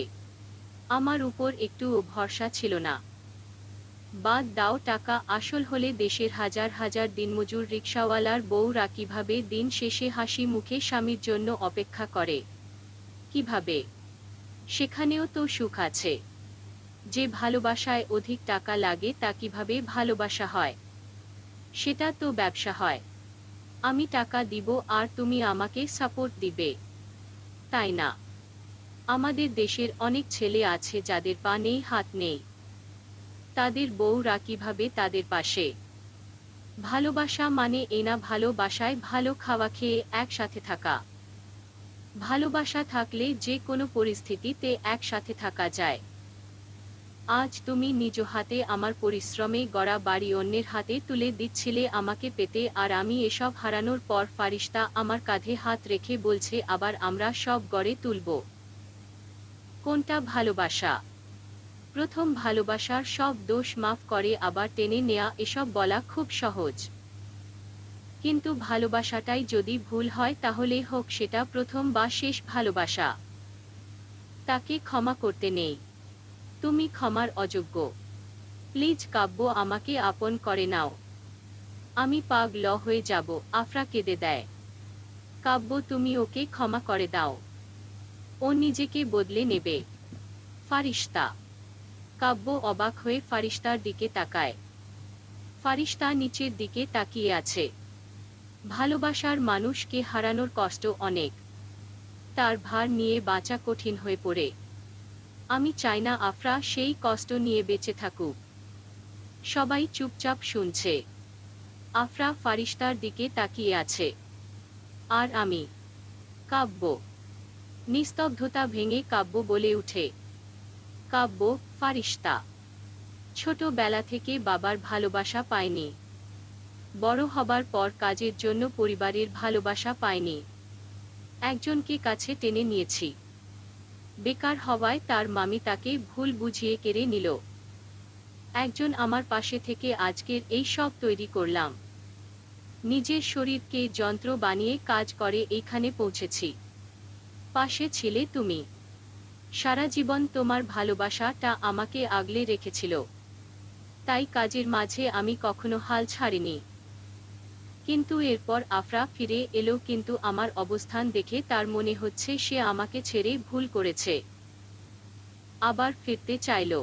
আমার উপর একটু ভরসা ছিল না বাদ দাও টাকা আসল হলে দেশের হাজার হাজার দিনমজুর রিক্সাওয়ালার বউরা কিভাবে দিন শেষে হাসি মুখে স্বামীর জন্য অপেক্ষা করে কিভাবে সেখানেও তো সুখ আছে যে ভালোবাসায় অধিক টাকা লাগে তা কিভাবে ভালোবাসা হয় সেটা তো ব্যবসা হয় আমি টাকা দিব আর তুমি আমাকে সাপোর্ট দিবে তাই না আমাদের দেশের অনেক ছেলে আছে যাদের পা নেই হাত নেই তাদের বউরা কিভাবে তাদের পাশে ভালোবাসা মানে এনা ভালোবাসায় ভালো খাওয়া খেয়ে একসাথে থাকা ভালোবাসা থাকলে যে কোনো পরিস্থিতিতে একসাথে থাকা যায় আজ তুমি নিজ হাতে আমার পরিশ্রমে গড়া বাড়ি অন্যের হাতে তুলে দিচ্ছিলে আমাকে পেতে আর আমি এসব হারানোর পর ফারিস্তা আমার কাঁধে হাত রেখে বলছে আবার আমরা সব গড়ে তুলব কোনটা ভালোবাসা প্রথম ভালোবাসার সব দোষ মাফ করে আবার টেনে নেয়া এসব বলা খুব সহজ কিন্তু ভালোবাসাটাই যদি ভুল হয় তাহলে হোক সেটা প্রথম বা শেষ ভালোবাসা তাকে ক্ষমা করতে নেই তুমি ক্ষমার অযোগ্য প্লিজ কাব্য আমাকে আপন করে নাও আমি পাগ ল হয়ে যাব আফরা কেঁদে দেয় কাব্য তুমি ওকে ক্ষমা করে দাও ও নিজেকে বদলে নেবে ফারিস্তা কাব্য অবাক হয়ে ফারিস্তার দিকে তাকায় ফারিস্তা নিচের দিকে তাকিয়ে আছে ভালোবাসার মানুষকে হারানোর কষ্ট অনেক তার ভার নিয়ে বাঁচা কঠিন হয়ে পড়ে আমি চাই না আফরা সেই কষ্ট নিয়ে বেঁচে থাকুক সবাই চুপচাপ শুনছে আফরা ফারিস্তার দিকে তাকিয়ে আছে আর আমি কাব্য নিস্তব্ধতা ভেঙে কাব্য বলে উঠে কাব্য ফারিস্তা ছোটবেলা থেকে বাবার ভালোবাসা পায়নি বড় হবার পর কাজের জন্য পরিবারের ভালোবাসা পায়নি একজনকে কাছে টেনে নিয়েছি বেকার হওয়ায় তার মামি তাকে ভুল বুঝিয়ে কেড়ে নিল একজন আমার পাশে থেকে আজকের এই সব তৈরি করলাম নিজের শরীরকে যন্ত্র বানিয়ে কাজ করে এইখানে পৌঁছেছি পাশে ছিলে তুমি সারা জীবন তোমার ভালোবাসাটা আমাকে আগলে রেখেছিল তাই কাজের মাঝে আমি কখনো হাল ছাড়িনি কিন্তু এরপর আফরা ফিরে এলো কিন্তু আমার অবস্থান দেখে তার মনে হচ্ছে সে আমাকে ছেড়ে ভুল করেছে আবার ফিরতে চাইল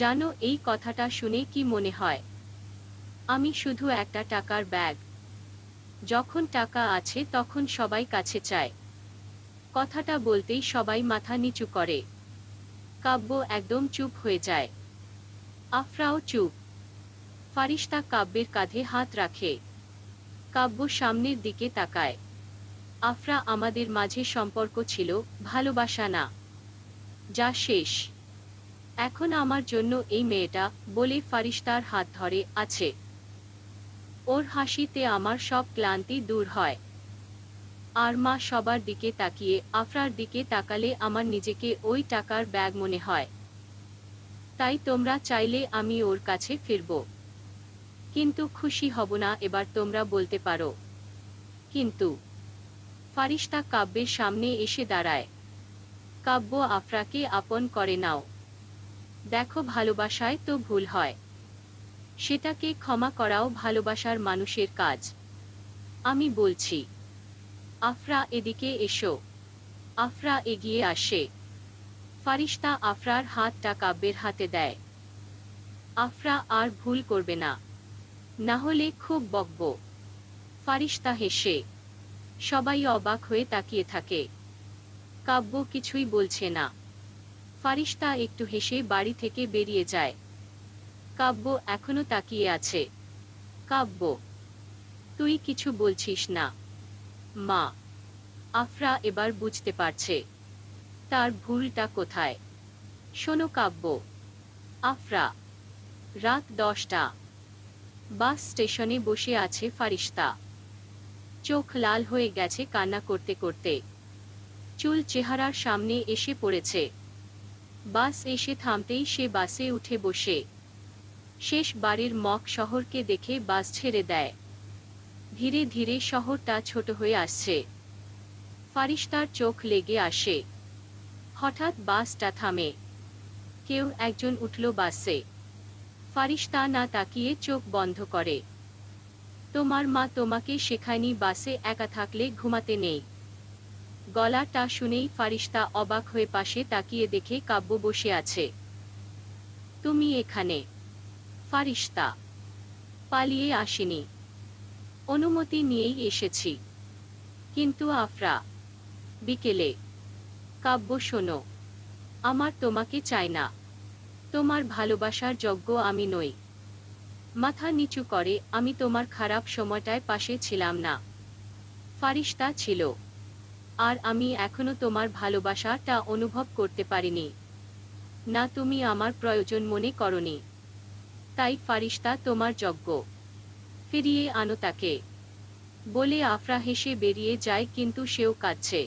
জানো এই কথাটা শুনে কি মনে হয় আমি শুধু একটা টাকার ব্যাগ যখন টাকা আছে তখন সবাই কাছে চায় কথাটা বলতেই সবাই মাথা নিচু করে কাব্য একদম চুপ হয়ে যায় আফরাও চুপ ফারিস্তা কাব্যের কাঁধে হাত রাখে কাব্য সামনের দিকে তাকায় আফরা আমাদের মাঝে সম্পর্ক ছিল ভালোবাসা না যা শেষ এখন আমার জন্য এই মেয়েটা বলে ফারিস্তার হাত ধরে আছে ওর হাসিতে আমার সব ক্লান্তি দূর হয় আর মা সবার দিকে তাকিয়ে আফরার দিকে তাকালে আমার নিজেকে ওই টাকার ব্যাগ মনে হয় তাই তোমরা চাইলে আমি ওর কাছে ফিরব কিন্তু খুশি হব না এবার তোমরা বলতে পারো কিন্তু ফারিস্তা কাব্যের সামনে এসে দাঁড়ায় কাব্য আফরাকে আপন করে নাও দেখো ভালোবাসায় তো ভুল হয় সেটাকে ক্ষমা করাও ভালোবাসার মানুষের কাজ আমি বলছি আফরা এদিকে এসো আফরা এগিয়ে আসে ফারিস্তা আফরার হাতটা কাব্যের হাতে দেয় আফরা আর ভুল করবে না না হলে খুব বকব ফারিস্তা হেসে সবাই অবাক হয়ে তাকিয়ে থাকে কাব্য কিছুই বলছে না ফারিস্তা একটু হেসে বাড়ি থেকে বেরিয়ে যায় কাব্য এখনো তাকিয়ে আছে কাব্য তুই কিছু বলছিস না মা আফরা এবার বুঝতে পারছে তার ভুলটা কোথায় শোনো কাব্য আফরা রাত দশটা বাস স্টেশনে বসে আছে ফারিস্তা চোখ লাল হয়ে গেছে কান্না করতে করতে চুল চেহারার সামনে এসে পড়েছে বাস এসে থামতেই সে বাসে উঠে বসে শেষ বাড়ির মক শহরকে দেখে বাস ছেড়ে দেয় ধীরে ধীরে শহরটা ছোট হয়ে আসছে ফারিস্তার চোখ লেগে আসে হঠাৎ বাসটা থামে কেউ একজন উঠল বাসে ফারিস্তা না তাকিয়ে চোখ বন্ধ করে তোমার মা তোমাকে শেখায়নি বাসে একা থাকলে ঘুমাতে নেই গলাটা শুনেই ফারিস্তা অবাক হয়ে পাশে তাকিয়ে দেখে কাব্য বসে আছে তুমি এখানে ফারিস্তা পালিয়ে আসেনি অনুমতি নিয়েই এসেছি কিন্তু আফরা বিকেলে কাব্য শোনো আমার তোমাকে চাই না তোমার ভালোবাসার যজ্ঞ আমি নই মাথা নিচু করে আমি তোমার খারাপ সময়টায় পাশে ছিলাম না ফারিস্তা ছিল আর আমি এখনো তোমার ভালোবাসাটা অনুভব করতে পারিনি না তুমি আমার প্রয়োজন মনে করনি তাই ফারিস্তা তোমার যজ্ঞ ফিরিয়ে আনো তাকে বলে আফরা হেসে বেরিয়ে যায় কিন্তু সেও কাঁদছে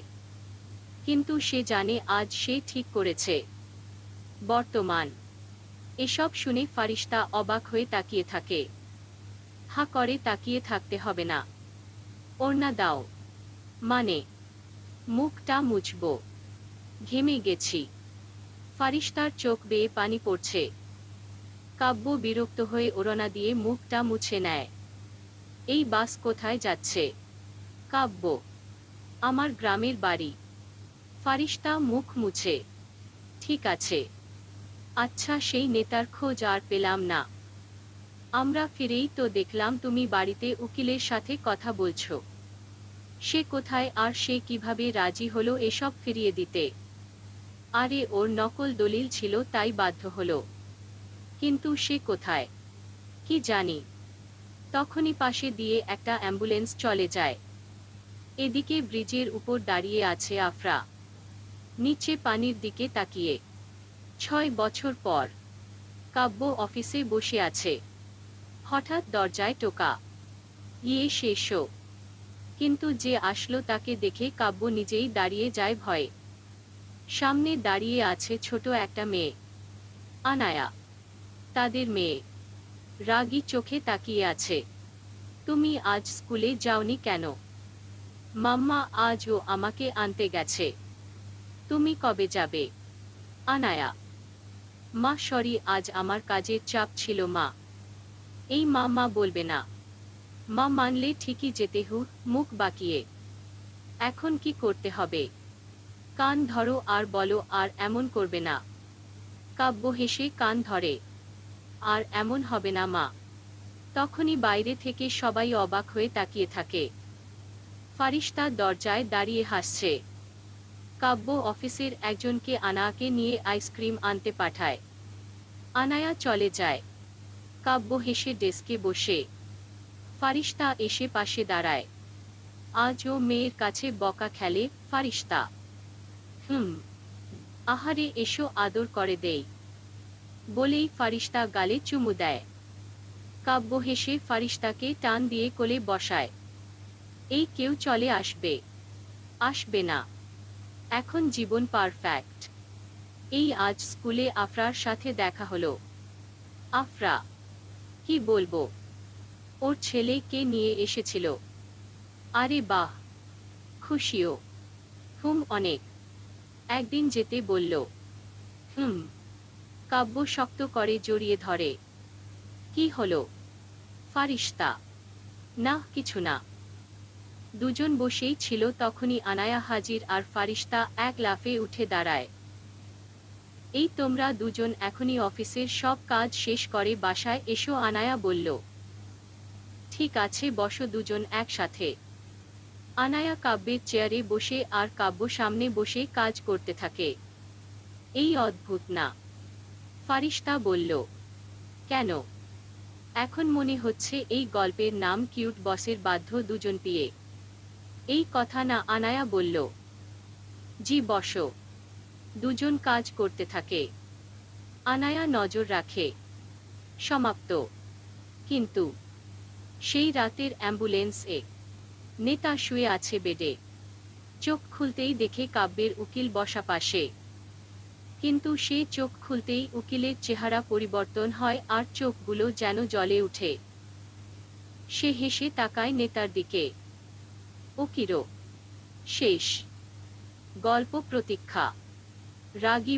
কিন্তু সে জানে আজ সে ঠিক করেছে বর্তমান এসব শুনে ফারিস্তা অবাক হয়ে তাকিয়ে থাকে হা করে তাকিয়ে থাকতে হবে না ওড়না দাও মানে মুখটা মুছব ঘেমে গেছি ফারিস্তার চোখ বেয়ে পানি পড়ছে কাব্য বিরক্ত হয়ে ওড়না দিয়ে মুখটা মুছে নেয় এই বাস কোথায় যাচ্ছে কাব্য আমার গ্রামের বাড়ি ফারিস্তা মুখ মুছে ঠিক আছে আচ্ছা সেই নেতার খোঁজ আর পেলাম না আমরা ফিরেই তো দেখলাম তুমি বাড়িতে উকিলের সাথে কথা বলছো সে কোথায় আর সে কিভাবে রাজি হলো এসব ফিরিয়ে দিতে আরে ওর নকল দলিল ছিল তাই বাধ্য হলো কিন্তু সে কোথায় কি জানি তখনই পাশে দিয়ে একটা অ্যাম্বুলেন্স চলে যায় এদিকে ব্রিজের উপর দাঁড়িয়ে আছে আফরা নিচে পানির দিকে তাকিয়ে ছয় বছর পর কাব্য অফিসে বসে আছে হঠাৎ দরজায় টোকা ইয়ে শেষ কিন্তু যে আসলো তাকে দেখে কাব্য নিজেই দাঁড়িয়ে যায় ভয়ে সামনে দাঁড়িয়ে আছে ছোট একটা মেয়ে আনায়া তাদের মেয়ে রাগি চোখে তাকিয়ে আছে তুমি আজ স্কুলে যাওনি কেন মাম্মা আজও আমাকে আনতে গেছে তুমি কবে যাবে আনায়া মা সরি আজ আমার কাজের চাপ ছিল মা এই মা মা বলবে না মা মানলে ঠিকই যেতে হু মুখ বাকিয়ে এখন কি করতে হবে কান ধরো আর বলো আর এমন করবে না কাব্য হেসে কান ধরে আর এমন হবে না মা তখনই বাইরে থেকে সবাই অবাক হয়ে তাকিয়ে থাকে ফারিস্তা দরজায় দাঁড়িয়ে হাসছে কাব্য অফিসের একজনকে আনাকে নিয়ে আইসক্রিম আনতে পাঠায় আনায়া চলে যায় কাব্য হেসে ডেস্কে বসে ফারিস্তা এসে পাশে দাঁড়ায় আজ ও মেয়ের কাছে বকা খেলে ফারিস্তা হুম আহারে এসো আদর করে দেয় বলেই ফারিস্তা গালে চুমু দেয় কাব্য হেসে ফারিস্তাকে টান দিয়ে কোলে বসায় এই কেউ চলে আসবে আসবে না এখন জীবন পারফেক্ট এই আজ স্কুলে আফরার সাথে দেখা হলো আফরা কি বলবো ওর ছেলে কে নিয়ে এসেছিল আরে বাহ খুশিও হুম অনেক একদিন যেতে বলল হুম কাব্য শক্ত করে জড়িয়ে ধরে কি হল ফারিস্তা না কিছু না দুজন বসেই ছিল তখনই আনায়া হাজির আর ফারিস্তা এক লাফে উঠে দাঁড়ায় এই তোমরা দুজন এখনই অফিসের সব কাজ শেষ করে বাসায় এসো আনায়া বলল ঠিক আছে বসো দুজন একসাথে আনায়া কাব্যের চেয়ারে বসে আর কাব্য সামনে বসে কাজ করতে থাকে এই অদ্ভুত না ফারিস্তা বলল কেন এখন মনে হচ্ছে এই গল্পের নাম কিউট বসের বাধ্য দুজন পিয়ে এই কথা না আনায়া বলল জি বস দুজন কাজ করতে থাকে আনায়া নজর রাখে সমাপ্ত কিন্তু সেই রাতের অ্যাম্বুলেন্স এ নেতা শুয়ে আছে বেডে চোখ খুলতেই দেখে কাব্যের উকিল বসা পাশে কিন্তু সেই চোখ খুলতেই উকিলের চেহারা পরিবর্তন হয় আর চোখগুলো যেন জলে উঠে সে হেসে তাকায় নেতার দিকে ওকিরো শেষ গল্প প্রতীক্ষা রাগী